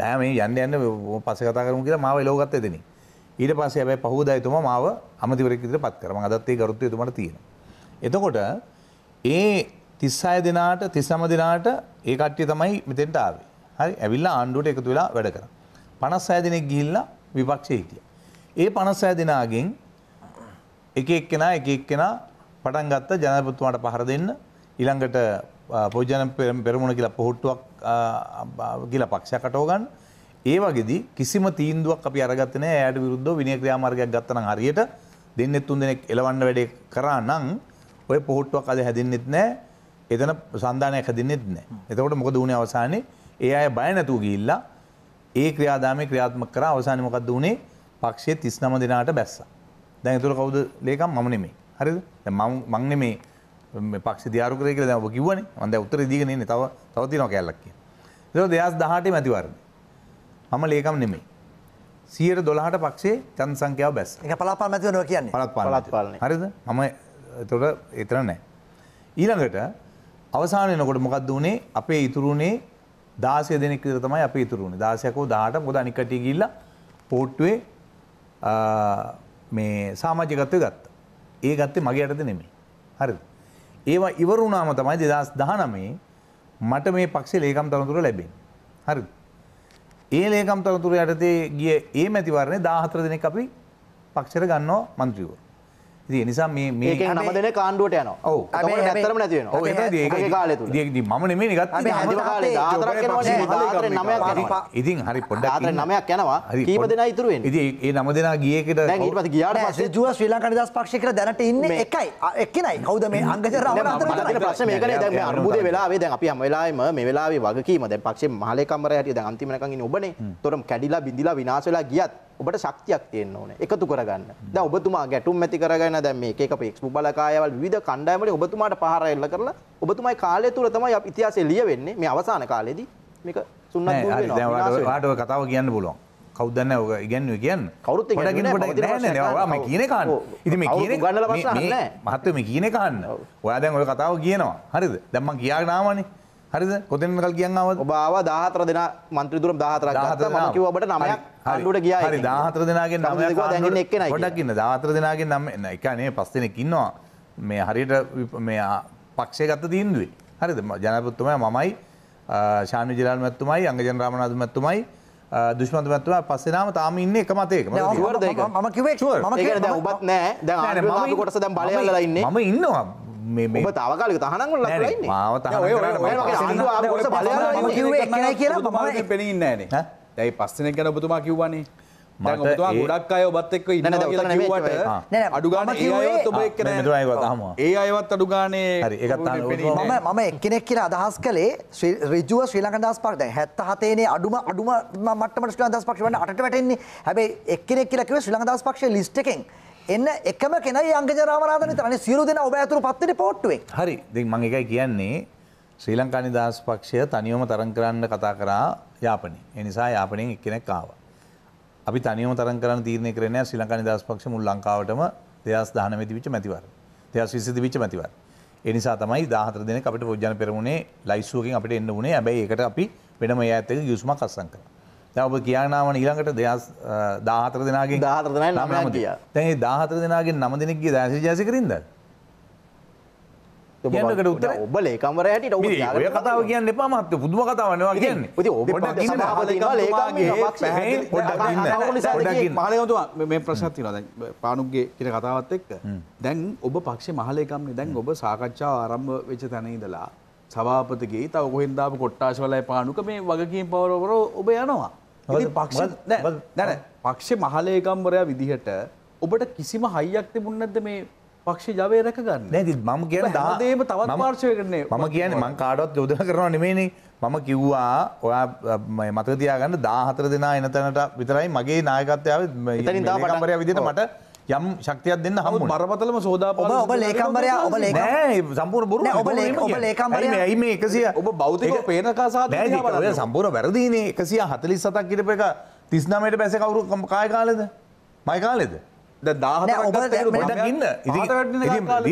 Speaker 3: දැන් මේ යන්න යන්න පස්සේ කතා කරමු කියලා මාව එලව ගත්ත එතනින් ඊට පස්සේ හැබැයි පහුවදා එතුමා මාව අමතිවරයෙක් විදිහට පත් කරා මං අදත් ඒ ගරුත්වය එතුමාට තියෙනවා එතකොට ඒ 36 දිනාට 39 දිනාට ඒ කට්ටිය තමයි මෙතෙන්ට ආවේ හරි ඇවිල්ලා ආණ්ඩුවට එකතු වෙලා වැඩ කරා. 56 දිනක් ගිහිල්ලා විපක්ෂයේ හිටියා. ඒ 56 දිනාගෙන් එක එක්කෙනා එක එක්කෙනා පටන් ගත්ත ජනාධිපතිතුමාට පහර දෙන්න ඊළඟට පොජන පෙරමුණ කියලා පොහොට්ටුවක් කියලා පක්ෂයක් අටව ගන්න. ඒ වගේදී කිසිම තීන්දුවක් අපි අරගත්තේ නැහැ. එයාට විරුද්ධව විනය ක්‍රියාමාර්ගයක් ගත්තා නම් හරියට දෙන්නේ තුන් දෙනෙක් එලවන්න වැඩේ කරා නම් ඔය පොහොට්ටුවක් අද හැදෙන්නෙත් නැහැ. එතන සන්දානයක් හැදෙන්නෙත් නැහැ. එතකොට මොකද වුනේ අවසානයේ ඒ අය බය නැතුව ගිහිල්ලා ඒ ක්‍රියාදාමයේ ක්‍රියාත්මක කරා අවසානයේ මොකද්ද වුනේ? පක්ෂයේ 39 දෙනාට බැස්සා. දැන් ඒතර කවුද ලේකම් මම නෙමෙයි. හරිද? දැන් මම මං නෙමෙයි මේ පක්ෂ දියාරු කරේ කියලා දැන් ඔබ කිව්වනේ. මම දැන් උත්තරේ දීගෙන ඉන්නේ. තව තව තියෙනවා කැලලක් කියලා. ඒතර 2018 මැතිවරණ. මම ලේකම් නෙමෙයි. සියයට දොළහට පක්ෂේ චන් සංකයාව බැස් එක පලාපා මැතිවනවා කියන්නේ පලත් පලත් පාලන හරිද මම තොට එතර නෑ. ඊළඟට අවසානයනකොට මොකක්ද වනේ අපේ ඉතුරුණේ දාසය දෙනෙක් විතර තමයි අපි ඉතුරු වුණේ. 16කෝ 18 මොකද අනික් කටිය ගිහිල්ලා පෝට්ටුවේ මේ සමාජිකත්වය ගත්තා. ඒ ගත්තේ මගේ යටතේ නෙමෙයි. හරිද? ඒවා ඉවර වුණාම තමයි 2019 මට මේ පක්ෂේ ලේකම් තනතුර ලැබෙන්නේ. හරිද? ඒ ලේකම් තනතුර යටතේ ගිය ඒ මැතිවරණේ 14 දිනක් අපි පක්ෂයට ගන්නවා മന്ത്രിවරු. ඒ නිසා මේ මේ නම
Speaker 4: දෙන කාණ්ඩුවට යන
Speaker 3: ඔව ඇතරම නැතිවෙන මම නෙමේ නිගත් ඉතින් හරි පොඩ්ඩ
Speaker 4: නමයක් යනවා කීප දෙෙන ඉතුරුවෙන්
Speaker 3: ඉති ඒ නම දෙෙන ගියකට ට ගියාට
Speaker 2: ජුව ශ්‍රී ලංකාට දස් පක්ෂකර දැනට ඉන්න එකයි එක්කනයි කවද මේ අංගත ප්‍රශ් මේක දැ
Speaker 3: අර්බුද වෙලාේ
Speaker 4: දැන් අපි අමලාම මේ වෙලාේ වගකීම දැ පක්ෂේ මහලකම්ර ඇයට දැන්තිමනකින් ඔබන තොරම් කැඩිලා බිඳලා විනාශලා ගියත් ඔබට ශක්තියක් තියෙන්න ඕනේ එකතු කරගන්න. දැන් ඔබතුමා ගැටුම් ඇති කරගෙන දැන් මේක එක පෙක්ස් බලකායවල විවිධ කණ්ඩායම් වලින් ඔබතුමාට පහර එල්ල කරලා ඔබතුමායි කාලය තුල තමයි ඉතිහාසය ලියවෙන්නේ මේ අවසාන කාලෙදී මේක සුන්නත් දුර වෙනවා. ඔයාට
Speaker 3: ඔය කතාව කියන්න පුළුවන්. කවුද දන්නේ ඔය ඉගෙනුවේ කියන්නේ? කවුරුත් ඉගෙනුවේ නෑ නෑ ඔයා මේ කියන එක අහන්න. ඉතින් මේ කියන එක ගන්නලා ප්‍රශ්න නැහැ. මහත්මයා මේ කියන එක අහන්න. ඔයා දැන් ඔය කතාව කියනවා. හරිද? දැන් මම කියාගෙන ආවනේ. හරිද කොතෙන් කල් කියන්න ආවද ඔබ ආවා 14 දෙනා മന്ത്രിදුරම් 14ක් ගත්තා මම කිව්වා ඔබට 9ක් ආණ්ඩුවට ගියා හරි 14 දෙනාගෙන් 9ක් ආණ්ඩුවට දැන් ඉන්නේ ගොඩක් ඉන්න 14 දෙනාගෙන් 9 එක නේ 5 දෙනෙක් ඉන්නවා මේ හරියට මේ පක්ෂය ගත්ත තීන්දුවේ හරිද ජනපතුමයි මමයි ශාන ජිරල් මැත්තුමයි අංග ජනරාමනාද මැත්තුමයි දුෂ්මන්ත මැත්තුම පස්සෙනම තාම ඉන්න එක මතයක ම කිවේ ම ඔබත් නෑ දැ කොටස දැම් බලලා ඉන්න ම ඉන්නවා ඔබ තාවකාලක තහනම් වල ලක්
Speaker 4: වෙලා ඉන්නේ.
Speaker 1: පෙනින්නේ නැහැ දැයි පස්සෙනෙක් ගැන ඔබතුමා කිව්වනේ.
Speaker 2: දැන් ඔබතුමා ගොඩක්
Speaker 1: අය ඔබත් එක්ක ඉන්නවා කියලා කිව්වට අඩු ගානේ ඒ අයවත් ඔබ එක්ක නැහැ. ඒ අයවත් අඩු ගානේ හරි ඒකත් මම
Speaker 2: මම එක්කෙනෙක් කියලා අදහස් කළේ ඍජුව ශ්‍රී ලංකන් දහස් පක්ෂ දැන් 77 නේ අඩුම අඩුම මට්ටමට ශ්‍රී ලංකන් දහස් පක්ෂ වන්න 8ට වැටෙන්නේ. හැබැයි එක්කෙනෙක් කියලා කිව්වේ ශ්‍රී ලංකන් දහස් පක්ෂයේ ලිස්ට් එකෙන් එන්න එකම කෙනයි අංගජ රාමනාථ විතර. අනේ සියලු දෙනා ඔබ ඇතුළු පත් වෙන්නේ පෝට්ටුවෙන්.
Speaker 3: හරි. ඉතින් මම එකයි කියන්නේ ශ්‍රී ලංකා නිදහස් පක්ෂය තනියම තරඟ කරන්න කතා කරා යාපනයේ. ඒ නිසා යාපනයෙන් එක්කෙනෙක් ආවා. අපි තනියම තරඟ කරන්න තීරණය කරේ නැහැ ශ්‍රී ලංකා නිදහස් පක්ෂය මුළු ලංකාවටම 2019 දී විච මැතිවරණ. 2020 දී විච මැතිවරණ. ඒ නිසා තමයි 14 දිනක අපිට පොජ්ජන පෙරමුණේ ලයිස්සුවකින් අපිට එන්න උනේ. හැබැයි ඒකට අපි වෙනම ඈත් එක ගිවිසුමක් අස්සම් කරා. ඔබ කියනාවන ඊළඟට දෙස් දාහතර දෙනාගේ දාහතරනයි නම කිය තැයි දාහතර දෙනාගේ නම දෙනෙක්ගේ දැසි ජාසිකරින්ද
Speaker 4: ට
Speaker 3: ඔබ ලේකම්වර හට ඔය කතාව කියන්න එපා මත්ත පුදුම කතාවන්නවා කියන්න මාලයතුවා
Speaker 1: මේ ප්‍රශත්ති නද පානුගේ කියට කතාවත් එක්ක දැන් ඔබ පක්ෂ මහලේකම්න්නේ දැන් ඔබ සාකච්ඡා ආරම්භ වෙච්ච තැනඉදලා සභාපතගේ තව ගොහෙන්දාප කොට්ටාශවලයි පානුක මේ වගකින් පවරවර ඔබ යනවා පක්ෂ දැන පක්ෂ මහලේකම්වරයා විදිහට ඔබට කිසිම හයියක් තිබුන්නද මේ පක්ෂ ජවය රැකගන්න නැති මම කියන දාදේම තවත්
Speaker 3: මාර්ශයකරන්නේ මම කියන මං කාඩත් යොදන කරනවා නෙමේනේ මම කිව්වා ඔයා මතකතියාගන්න දාහතර දෙනා එන තැනට විතරයි මගේ නායකත්යාව ඉතින් දාපටම්බරය විදිට මට යම් ශක්තියක් දෙන්න හම බරපතලම සෝදා ඔබ ඔබ ලේකම්බරයා ඔබ ලේ සම්පූර් බොරු ඔබ ඔබ ලේකම්බර ඇයි මේ එකසිය ඔබ බෞතික පේනකාසා සම්පූර් වැරදිනේ එකසිය හතලි සතක් කිරප එක තිස්නමයට පැස කවරු කාය කාලෙද මයිකාලෙද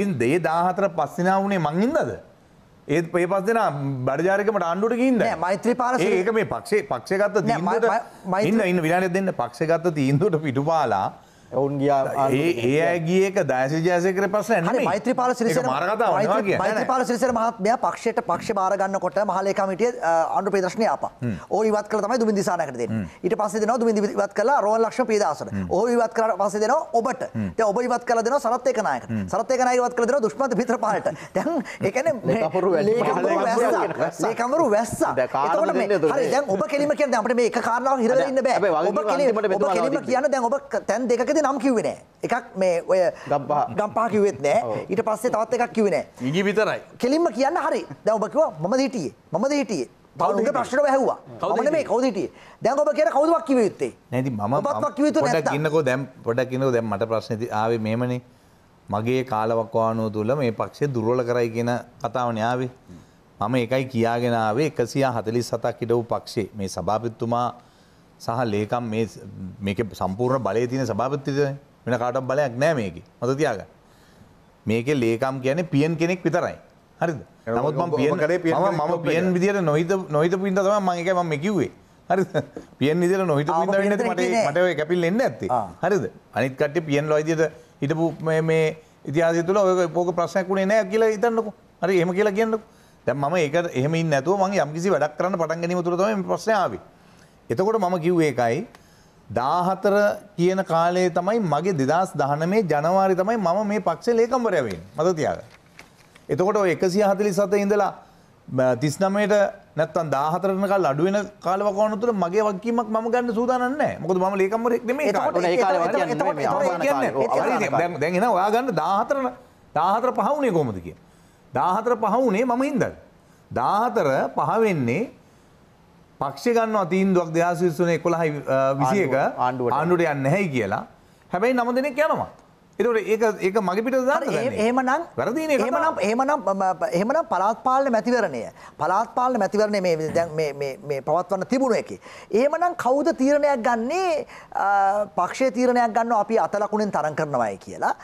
Speaker 3: ඉන්න දේ දාහතර පස්සිනා වනේ මංඉන්නද ඒත් පේ පස් දෙෙන බඩජාරකමට ආණ්ඩුට ගින්ද මෛත්‍රී පාල ඒක මේ පක්ෂේ පක්ෂගත්ත ඉන්න ඉන්න විනාට දෙන්න පක්ෂගත්ත තීන්දුවට පිටු පාලා ඔවුන් ගිය ඒ ඇගේක දෑසිජයසකර පස මෛත්‍රපාල සිරිස මාරගත මෛත්‍රපාල
Speaker 2: සිරිසර මහත්මය පක්ෂයට පක්ෂ බාරගන්න කොට මහලේකමිටිය අන්ු ප්‍රදශනය අප ඕ ඉවත් කළ තමයි දුමින් දිසානකරද ඊට පස දෙන දුමින් ඉවත් කලා රෝල් ලක්ෂ පේදසන ඕ ඉවත් කර පස දෙන ඔබට ඔබ ඉවත් කල දෙන සරත්තයකනායක සරත්තයකනයවත් කළ දෙන දුෂ්මත පිත්‍ර පාලට දැන් එකන ඒකමරු වැස්ස දැන් ඔබ කෙලිම කිය අපට මේ කාරනාව හිරන්න බෑ ඔබ කියන්න දැන් ඔබ තැන් දෙකද එකක්ද නම් කිව්වේ නෑ. එකක් මේ ඔය ගම්පා ගම්පා කිව්වෙත් නෑ. ඊට පස්සේ තවත් එකක් කිව්වේ නෑ. ඉඟි විතරයි. කෙලින්ම කියන්න හරි. දැන් ඔබ කිව්වා මම දීටියේ. මම දීටියේ. පවුලගේ ප්‍රශ්න ඇහුවා. මම නෙමෙයි කවුද හිටියේ? දැන් ඔබ කියන කවුදක් කිව්වේ යුත්තේ?
Speaker 3: නෑ ඉතින් මම ඔබත්වත් කිව්වේ නැත්තම්. පොඩක් ඉන්නකෝ දැන් පොඩක් ඉන්නකෝ දැන් මට ප්‍රශ්නේ ආවේ මේමනේ. මගේ කාලවකවානුව තුළ මේ පක්ෂය දුර්වල කරයි කියන කතාවනේ ආවේ. මම එකයි කියාගෙන ආවේ 147ක් ඉඩවූ පක්ෂේ මේ සභාපතිතුමා සහ ලේකම් මේ මේක සම්පූර්ණ බලය තියෙන සභාපතිද වෙන කාටක් බලයක් නෑ මේක මත තියාග මේක ලේකම් කියන පියන් කෙනෙක් විතරයි හරිද නමුත් ම පිය ම පියන් විදිර නොහිත නොහිත පින්ට තම මගේ ම කිවේ හරි පියන් ඉදිර නොහිත පිට මට කැපිල් එන්න ඇති හරිද අනිත් කට්ටි පියන් ලොයිදියට හිටපු මේ ඉතිහාසය තුළ ඔය පෝක ප්‍රශ්නයක් වුණේ නෑ කියලා ඉතන්නකු හරි එම කියලා කියන්නකු දැම් ම ඒක එහෙමින් නැතුව මගේ යම්කිසි වැඩක් කරන්න පටන් ගැනීම තුරතම ප්‍රශ්නාවේ එතකොට මම කිව් ඒකයි දාහතර කියන කාලයේ තමයි මගේ දෙදස් දහනමේ ජනවාරි තමයි මම මේ පක්ෂ ලේකම්වරයවෙන් මත තියාග. එතකොට එකසිය හතලි සත ඉඳලා තිස්නමයට නැත්තන් දාහතරන කල් අඩුවෙන කාලවකවන තුළ මගේ වක්කීමක් ම ගන්න සූදානන්න මොකද ම ලේකම්වර දැගෙන ඔයාගන්න දාහතරන දාහතර පහවුණේ කොමද කිය. දාහතර පහවුනේ මම ඉන්දල්. දාහතර පහවෙන්නේ පක්ෂ ගන්නවා තීන්දුවක් දෙදහස් විස්සුනේ 11යි 21 ආණ්ඩුවට යන්නේ නැහැ කියලා. හැබැයි නම දෙනෙක් යනවා. ඒකට ඒක ඒක මගේ පිට දාන්න එහෙමනම් වැරදීනේ එහෙමනම් එහෙමනම් එහෙමනම් පළාත් පාලන මැතිවරණය
Speaker 2: පළාත් පාලන මැතිවරණය මේ දැන් මේ මේ මේ පවත්වන්න තිබුණ එකේ එහෙමනම් කවුද තීරණයක් ගන්නේ පක්ෂයේ තීරණයක් ගන්නවා අපි අත ලකුණෙන් තරම් කරනවායි කියලා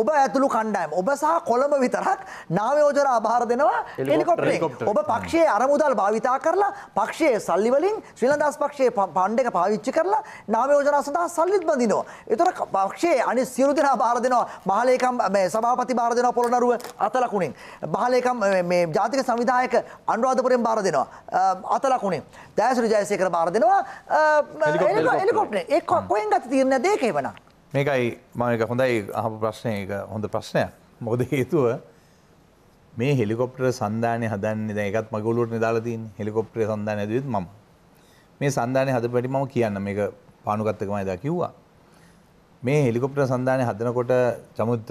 Speaker 2: ඔබ ඇතුළු කණ්ඩායම් ඔබ සහ කොළඹ විතරක් නාවයෝජන ආභාර දෙනවා හෙලිකොප්ටරේ ඔබ පක්ෂයේ අරමුදල් භාවිතා කරලා පක්ෂයේ සල්ලි වලින් ශ්‍රී ලංකාස් පක්ෂයේ ෆන්ඩ් එක පාවිච්චි කරලා නාවයෝජනා සඳහා සල්ලිත් බඳිනවා. ඒතර පක්ෂයේ අනිත් සියලු දෙනා භාර දෙනවා මහලේකම් මේ සභාපති භාර දෙනවා පොළොනරුව අතලකුණෙන්. මහලේකම් මේ ජාතික සංවිධායක අනුරාධපුරයෙන් භාර දෙනවා අතලකුණේ දෑසුරු ජයසේකර භාර දෙනවා හෙලිකොප්ටරේ ඒ කොහෙන් ගත තීරණ දෙකේ වනා
Speaker 3: මේකයි මක හොඳයි අහපු ප්‍රශ්නය හොඳ ප්‍රශ්නයක් මොද හේතුව මේ හෙලිකොප්ටර සන්ධානය හදන්න දැකත් මගලුවට නිදාලතින් හෙලිකොප්ට්‍රේ සඳධාන ඇදත් ම මේ සන්ධානය හද පැටි මම කියන්න මේක පානුගත්තකමයි ද කිව්වා මේ හෙලිකොප්ටර සන්ධානය හදනකොට චමුත්ත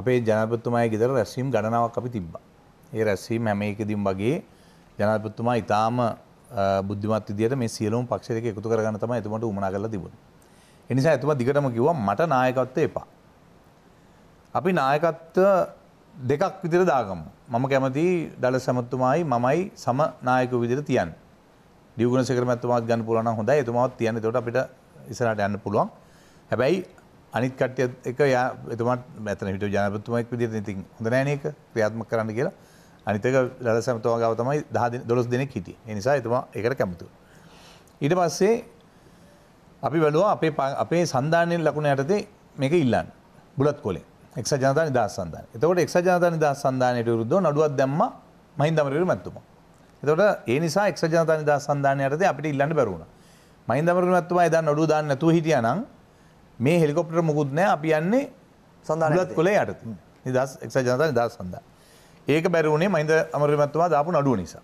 Speaker 3: අපේ ජනපත්තුමයි ගෙදර රැස්වීම් ගණනාවක් අපි තිබ්බ ඒ රැස්වීම් හැමේකදින් වගේ ජනපත්තුමා ඉතාම බුද්ධිමත් විදියට මේ සියලුම් පක්ෂ දෙක එකතු කරගන්න තමයි එතුමට උමනා කරලා තිබුණා එනිසා ඇතුම දිගටම කිව්ව මට නායකත්ව එපා. අපි නායකත්ව දෙකක් විදිර දාගම. මම කැමති දළ සැමත්තුමායි මමයි සම නායක විදිර තියන් දියගුණ සකරමැත්තුමාත් ගන්න පුලන හොඳ එතුමත් තියන තොට අපිට ඉසරට යන්න පුළුවන් හැබැයි අනිත් කට්ටිය එක යා එතුමත් මැතන හිට ජනපතුමක් විදිර නති හොඳ නෑනක ක්‍රියාත්ම කරන්න කියලා අනිතක දළ සැමතුවා ගව තමයි දහ දොළොස් දෙනෙක් හිටිය නිසා එතුමා එකට කැමතු. ඊට පස්සේ අපි බැලුවා අපේ අපේ සන්ධානයෙන් ලකුණ යටතේ මේක ඉල්ලන්න බුලත් කොලේ එක්ස ජනතා නිදහස් සන්ධාන. එතකොට එක්ස ජනතා නිදහස් සන්ධානයට විරුද්ධව නඩුවක් දැම්මා මහින්ද අමරවීර මැතිතුමා. එතකොට ඒ නිසා එක්ස ජනතා නිදහස් සන්ධානය යටතේ අපිට ඉල්ලන්න බැරි වුණා. මහින්ද අමරවීර මැතිතුමා එදා නඩුව දාන්න නැතුව හිටියා නම් මේ හෙලිකොප්ටර් මුකුත් නැහැ අපි යන්නේ සන්ධාන බුලත් කොලේ යටතේ. නිදහස් එක්ස ජනතා නිදහස් සන්ධාන. ඒක බැරි වුණේ මහින්ද අමරවීර මැතිතුමා දාපු නඩුව නිසා.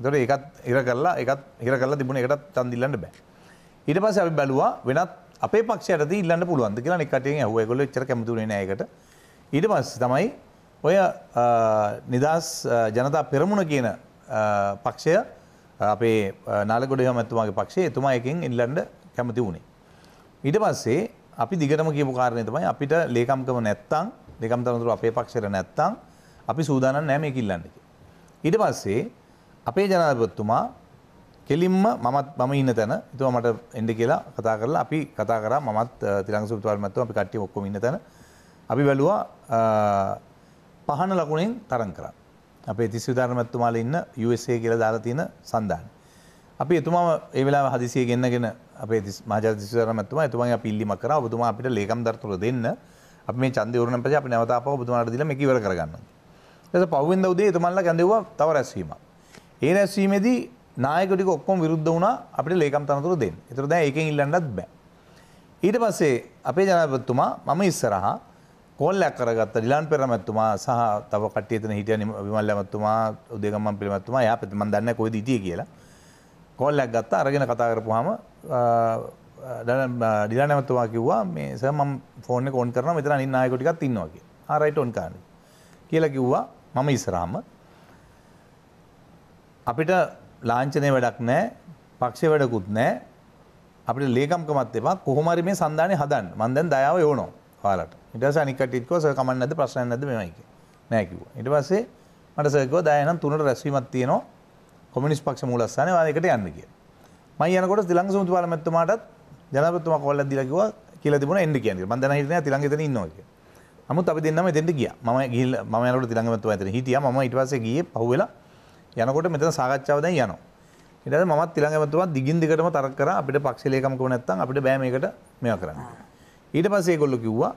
Speaker 3: එතකොට ඒකත් හිර කරලා ඒකත් හිර කරලා තිබුණේ ඒකටත් ඡන්දිල්ලන්න බෑ. ඊට පස්ස අපි බැලවා වෙනත් අපේ පක්ෂයට ඉල්ලන්න පුළුවන්ද කියලා නිකටෙන් ඇහුව ගොල චර කැමතුුණේ නයකට ඊට පස්ස තමයි ඔය නිදහස් ජනතා පෙරමුණ කියන පක්ෂය අපේ නාලගොඩ මැතුමාගේ පක්ෂේ එතුමා එකින් ඉල්ලන්ඩ කැමති වුණේ. ඊට පස්සේ අපි දිගටම කියපු කාරණය තමයි අපිට ලේකම්කම නැත්තං දෙකම් තරතුර අපේ පක්ෂයට නැත්තං අපි සූදානන් නෑම එකඉල්ලන්නක. ඊට පස්සේ අපේ ජනාධපත්තුමා කෙලින්ම මමත් මම ඉන්න තැන තුව මට එඩ කියලා කතා කරලා අපි කතා කර මත් තිරංග සුපතුවල්මත්ව අපි කට්ටි ඔක්කොම ඉන්න තැන අපි බැලවා පහන ලකුණෙන් තරන් කර අපේ තිස්සි ධර්මත්තුමාල ඉන්න USA කියලා දාලා තියෙන සඳහන්. අපි එතුමා ඒවෙලා හදිසිය ගෙන්න්නගෙන අපේ මාජ සිරමත්තුම එතුමන් පිල්ලිම කර බතුමා අපිට ලේකම් දර්තුර දෙන්න අප මේ චන්දවරන පච අපි නවතාප බතුමාට දිල මෙකිවර කරගන්න. ඇස පව්වෙන්ද උදේ එතුමල්ල ගැඳවා තව රැස්වීම. ඒ රැස්වීමේදී නායකටික ඔක්කොම විරුද්ධ වුණා අපිට ලේකම් තනතුරු දෙන්න. ඒතර දැන් ඒකෙන් ඉල්ලන්නත් බෑ. ඊට පස්සේ අපේ ජනාධිපතිතුමා මම ඉස්සරහා කෝල්ලයක් කරගත්ත ඩිලන් පෙරමැතුමා සහ තව කට්ටිය එතන හිටිය විමල් ඇමතුමා උදේගම්මන් පිළිමැතුමා එයා පැත්තේ මම දන්නේ කොහෙද හිටියේ කියලා. කෝල්ලයක් ගත්තා අරගෙන කතා කරපුවාම ඩිලන් ඇමතුමා කිව්වා මේ සර් මම ෆෝන් එක ඔන් කරනවා මෙතන අනිත් නායකයෝ ටිකක් ඉන්නවා කියලා. ආ රයිට් ඔන් කරන්න කියලා කිව්වා මම ඉස්සරහම අපිට ලාංඡනය වැඩක් නැහැ පක්ෂේ වැඩකුත් නැහැ අපිට ලේකම්කමත් එපා කොහොම හරි මේ සන්දානේ හදන්න මම දැන් දයාව යවනවා ඔයාලට ඊට පස්සේ අනික් කට්ටියත් කිව්වා සර් කමන්න නැද්ද ප්‍රශ්නයක් නැද්ද මෙමයි කිව්වා නෑ කිව්වා ඊට පස්සේ මට සර් කිව්වා දයා නම් තුනට රැස්වීමක් තියෙනවා කොමියුනිස්ට් පක්ෂ මූලස්ථානේ ඔයා ඒකට යන්න කියලා මම යනකොට ශ්‍රී ලංකා සමිති පාර්ලිමේන්තුවටත් ජනාධිපතිතුමා කෝල්ලක් දීලා කිව්වා කියලා තිබුණා එන්න කියන්නේ. මම දැන හිටියේ තිලංග එතන ඉන්නවා කියලා. නමුත් අපි දෙන්නම එතෙන්ට ගියා. මම ගිහිල්ලා මම යනකොට තිලංග මැතුමා එතන හිටියා. මම ඊට පස්සේ ගියේ පහුවෙලා යනකොට මෙතන සාකච්ඡාව දැන් යනවා. ඊට පස්සේ මමත් ඊළඟ ඇමතුමා දිගින් දිගටම තර්ක කරා අපිට පක්ෂ ලේකම් කව නැත්තම් අපිට බෑ මේකට මේවා කරන්න. ඊට පස්සේ ඒගොල්ලෝ කිව්වා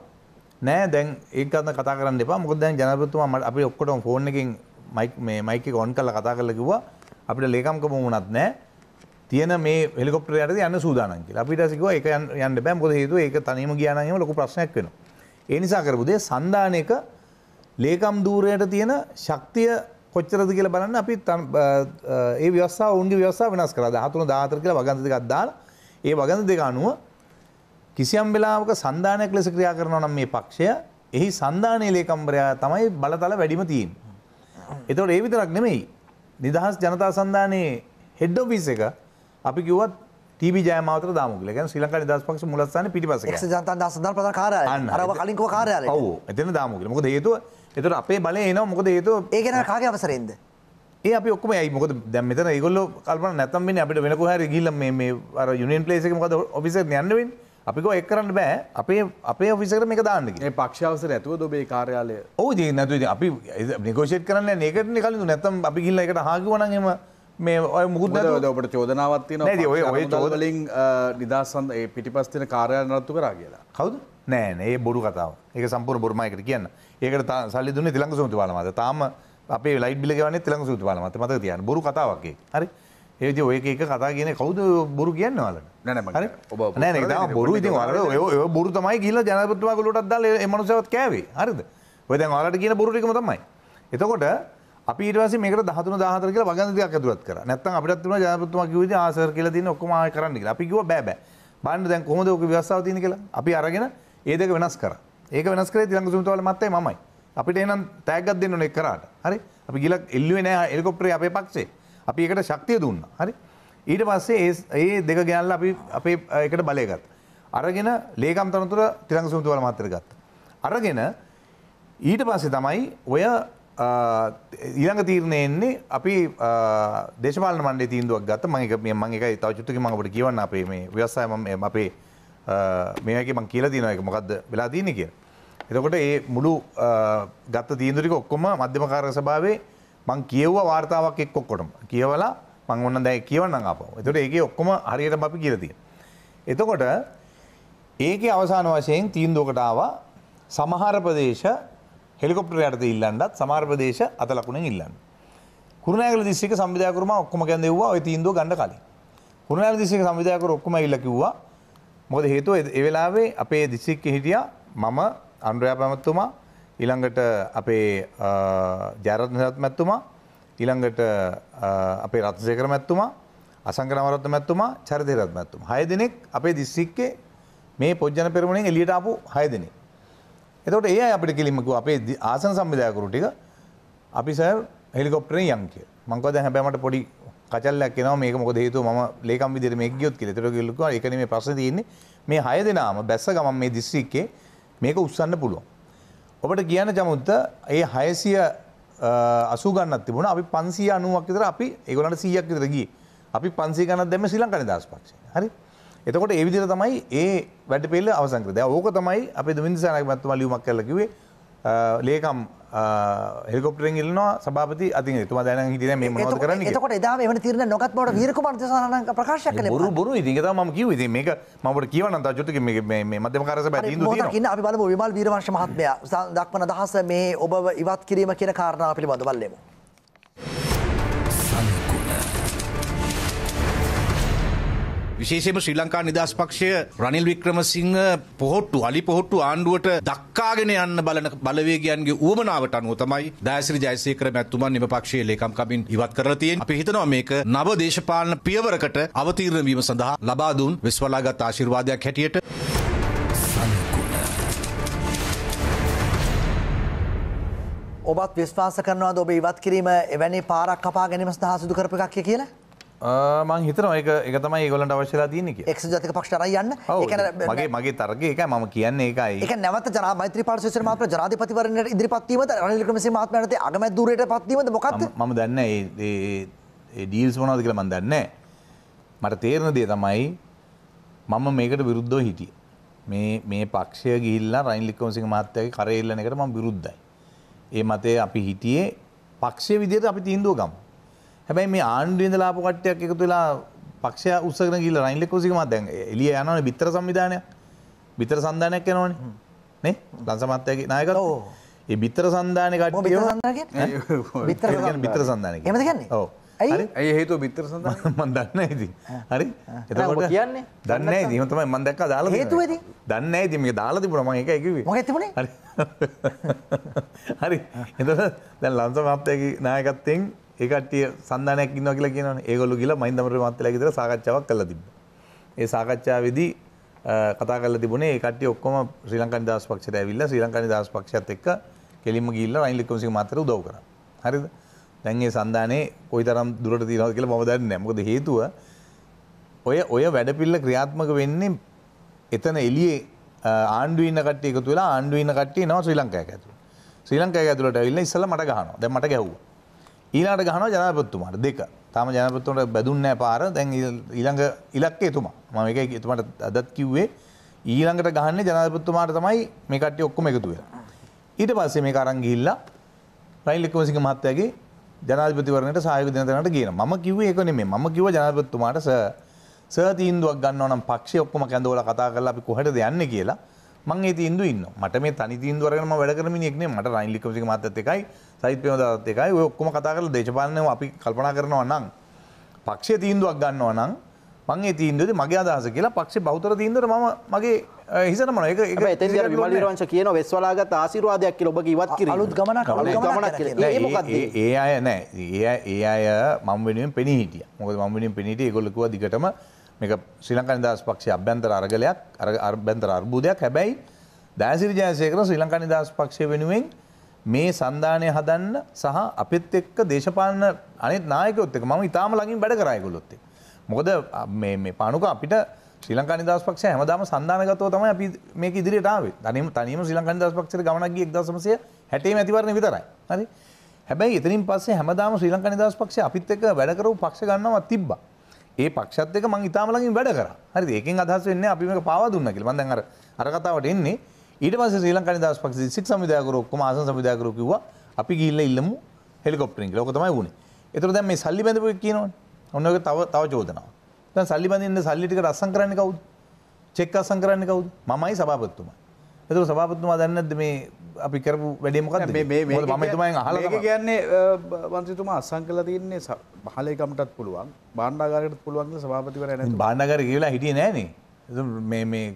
Speaker 3: නෑ දැන් ඒක ගැන කතා කරන්න එපා. මොකද දැන් ජනාධිපතිතුමා අපි ඔක්කොටම ෆෝන් එකෙන් මයික් මේ මයික් එක ඔන් කරලා කතා කරලා කිව්වා අපිට ලේකම්කම වුණත් නෑ. තියෙන මේ හෙලිකොප්ටර් යටදී යන්න සූදානම් කියලා. අපිට කිව්වා ඒක යන්න බෑ. මොකද හේතුව ඒක තනියම ගියා නම් එහෙම ලොකු ප්‍රශ්නයක් වෙනවා. ඒ නිසා කරපු දේ සන්දානයක ලේකම් ධූරයට තියෙන ශක්තිය කොච්චරද කියලා බලන්න අපි ඒ ව්‍යවස්ථා ඔවුන්ගේ ව්‍යවස්ථා වෙනස් කරා 13 14 කියලා වගන්ත දෙකක් දාලා ඒ වගන්ත දෙක අනුව කිසියම් වෙලාවක සන්දානයක් ලෙස ක්‍රියා කරනවා නම් මේ පක්ෂය එහි සන්දානයේ ලේකම්වරයා තමයි බලතල වැඩිම තියෙන්නේ. ඒතකොට ඒ විතරක් නෙමෙයි නිදහස් ජනතා සන්දානයේ හෙඩ් ඔෆිස් එක අපි කිව්වත් ටීබී ජයමාවතට දාමු කියලා. කියන්නේ ශ්‍රී ලංකා නිදහස් පක්ෂ මුලස්ථානයේ පිටිපස්ස කියලා. එක්ස ජනතා සන්දාන ප්‍රධාන කාර්යාලය. අර කලින් කෝ කාර්යාලය. ඔව්. එතන දාමු කියලා. මොකද හේතුව එතට අපේ බලය එනවා මොකද ඒතු ඒගෙන කාගේ අවසරෙන්ද ඒ අපි ඔක්කම ඇයි මොකද දැම් මෙතන ඒගොල්ල කල්පන නැතම්බෙන අපිට වෙනක හර ගිල්ල මේ අර යුනියන් පලේසක මොකද ඔෆිස යන්නවෙන් අපිකෝ එක් කරන්න බෑ අපේ අපේ ඔෆිසකර මේක දාන්න පක්ෂාවසර ඇතුව දොබේ කාර්යාලය ඕ දේ නැතු අපි නිකෝෂේට කරන්න ඒකට කලින් නැතම් අපි ගිල්ල එකට හාකිවනන්ගම මේ ඔය මුහද ඔබට චෝදනාවත්තින ඔය ඔය චෝදලින්
Speaker 1: නිදසන් පිටිපස්තින කාරය නරත්තු කරා කියලා
Speaker 3: කවුද නෑ ඒ බොරු කතාව ඒක සම්පූර් බොරමයකට කියන්න ඒකට සල්ලි දුන්නේ තිලංග සුමතිපාල මහතා. තාම අපේ ලයිට් බිල ගෙවන්නේ තිලංග සුමතිපාල මහතා. මතක තියාගන්න. බොරු කතාවක් ඒක. හරි. ඒ විදිහ ඔය එක එක කතා කියන්නේ කවුද බොරු කියන්නේ ඔයාලට? නෑ නෑ හරි. ඔබ නෑ නෑ තාම බොරු ඉතින් ඔයාලට ඔය ඔය බොරු තමයි ගිහිල්ලා ජනාධිපතිතුමා ගලුවටත් දාලා ඒ මනුස්සයවත් කෑවේ. හරිද? ඔය දැන් ඔයාලට කියන බොරු ටිකම තමයි. එතකොට අපි ඊට පස්සේ මේකට 13 14 කියලා වගන්ති ටිකක් ඇතුළත් කරා. නැත්තම් අපිටත් තිබුණා ජනාධිපතිතුමා කිව්වේ ඉතින් ආසර් කියලා තියෙන ඔක්කොම ආයෙ කරන්න කියලා. අපි කිව්වා බෑ බෑ. බලන්න දැන් කොහොමද ඔක ව්‍යවස්ථාව තියෙන්නේ කියලා. අපි අරගෙන ඒ දෙක වෙනස් කරා. ඒක වෙනස් කරේ තිලංග සුමිතවල මත්තේ මමයි. අපිට එහෙනම් තෑග්ගක් දෙන්න ඕනේ කරාට. හරි? අපි ගිහලා එල්ලුවේ නෑ හෙලිකොප්ටරේ අපේ පක්ෂේ. අපි ඒකට ශක්තිය දුන්නා. හරි? ඊට පස්සේ ඒ ඒ දෙක ගෑනලා අපි අපේ ඒකට බලය ගත්තා. අරගෙන ලේකම් තනතුර තිලංග සුමිතවල මත්තේ ගත්තා. අරගෙන ඊට පස්සේ තමයි ඔය ඊළඟ තීරණය එන්නේ අපි දේශපාලන මණ්ඩලයේ තීන්දුවක් ගත්තා. මම එක මම එකයි තව චුට්ටකින් මම ඔබට කියවන්න අපේ මේ ව්‍යවසාය මම අපේ මේක මං කියල දින එක මොකක්ද වෙලා දීන කිය. එතකොට ඒ මුළු ගත්ත තීන්දුරික ඔක්කොම මධ්‍යම කාරය සභාවේ මං කියව්වා වාර්තාවක් එක්කොක්කොටම කියවලා මං ඔන්න දැ කියවන්න අප එතට ඒ ඔක්කොම හරියට අපි කියලතිය. එතකොට ඒක අවසාන වශයෙන් තීන්දුවකටාව සමහර ප්‍රදේශ හෙලිකොප්ටර යටත ඉල්ලන්නත් සමාර ප්‍රදේශ අත ලකුණෙන් ඉල්ලන්න. කුරුණෑගල දිස්සික සම්විධාකරම ඔක්කොම ගැඳෙව්වා ඔය තීන්දුව ගණඩ කලින්. කුරුණෑල දිස්සික සම්විධාකර ඔක්කොම ඉල්ලකිව්වා මොකද හේතුව ඒ වෙලාවේ අපේ දිසික්ක හිටියා මම අනුරයා පැමැත්තුමා ඊළඟට අපේ ජයරත්න සරත් මැතිතුමා ඊළඟට අපේ රත්නසේකර මැතිතුමා අසංක නවරත්න මැතිතුමා චරිතේ රත්න මැතිතුමා හය දෙනෙක් අපේ දිස්ත්‍රික්කේ මේ පොජ්ජන පෙරමුණෙන් එළියට ආපු හය දෙනෙක්. එතකොට ඒ අය අපිට කිලිම කිව්වා අපේ ආසන සංවිධායකරු ටික අපි සර් හෙලිකොප්ටරෙන් යන් කියලා. මං කිව්වා දැන් හැබැයි මට පොඩි කචල්ලක් එනවා මේක මොකද හේතුව මම ලේකම් විදිහට මේක ගියොත් කියලා. ඒතර කිව්ලුවා ඒක නෙමෙයි ප්‍රශ්නේ තියෙන්නේ. මේ 6 දෙනාම බැස්ස ගමන් මේ දිස්ත්‍රික්කේ මේක උස්සන්න පුළුවන්. ඔබට කියන්න ජමුත්ත ඒ 600 80 ගණනක් තිබුණා. අපි 590ක් විතර අපි ඒගොල්ලන්ට 100ක් විතර ගියේ. අපි 500 ගණනක් දැම්මේ ශ්‍රී ලංකා නිදහස් පක්ෂය. හරි. එතකොට ඒ විදිහට තමයි ඒ වැඩපිළිවෙල අවසන් කරේ. දැන් ඕක තමයි අපේ දමින්ද සානාගේ මැතිතුමා ලියුමක් කරලා කිව්වේ. ලේකම් හෙකොපටරෙන් ඉල්නවා සභාපති අති තුම දැන හිටන මේ මොද කරන්න එතකොට
Speaker 2: එදා එවන තිරන නොකත් බවට වීරකුමන්තසානක ප්‍රකාශ කළ බොරු
Speaker 3: බොරු ඉතින් ම කිව ඉති මේක මට කියවනන්ත චුටක මධ්‍යම කරස න්න
Speaker 2: අපි බල විමල් වීරවංශ මහත්මය දක්වන දහස මේ ඔබ ඉවත් කිරීම කියන කාරණා පිළිබඳවල්ලෙමු.
Speaker 1: විශේෂම ශ්‍රී ලංකා නිදහස් පක්ෂය රනිල් වික්‍රමසිංහ පොහොට්ටු අලි පොහොට්ටු ආණ්ඩුවට දක්කාගෙන
Speaker 4: යන්න බලන බලවේගයන්ගේ ඌමනාවට අනුව තමයි දයසිරි ජයසේකර මැතිතුමා නිම පක්ෂයේ ලේකම් කමින් ඉවත් කරලා තියෙන්නේ. අපි හිතනවා මේක නව දේශපාලන පියවරකට අවතීර්ණ වීම සඳහා ලබා දුන්
Speaker 1: විශ්වලාගත් ආශිර්වාදයක් හැටියට
Speaker 2: ඔබත් විශ්වාස කරනවාද ඔබ ඉවත් කිරීම එවැනි පාරක් කපා ගැනීම සඳහා සිදු කරපු එකක් කියලා?
Speaker 3: මං හිතන ඒක එක තමයි ගොලට අවශ්‍යලා තියනෙක එක් ජතික පක්ෂරයි යන්න මගේ මගේ තර්ගය එක මම කියන්නේ එකයි එක
Speaker 2: නැවත ජන මෛත්‍ර පාශ මාත ජාතිපතිවරන ඉදිරිපත්වීම රනිලකමසේ මහත්මනත අගම දුරයට පත්වීමද මොකක්ද
Speaker 3: මම දන්න ඩීල්ස් වනාද කියල මන් දන්න මට තේරණ දේ තමයි මම මේකට විරුද්ධෝ හිටිය මේ මේ පක්ෂය ගිල්ලා රයිල්ලිකවසික මහත්තයක කරෙල්ලනකට ම විරුද්ධයි ඒ මතේ අපි හිටියේ පක්ෂය විදියට අපි තිීන්දුවගම් හැබැයි මේ ආණ්ඩුව ඉඳලා ආපු කට්ටියක් එකතු වෙලා පක්ෂය උත්සගෙන ගිහිල්ලා රනිල් වික්‍රමසිංහ මහත්තයා දැන් එළිය යනවනේ බිත්තර සංවිධානය. බිත්තර සංධානයක් යනවනේ. නේ? ලංස මහත්තයාගේ නායකත්වය. ඒ බිත්තර සංධානය කට්ටිය බිත්තර සංධානය බිත්තර සංධානය එහෙමද කියන්නේ? ඔව්. ඇයි? ඇයි හේතුව බිත්තර සංධානය? මම දන්නේ නැහැ ඉතින්. හරි? එතකොට කියන්නේ? දන්නේ නැහැ ඉතින්. එහෙම තමයි මම දැක්කා දාලා තියෙනවා. හේතුව ඉතින්? දන්නේ නැහැ ඉතින් මේක දාලා තිබුණා මම ඒකයි කිව්වේ. මොකද තිබුණේ? හරි. හරි. එතකොට දැන් ලංස මහත්තයාගේ නායකත්වයෙන් ඒ කට්ටිය සන්ධානයක් ඉන්නවා කියලා කියනවනේ. ඒගොල්ලෝ ගිහලා මහින්දමර මාත්‍යලා ගෙදර සාකච්ඡාවක් කළා තිබ්බා. ඒ සාකච්ඡාවේදී කතා කරලා තිබුණේ ඒ කට්ටිය ඔක්කොම ශ්‍රී ලංකා නිදහස් පක්ෂයට ඇවිල්ලා ශ්‍රී ලංකා නිදහස් පක්ෂයත් එක්ක කෙලින්ම ගිහිල්ලා රනිල් වික්‍රමසිංහ මාත්‍යට උදව් කරා. හරිද? දැන් මේ සන්ධානයේ කොයිතරම් දුරට තියනවද කියලා මම දන්නේ නැහැ. මොකද හේතුව ඔය ඔය වැඩපිළිවෙල ක්‍රියාත්මක වෙන්නේ එතන එළියේ ආණ්ඩුවේ ඉන්න කට්ටිය එකතු වෙලා ආණ්ඩුවේ ඉන්න කට්ටිය එනවා ශ්‍රී ලංකාවට ඇතුළට. ශ්‍රී ලංකාවට ඇතුළට ඇවිල්ලා ඉස්සෙල්ලා මට ගහනවා. දැන් මට ගැහුවා. ඊලාට ගහන ජනාපත්තුමාට දෙක තම ජනපත්තුමට බැදුන්න පාර දැන් ඊළඟ ඉලක්ක එතුමා මම එක එතුමට අදත් කිව්වේ ඊළඟට ගහන්න ජනපත්තුමාට තමයි මේ කට්ටිය ඔක්කොම එකතු වෙලා ඊට පස්සේ මේක අරන් ගිහිල්ලා රයිල් වික්‍රමසිංහ මහත්තයාගේ ජනාධිපතිවරණයට සහයෝග දෙන තැනට කියන මම කිව්වේ ඒක නෙමෙයි මම කිව්වා ජනාධිපතිතුමාට සර් සර් තීන්දුවක් ගන්නවා නම් පක්ෂය ඔක්කොම කැඳවලා කතා කරලා අපි කොහෙටද යන්නේ කියලා මම ඒ තීන්දුව ඉන්නවා මට මේ තනි තීන්දුව අරගෙන මම වැඩ කරන මිනිහෙක් නෙමෙයි මට රයිල් වික්‍රමසිංහ මහත්තයත් එකයි සහිත්‍යමදත් එකයි ඔක්කොම කතා කරල දේශපාලනව අපි කල්පනා කරනවා නම් පක්ෂය තීන්දුවක් ගන්නවා නම් මගේ තීන්දුවද මගේ අදහස කියලා පක්ෂේ බෞතර තීන්දර ම මගේ හිසන මන එක එත විමලිරංශ
Speaker 4: කියන වෙස්වලාගත් ආසිරවාදයක් කියල ඔබ ඉවත් කිර අලුත් ගමන ඒ
Speaker 3: අය නෑ ඒ ඒ අය මං වෙනුවෙන් පෙනී හිටිය මොක මං වෙනින් පෙනීට ගොලකුව දිගටම මේක ශ්‍රී ලංකා නිදහස් පක්ෂේ අභ්‍යන්තර අරගලයක් අර අභ්‍යන්තර අර්බුදයක් හැබැයි දෑසිරි ජයසේකර ශ්‍රී ලංකා නිදහස් පක්ෂය වෙනුවෙන් මේ සන්ධානය හදන්න සහ අපිත් එක්ක දේශපාලන අනෙත් නායකොත් එක මම ඉතාම ලඟින් වැඩ කරයගොලොත්තේ. මොකද මේ පානුක අපිට ශ්‍රීලංකා නිදහස් පක්ෂ හැමදාම සන්ධානගතව තමයි අපි මේක ඉදිරියට ආවේ. තනියම තනියම ශ්‍රීලංකා නිදහස් පක්ෂයේ ගමනක් ගියේ 1960 මැතිවරණය විතරයි. හරි. හැබැයි එතනින් පස්සේ හැමදාම ශ්‍රී ලංකා නිදහස් පක්ෂය අපිත් එක්ක වැඩ කරපු පක්ෂ ගන්නවා තිබ්බා. ඒ පක්ෂත් එක්ක මම ඉතාම ලඟින් වැඩ කරා. හරිද? ඒකෙන් අදහස් වෙන්නේ අපි මේක පාවා දුන්නා කියලා. මම දැන් අර අර කතාවට එන්නේ ඊට පස්සේ ශ්‍රී ලංකාවේ දවස් පක්ෂ සික් සමුදායකරු ඔක්කොම ආසන සමුදායකරු කිව්වා අපි ගිහිල්ලා ඉල්ලමු හෙලිකොප්ටරින් කියලා. ඕක තමයි වුනේ. ඒතර දැන් මේ සල්ලි බඳපු එක කියනවනේ. ඔන්න ඔයක තව තව චෝදනාවක්. දැන් සල්ලි බඳින්න සල්ලි ටික රස්සම් කරන්නේ කවුද? චෙක් අස්සම් කරන්නේ කවුද? මමයි සභාපතිතුමා. එතක සභාපතුමා දන්නේ නැද්ද මේ අපි කරපු වැඩේ මොකද්ද මේ මේ මේ මම එතුමයන් අහලා තමයි මේක
Speaker 1: කියන්නේ මන්ත්‍රීතුමා අසං කළා තින්නේ බහලේකමටත් පුළුවන් භාණ්ඩාගාරයකටත් පුළුවන් කියලා සභාපතිවරයා නැතුව
Speaker 3: භාණ්ඩාගාරේ කියලා හිටියේ නෑනේ මේ මේ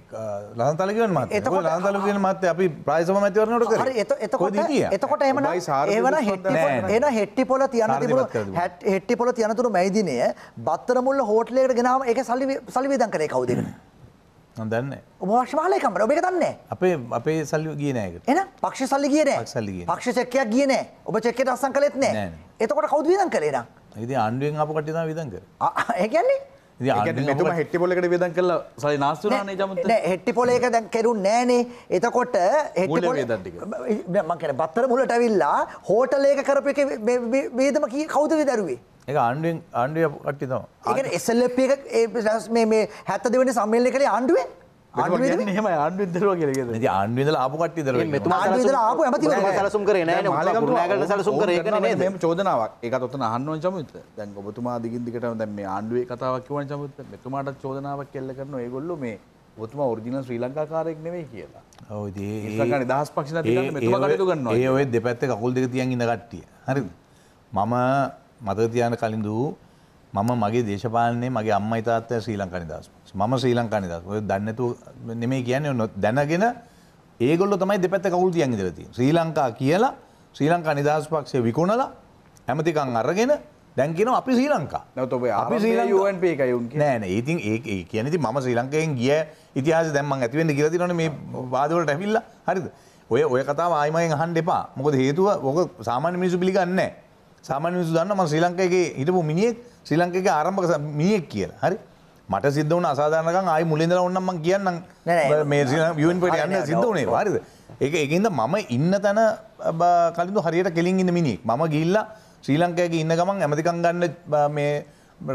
Speaker 3: ලහන්තල කියන මත එතකොට ලහන්තල කියන මත අපි ප්‍රායසම මැතිවරණයට කරේ හරි එතකොට එතකොට එහෙමනම් එවන හෙට්ටි එන
Speaker 2: හෙට්ටි පොළ තියන තිබුණු හෙට්ටි පොළ තියන තුරු මැයි දිනේ බත්තර මුල්ල හෝටලයකට ගෙනාම ඒක සල්ලි සල්ලි වේදම් කරේ කවුද ඒක මම දන්නේ ඔබ පක්ෂ මහලේ කම්බර ඔබ ඒක දන්නේ
Speaker 3: අපේ අපේ සල්ලි ගියේ නෑ ඒකට
Speaker 2: එහෙනම් පක්ෂ සල්ලි ගියේ නෑ පක්ෂ සල්ලි ගියේ පක්ෂ චෙක්කයක් ගියේ නෑ ඔබ චෙක්කේට අස්සම් කළෙත් නෑ එතකොට කවුද වේදම් කළේ
Speaker 3: නං ඉතින් ආණ්ඩුවෙන් ආපු කට්ටිය තමයි වේදම්
Speaker 2: කරේ ඒ කියන්නේ
Speaker 3: තුම හෙට්ි පොලකට වෙදන් කල සයි නාස්තුරනේ ජම
Speaker 2: හෙට්ටි පොලේක දැන් කෙරු නෑනේ එතකොට මකන බත්තර මුලට ඇවිල්ලා හෝටලේක කරප එක වේදම කිය කෞද විදරුවේ
Speaker 3: ඒ ආණ්ඩුවෙන් ආණ්ඩුව කට්ටිතවා
Speaker 2: ඒ එසල්ලප එක ඒ මේ හැත්ත දෙවනි
Speaker 1: සම්මල්ලි කළේ ආණ්ඩුවෙන් ම
Speaker 3: ආන්විදර කියලද ආන්විදල ආපුකට්ටි
Speaker 1: දර සලසුම් කරන සලසුම් කරන චෝදනාවක් එක ොත් අහන්නුව චමුත දැන් ඔබතුමා දිගින්දිකට දැම මේ ආණ්ඩුවේ කතාවක් කිවන් චමුත මෙතුමාට චෝදනාවක් කෙල්ල කරන ඒගොල්ලු මේ ඔතුම ෝරිජින ශ්‍රී ලංකාකාරයෙක් නෙවේ කියලා
Speaker 3: ඒ දහස් පක්ෂ ඒ ඔය දෙපැත්ත කකුල් දෙක තියන් ඉන්න ගට්ටිය හරි මම මත තියන කලින් දූ මම මගේ දේශපාලනයේ මගේ අම්මයි තාත්තයි ශ්‍රී ලංකා නිදහස. මම ශ්‍රී ලංකා නිදහස. ඔය දැන්නතු නෙමෙයි කියන්නේ දැනගෙන ඒගොල්ලෝ තමයි දෙපැත්ත කවුල් තියන් ඉඳලා තියෙන්නේ. ශ්‍රී ලංකා කියලා ශ්‍රී ලංකා නිදහස් පක්ෂය විකුණලා හැමතිකන් අරගෙන දැන් කියනවා අපි ශ්‍රී ලංකා. නැවත ඔබ අපි ශ්‍රී ලංකා UNP එකයි උන් කියන්නේ. නෑ නෑ. ඉතින් ඒ ඒ කියන්නේ ඉතින් මම ශ්‍රී ලංකාවෙන් ගිය ඉතිහාසය දැන් මම ඇති වෙන්න කියලා තියෙනවනේ මේ වාද වලට ඇවිල්ලා. හරිද? ඔය ඔය කතාව ආයිමයෙන් අහන්න එපා. මොකද හේතුව ඔක සාමාන්‍ය මිනිස්සු පිළිගන්නේ නෑ. සාමාන්‍ය මිනිස්සු දන්නවා මම ශ්‍රී ලංකාවේ හිටපු මිනිහෙක් ශ්‍රී ලංකක ආරම්භක මියෙක් කියලා හරි මට සිද්ධ වන අසාධානකම් ආයි මුලින්දල ඔන්නම්ම කියන්න මේ ියන් පට යන්න සිද්ධ වනේ වාරිද ඒක එකන්ද මම ඉන්න තැන කලින්ු හරියට කෙලින් ඉන්න මිනික් මම ගිල්ල ශ්‍රී ලංකයක ඉන්න ගමන් ඇමතිකං ගන්න මේ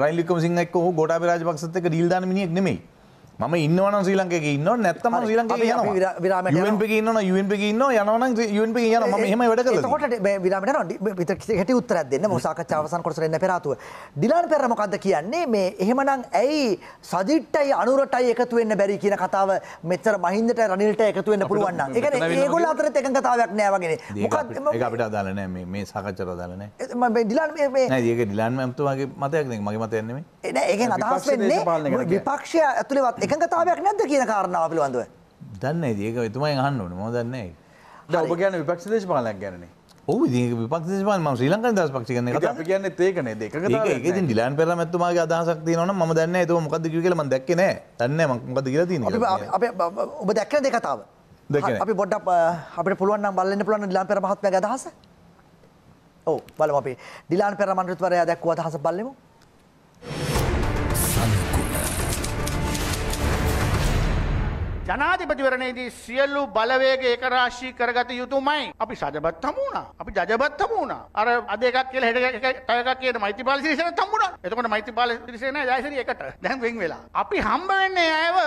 Speaker 3: රයිල්ලිකම සිංහක් හෝ ගොඩා රාජපක්සතක ඩිල්දාන මිනිෙක් නෙමෙයි ම ඉන්නවන ශ්‍රී ලංකක ඉන්න නැත්තම ශ්‍රී ලංක විරාම ඉන්න යුන්පි ඉන්න යනවන යුන්පි
Speaker 2: කියන ම හම වැඩ කොට විරාමට හට උත්තර දෙන්න මොසාක චාවසන් කොටසරන්න පෙරාතුව. දිලාන් පෙරමකක්ද කියන්නේ මේ එහෙමනං ඇයි සජිට්ටයි අනුරටයි එකතුවෙන්න බැරි කියන කතාව මෙතර මහින්දට රනිල්ට එකතුවෙන්න පුළුවන්න එක ඒගොල අතර එක කතාවක් නෑවගෙන
Speaker 3: අපිට අදාලන මේ සාකච්චර දාලන
Speaker 2: දිලාන්
Speaker 3: ඒක දිලාන් ඇමතුමගේ මතයක් මගේ මතයන්නේ
Speaker 2: ඒ අදහස් වෙන්නේ විපක්ෂය ඇතුළේවත් එකඟතාවයක් නැද්ද කියන කාරණාව
Speaker 3: පිළිබඳව. දන්නේ නැහැ. ඒක එතුමයි අහන්න ඕනේ. මම දන්නේ නැහැ. දැන් ඔබ කියන්නේ විපක්ෂ දේශපාලනයක් ගැනනේ. ඔව් ඉතින් ඒක විපක්ෂ දේශපාලන මම ශ්‍රී ලංකන් දාස් පක්ෂ කියන්නේ කතා. අපි කියන්නේ ඒකනේ. ඒකකතාවය. ඒක ඉතින් ඩිලාන් පෙරලා මැතිතුමාගේ අදහසක් තියෙනවනම් මම දන්නේ නැහැ. ඒක මොකද්ද කිව්වේ කියලා මම දැක්කේ නැහැ. දන්නේ නැහැ මම මොකද්ද කියලා තියෙන්නේ. අපි අපි ඔබ දැක්කේ නැද කතාව? දැක්කේ. අපි පොඩ්ඩක් අපිට පුළුවන්
Speaker 2: නම් බලන්න පුළුවන් ඩිලාන් පෙර මහත්මයාගේ අදහස. ඔව් බලමු අපි ඩිලාන් පෙර මන්ත්‍රීතුමාරයා දැක්කුව අදහස බලමු.
Speaker 1: ජනාධිපතිවරණයේදී සියලු බලවේග ඒකරාශී කරගත යුතුමයි. අපි සජබත් හමු වුණා. අපි ජජබත් හමු වුණා. අර අද එකක් කියලා හෙට එක තව එකක් කියන මෛත්‍රීපාල සිරිසේනත් හම්බ වුණා. එතකොට මෛත්‍රීපාල සිරිසේන ජයසිරි එකට දැන් වෙන් වෙලා. අපි හම්බ වෙන්නේ අයව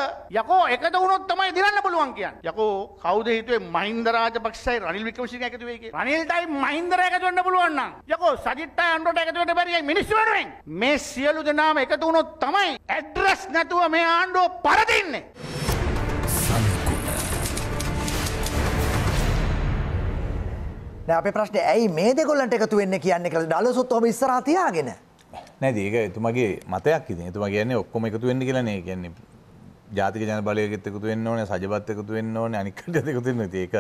Speaker 1: යකෝ එකද වුණොත් තමයි දිනන්න පුළුවන් කියන්නේ. යකෝ කවුද හිතුවේ මහින්ද රාජපක්ෂයි රනිල් වික්‍රමසිංහ එකතු වෙයි කියලා. රනිල්ටයි මහින්දර එකතු වෙන්න පුළුවන් නම් යකෝ සජිත්ටයි අන්ඩෝට එකතු වෙන්න බැරියි මිනිස්සු වෙනුවෙන්. මේ සියලු දෙනාම එකතු වුණොත් තමයි ඇඩ්‍රස් නැතුව මේ ආණ්ඩුව පරදින්නේ.
Speaker 2: අප ප්‍රශ්න ඇයි මේ දෙකොල්ලට එකතු වෙන්න කියන්නේ කළ දලසුත් හොම ස්රාතියාගෙන
Speaker 3: නැදක එතුමගේ මතයක් ඉති තුම කියන්නේ ඔක්කොම එකතු වෙන්න කියලන කියන්නේ ජාතික ජන බලයගෙත් එකතු වෙන්න ඕන සජපත් එකතු වෙන්න ඕන අනිකට එකතුන්න ඒක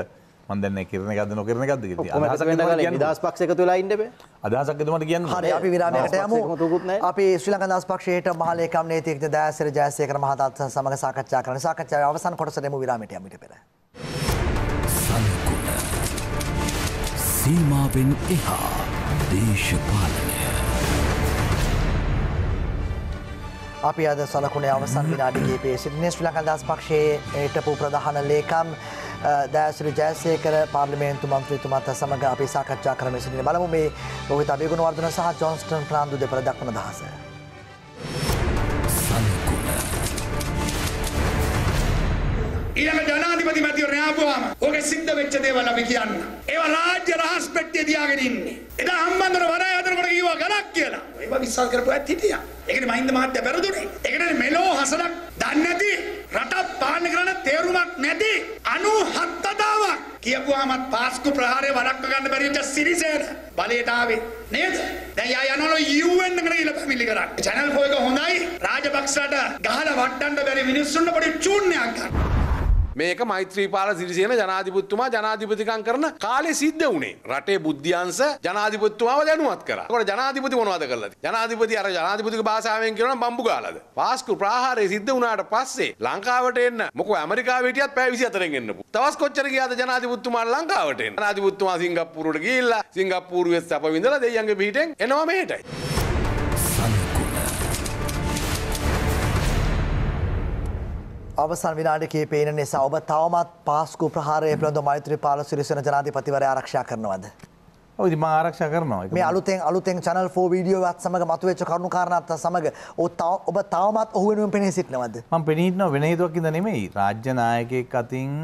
Speaker 3: මන්දන්න කරන ගද නොකරන ගද දස් පක්ෂක තුලා ඉන්නබ අදහසක්කතුමට කියන්න හරි අපි විරාමයට යම
Speaker 2: තුකුත්න අපි ශ්‍රලක දස් පක්ෂයට මහලේකම් නේතික දෑසර ජයසයක මහතත් සමග සාකච්ඡා කරන සාකච්ඡාව අවසන් කොටසරම විරාමට මිට පෙර.
Speaker 1: සීමාවෙන් එහා දේශපාලනය.
Speaker 2: අපි අද සලකුණේ අවසන් විනාඩිගේ පේසිනේ ශ්‍රී ලංකන්දස් පක්ෂයේ ඒටපු ප්‍රධාන ලේකම් දෑසුරු ජයසේකර පාර්ලිමේන්තු මන්ත්‍රීතුමත් සමඟ අපි සාකච්ඡා කරම සිටින බලමු මේ ඔහි අභිගුණ වර්ධන සහ ජොන්ස්ටන් ප්‍රාන්දු දෙපළ දක්වන දහසේ.
Speaker 1: ඊළඟ ජනාධිපති මැතිවරණ ආපුවාම ඕකේ සිද්ධ වෙච්ච දේවල් අපි කියන්න. ඒවා රාජ්‍ය රහස් පෙට්ටිය දියාගෙන ඉන්නේ. එදා හම්බන්තොට වරාය හදනකොට කිව්වා ගලක් කියලා. ඒවා විශ්වාස කරපු ඇත්ත හිටියා. ඒකනේ මහින්ද මහත්තයා පෙරදුනේ. ඒකනේ මෙලෝ හසලක් දන්නේ නැති රටක් පාලනය කරන තේරුමක් නැති 97000ක් කියපුවාමත් පාස්කු ප්‍රහාරය වළක්ව ගන්න බැරි වෙච්ච සිරිසේන බලයට ආවේ නේද? දැන් යා යනවලු UN එකට ගිහලා පැමිණිලි කරා. channel 4 එක හොඳයි. රාජපක්ෂට ගහලා වට්ටන්න බැරි මිනිස්සුන්ට පොඩි චූන්නයක් ගන්න. මේක මෛත්‍රීපාල සිරිසේන ජනාධිපතිතුමා ජනාධිපතිකම් කරන කාලේ සිද්ධ වුණේ. රටේ බුද්ධියංශ ජනාධිපතිතුමාව දැනුවත් කරා. ඒකට ජනාධිපති මොනවද කළාද? ජනාධිපති අර ජනාධිපතික භාෂාවෙන් කියනනම් බම්බු ගාලාද? පාස්කු ප්‍රහාරය සිද්ධ වුණාට පස්සේ ලංකාවට එන්න මොකෝ ඇමරිකාවේ හිටියත් පැය 24න් එන්න පුළුවන්. තවස් කොච්චර ගියාද ජනාධිපතිතුමා ලංකාවට එන්න? ජනාධිපතිතුමා සිංගප්පූරුවට ගිහිල්ලා සිංගප්පූරුවේ සැප විඳලා දෙයියන්ගේ පිටින් එනවා මෙහෙටයි.
Speaker 2: අවසන් විනාඩි කීපයන නිසා ඔබ තවමත් පාස්කු ප්‍රහාරය පිළිබඳව මෛත්‍රීපාල සිරිසේන
Speaker 3: ජනාධිපතිවරයා ආරක්ෂා කරනවද? ඔව් ඉතින් මම ආරක්ෂා කරනවා. මේ
Speaker 2: අලුතෙන් අලුතෙන් channel 4 වීඩියෝ එකත් සමග මතුවෙච්ච කරුණු කාරණාත් සමග ඔබ තවමත් ඔහු වෙනුවෙන් පෙනී සිටිනවද?
Speaker 3: මම පෙනී සිටිනවා වෙන හේතුවක් ඉඳ නෙමෙයි. රාජ්‍ය නායකයෙක් අතින්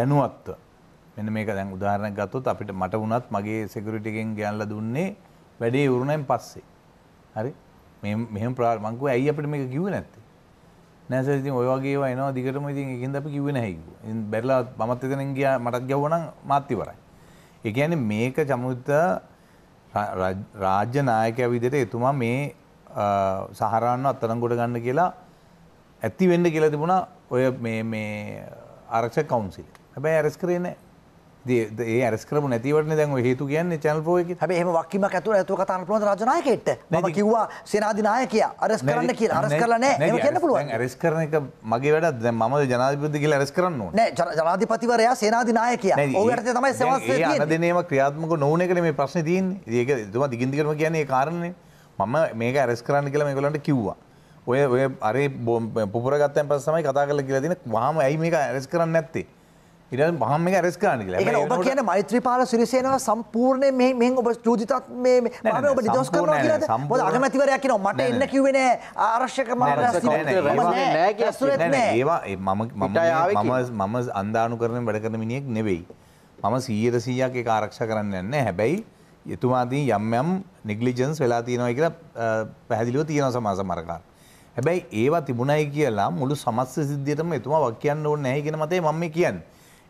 Speaker 3: දැනුවත්ව මෙන්න මේක දැන් උදාහරණයක් ගත්තොත් අපිට මට වුණත් මගේ security එකෙන් ගෑන්ලා දුන්නේ වැඩේ ඉවරුණෙන් පස්සේ. හරි? මෙහෙම මෙහෙම මං කිව්වා ඇයි අපිට මේක කිව්වේ නැත්තේ? නැස ඉතින් ඔය වගේ ඒවා එනවා දිගටම ඉතින් එකෙන් අපි කිව්වේ නැහැ කිව්වා. ඉතින් බැරිලා මමත් එතනින් ගියා මටත් ගැවුවා නම් මාත් ඉවරයි. ඒ කියන්නේ මේක චමුත රාජ්‍ය නායකයා විදිහට එතුමා මේ සහරාන්ව අත්අඩංගුවට ගන්න කියලා ඇති වෙන්න කියලා තිබුණා ඔය මේ මේ ආරක්ෂක කවුන්සිල්. හැබැයි ඇරෙස් කරේ නැහැ. ඒ අරස්කරම නැතිවට දැන් හේතු කියන්න චැනල් පෝයක හැබ එම වක්කිම ඇතුර ඇතු කතාන පලො රජනායකට ම කිව්වා සේනාධනාය කිය අරස් කරන්න කිය අරස් කරලන කියන්න පුළුවන් ඇරස් කරන එක මගේ වැඩ ම ජනාධපති කියල ඇරස් කරන්න
Speaker 2: නෑ ජනාධපතිවරයා සේනාධනාය කිය ඔට තමයි සවස් අදනේම
Speaker 3: ක්‍රියාත්මක නොවනකට මේ ප්‍රශ්න තිීන් ඒක තුම දිගින්දිකරම කියන්නේ කාරණය මම මේක ඇරස් කරන්න කියලා මේකොලට කිව්වා ඔය ඔය අරේ බොම් පුරගත්තයන් පස්සමයි කතා කල කියලා තින වාම ඇයි මේක ඇරස් කරන්න ඇත්තේ ඉර බහම ඇරස් කාන කියලා ඔබ
Speaker 2: කියන මෛත්‍රපාල සිරිසේනවා සම්පූර්ණය මෙ ඔබ චූජිතත් මේ ඔබ දස් කර සම්බ
Speaker 3: අගමැතිවරයක් කියන මට එන්න
Speaker 2: කිවෙන ආරශ්‍යක ම ඒවා
Speaker 3: මම මම අන්ධානු කරන වැඩ කරන මිනිෙක් නෙවෙයි. මම සීයට සීයක් එක ආරක්ෂ කරන්න යන්න හැබැයි එතුමාදී යම් යම් නිගලිජන්ස් වෙලා තියෙනවා කියලා පැහැදිලිව තියෙන සමාස මරකාර. හැබැයි ඒවා තිබුණයි කියලා මුළු සමස්ස සිද්ධියටම එතුමා වක් කියන්න ඕන්න නැහිගෙන මතේ මම කියන්නේ.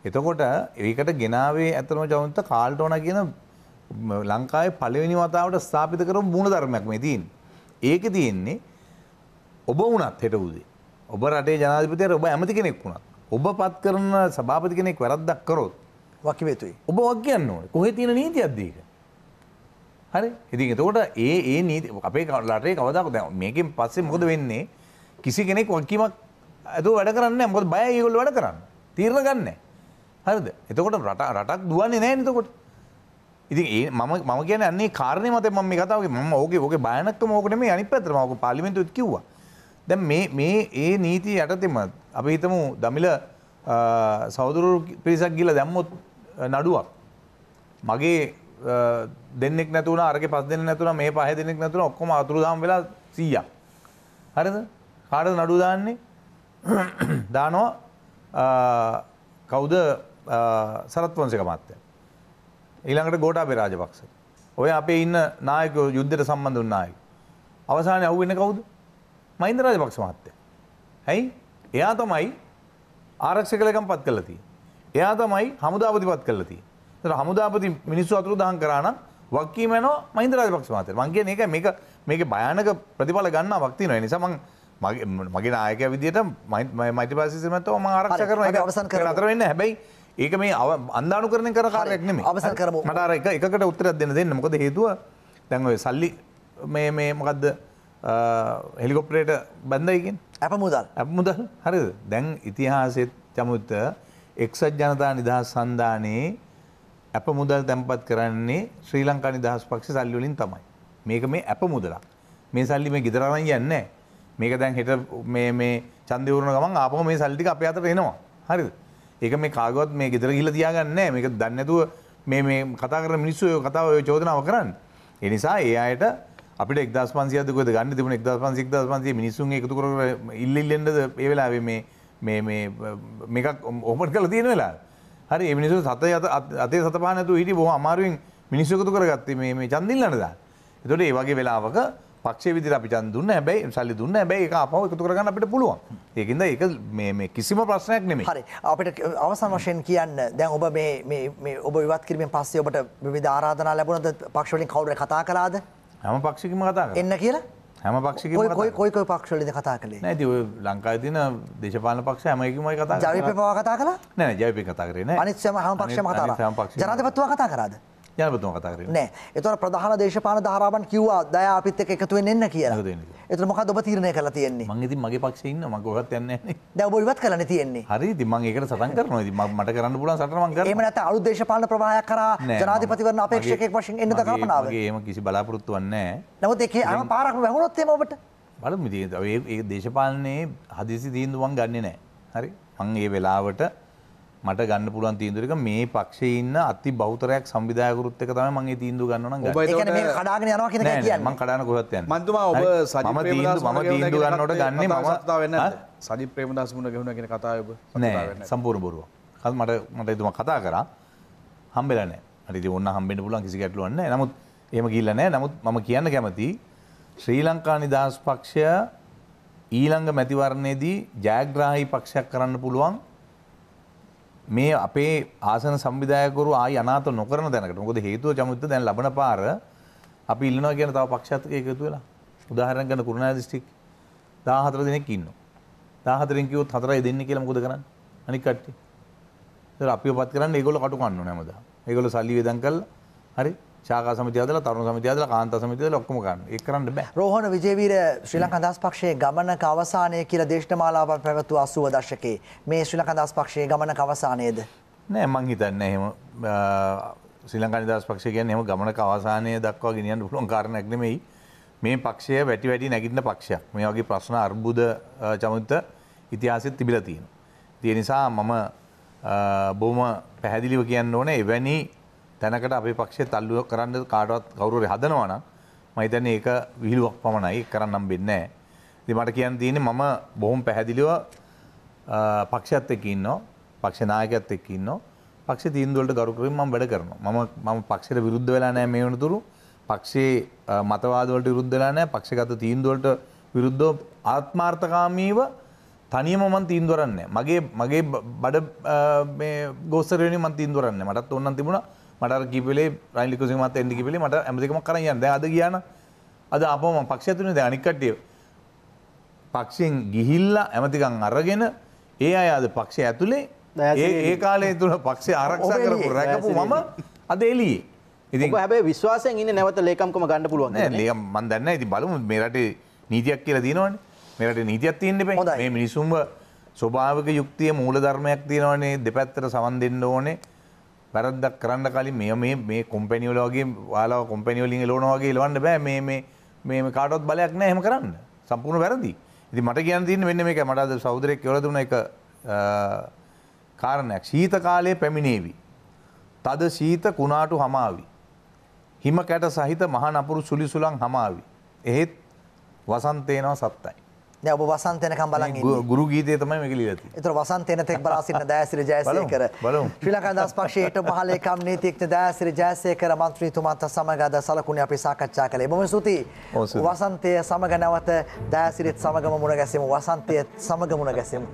Speaker 3: එතකොට ඒකට ගෙනාවේ ඇතනම ජවන්ත කාල්ටෝන කියන ලංකාවේ පළවෙනි වතාවට ස්ථාපිත කරපු මූල ධර්මයක් මේ තියෙන්නේ. ඒක තියෙන්නේ ඔබ වුණත් හෙට උදේ. ඔබ රටේ ජනාධිපතිවරයා ඔබ ඇමති කෙනෙක් වුණත්. ඔබ පත් කරන සභාපති කෙනෙක් වැරද්දක් කරොත් වකිවේතුයි. ඔබ වක් කියන්න ඕනේ. කොහේ තියෙන නීතියක්ද ඒක? හරි ඉතින් එතකොට ඒ ඒ නීති අපේ රටේ කවදාක දැන් මේකෙන් පස්සේ මොකද වෙන්නේ කිසි කෙනෙක් වකීමක් ඇතුව වැඩ කරන්නේ නැහැ මොකද බයයි ඒගොල්ලෝ වැඩ කරන්න තීරණ ගන්නෑ හරිද එතකොට රට රටක් දුවන්නේ නෑ නතකොට ඉති ඒ ම ම කියන අන්නේ කාරණය මත ම කතාවගේ ම ඕගේ ඕක බයනක්ක මෝකට මේ අනි පැතරමක පාලිමෙන්තු කිව්ව දැ මේ ඒ නීති යටතෙම අපි හිතමු දමිල සෞදුරු පිරිසක් ගිල දැම්මොත් නඩුවක් මගේ දෙන්නෙක් නැතුන අරක පස් දෙන්න නැතුන මේ පහ දෙනෙක් නැතුන ඔක්කොම අතුරුදාම් වෙලා සීය හරිද කාඩ නඩු දාන්නේ දානවා කවුද සරත් වන්සේක මත්තය. ඊළඟට ගෝටාපේ රාජපක්ෂ. ඔය අපේ ඉන්න නායකයෝ යුද්ධයට සම්බන්ධ වුණ නායක. අවසානයේ අහුවෙන්නේ කවුද? මහින්ද රාජපක්ෂ මහත්තයා. ඇයි? එයා තමයි ආරක්ෂක ලේකම්පත් කළා තියෙන්නේ. එයා තමයි හමුදාපතිපත් කළා තියෙන්නේ. ඒතර හමුදාපති මිනිස්සු අතුරු දහන් කරා නම් වක්කීම යනවා මහින්ද රාජපක්ෂ මහත්තයා. මං කියන්නේ ඒක මේක මේකේ භයානක ප්‍රතිඵල ගන්නාවක් තියෙනවා. ඒ නිසා මං මගේ මගේ නායකයා විදියට මයිත්‍රිපාල සිරිසේනත් මම ආරක්ෂා කරනවා. ඒක අවසන් කරලා අතර වෙන්නේ. හැබැයි ඒක මේ අව අන්දානු කරන කර කාරයක්නෙම අවසන් කරම මටර එක එකට උත්තරත් දෙන දෙන්න මොකද හේතුව දැන්ව සල්ලි මේ මේ මොකක්ද හෙලිකොප්ටරේට බැන්දයිකින් ඇප මුදල් ඇප මුදල් හරි දැන් ඉතිහාසෙත් චමුත්ත එක්සත් ජනතා නිදහස් සන්ධානයේ ඇප මුදල් තැන්පත් කරන්නේ ශ්‍රී ලංකා නිදහස් පක්ෂ සල්ලිවලින් තමයි. මේක මේ ඇප මුදලක්. මේ සල්ලි මේ ගෙදරනම් යන්නේ මේක දැන් හෙට මේ මේ ඡන්දේ වුණ ගමන් ආපහු මේ සල්ලි ටික අපේ අතට එනවා. හරිද? ඒක මේ කාගවත් මේ ගෙදර ගිහිල්ලා තියාගන්නේ නැහැ. මේක දන්නේ නැතුව මේ මේ කතා කරන මිනිස්සු ඔය කතාව ඔය චෝදනාව කරන්නේ. ඒ නිසා ඒ අයට අපිට 1500ක් දුකද ගන්න තිබුණ 1500 1500 මිනිස්සුන් එකතු කර කර ඉල්ල ඉල්ලෙන්නද ඒ වෙලාවේ මේ මේ මේ මේකක් ඕපන් කරලා තියෙන වෙලාව. හරි මේ මිනිස්සු සත අතේ සත පහ නැතුව හිටිය බොහොම අමාරුවෙන් මිනිස්සු එකතු කරගත්තේ මේ මේ චන්දිල්ලනදා. ඒතකොට ඒ වගේ වෙලාවක පක්ෂේ විදිර අපි චන් දුන්න හැබැයි සල්ලි දුන්න හැබැයි එක අපව එකතු කරගන්න අපිට පුළුවන් ඒකින්ද ඒක මේ කිසිම ප්‍රශ්නයක් නෙමෙයි හරි අපිට අවසන් වශයෙන් කියන්න දැන් ඔබ
Speaker 2: මේ ඔබ ඉවත් කිරීමෙන් පස්සේ ඔබට විවිධ ආරාධනා ලැබුණද පක්ෂ වලින් කවුරු කතා කළාද
Speaker 3: හැම පක්ෂිකම කතා කරා එන්න කියලා හැම පක්ෂිකම කතා කොයි
Speaker 2: කොයි කොයි පක්ෂවලද කතා කළේ නෑ
Speaker 3: ඉතින් ඔය ලංකාවේ තියෙන දේශපාලන පක්ෂ හැම එකමයි කතා කරා ජවිපේ පවා කතා කළා නෑ නෑ ජවිපේ කතා කරේ නෑ අනිත් හැම පක්ෂම කතා කරා ජනාධිපතිතුමා කතා කරාද යනතුම කතාර නෑ
Speaker 2: එතොට ප්‍රධාන දේශපාන ධාරාවන් කිව්වා දය අපිත් එක එකතුව එන්න කියලා එත මොක ඔබ තීරණය කලා තියන්නේ
Speaker 3: මංගති මගේ පක්ෂන්න මගොත් යන්න දැවබොලිවත් කලන තියෙන්නේ හරි මං එකට සතන් කරන ති මට කරන්න පුලන් සටමන්ග එමනත අලු දේශපාන ප්‍රවාය කර ජනාධපතිවරන අපේක්ෂකෙක් වශයෙන් එන්න කරපනාවගේම කිසි බලාපොරොත්තු වන්නේ නවත් එක අම පාරක් වැහුණොත්තේ ඔබට බලමිතිේ දේශපාලනයේ හදිසි දීන්දුවන් ගන්නේ නෑ හරි මං ඒ වෙලාවට මට ගන්න පුළුවන් තීන්දුවක මේ පක්ෂේ ඉන්න අති බෞතරයක් සම්විධායකරුත් එක තමයි මම ඒ තීන්දුව ගන්නවා නම් ගන්න. ඒ කියන්නේ මේ
Speaker 2: කඩාගෙන යනවා කියන එක
Speaker 3: කියන්නේ. මම කඩාන කොහෙවත් යන්නේ. මන්තුමා ඔබ සජිත් ප්‍රේමදාස මම තීන්දුව ගන්නකොට ගන්නේ මම
Speaker 1: සත්‍යතාව වෙන්නේ නැද්ද? සජිත් ප්‍රේමදාස මුණ ගැහුණා කියන කතාව ඔබ සත්‍යතාව වෙන්නේ නැහැ.
Speaker 3: සම්පූර්ණ බොරුවක්. මට මට එතුමා කතා කරා. හම්බෙලා නැහැ. හරි ඉතින් ඔන්න හම්බෙන්න පුළුවන් කිසි ගැටලුවක් නැහැ. නමුත් එහෙම ගිහිල්ලා නැහැ. නමුත් මම කියන්න කැමති ශ්‍රී ලංකා නිදහස් පක්ෂය ඊළඟ මැතිවරණයේදී ජයග්‍රාහී පක්ෂයක් කරන්න පුළුවන් මේ අපේ ආසන සම්විධායකරු ආයි අනාත නොකරන දැනකට මොකද හේතුව චමුත්ත දැන් ලබන පාර අපි ඉල්ලනවා කියන තව පක්ෂත්ක එකතු වෙලා උදාහරණ ගන්න කුරුණෑ දිස්ත්‍රික් 14 දෙනෙක් ඉන්නවා 14න් කිව්වොත් හතරයි දෙන්නේ කියලා මොකද කරන්නේ අනික් කට්ටිය ඉතින් අපිව පත් කරන්නේ ඒගොල්ලෝ කටු කන්නෝ නෑ මොදා ඒගොල්ලෝ සල්ලි වේදම් කරලා හරි ශාකා සමති අදලා තරුණ සමති අදලා කාන්තා සමති අදලා ඔක්කොම ගන්න. ඒක කරන්න බෑ.
Speaker 2: රෝහණ විජේවීර ශ්‍රී ලංකා දහස් පක්ෂයේ ගමනක අවසානය කියලා දේශනමාලාවක් පැවැත්වූ 80 දශකයේ මේ ශ්‍රී ලංකා දහස් පක්ෂයේ ගමනක අවසානයේද?
Speaker 3: නෑ මං හිතන්නේ එහෙම ශ්‍රී ලංකා නිදහස් පක්ෂය කියන්නේ එහෙම ගමනක අවසානය දක්වා ගෙනියන්න පුළුවන් කාරණයක් නෙමෙයි. මේ පක්ෂය වැටි වැඩි නැගිටින පක්ෂයක්. මේ වගේ ප්‍රශ්න අර්බුද චමිත ඉතිහාසෙත් තිබිලා තියෙනවා. ඒ නිසා මම බොහොම පැහැදිලිව කියන්න ඕනේ එවැනි තැනකට අපේ පක්ෂය තල්ලුව කරන්න කාටවත් කවුරුර හදනවන මහිතන ඒක විහිලුවක් පමණයි කරන්නම් බෙන්නෑ ති මට කියන් තියෙන මම බොහොම පැහැදිලිව පක්ෂත් එකින්න පක්ෂනායකත් එක්කින්න පක්ෂ තීන්දුවලට ගරුකරින් ම වැඩ කරන ම මම පක්ෂයට විරුද්ධ වෙලා නෑ මේ වනතුරු පක්ෂේ මතවාදවලට විරුද්ධලා නෑ පක්ෂගත තීන්දුවලට විරුද්ධ ආත්මාර්ථකාමීව තනියම මන් තීන්දුවරන්නේ මගේ මගේ බඩ ගෝසරණය මන් තීන්දුවරන්නේ මටත් ඔන්නන් තිබුණා මට කිපලේ රයිල් කුසිමත් එන්ඩි කිපලේ මට ඇමතිකමක් කරන්න දැ අද කියන අද අපම පක්ෂඇතුනේ ද අනිකට්ටිය පක්ෂයෙන් ගිහිල්ල ඇමතිකං අරගෙන ඒ අය අද පක්ෂය ඇතුළේ ඒ කාලේ තුළ පක්ෂේ ආරක්ෂ කරපු රැකපු මම අද එලියේ ඉති හැබේ විශ්වාසයෙන් ඉන්න නැවත ලේකම්කම ගණඩ පුළුවන් ලිය මන් දන්න ඇති බලමු මෙරට නීතියක් කියලා දීනවන් මෙරට නීතියක් තියන්න ප මේ මිනිසුම්ව ස්වභාවක යුක්තිය මූල ධර්මයක් තියෙනවනේ දෙපැත්තට සවන් දෙන්න ඕනේ වැරද්දක් කරන්න කලින් මේ මේ මේ කොම්පැනිවල වගේ ඔයාලා කොම්පැනිවලින් එලවනවා වගේ එලවන්න බෑ මේ මේ මේ කාටවත් බලයක් නැහැ එහෙම කරන්න. සම්පූර්ණ වැරදි. ඉතින් මට කියන්න තියෙන්නේ මෙන්න මේකයි. මට අද සහෝදරයෙක් කියලා දුන්න එක කාරණයක්. ශීත කාලයේ පැමිණේවි. තද ශීත කුණාටු හමාවි. හිම කැට සහිත මහා නපුරු සුලිසුලන් හමාවි. එහෙත් වසන්තේනවා සත්තයි.
Speaker 2: දැන් ඔබ වසන්තයනකම් බලන් ඉන්නේ.
Speaker 3: ගුරු ගීතය තමයි මේක ලියලා තියෙන්නේ.
Speaker 2: ඒතර වසන්තයන තෙක් බලා සිටින දයාසිරි ජයසේකර. ශ්‍රී ලංකා දහස් පක්ෂයේට මහලේකම් නීතිඥ දයාසිරි ජයසේකර මන්ත්‍රීතුමාත් සමග අද සලකුණේ අපි සාකච්ඡා කළේ. බොහොම ස්තුතියි. වසන්තය සමග නැවත දයාසිරිත් සමගම මුණ ගැසෙමු. වසන්තය සමග මුණ ගැසෙමු.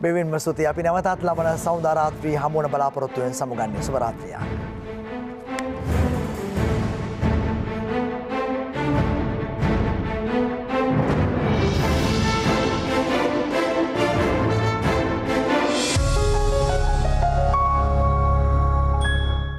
Speaker 2: මෙවින්ම ස්තුතියි. අපි නැවතත් ලබන සෞන්දර්ය රාත්‍රී හමුවන බලාපොරොත්තු වෙන සමුගන්නේ. සුබ රාත්‍රියක්.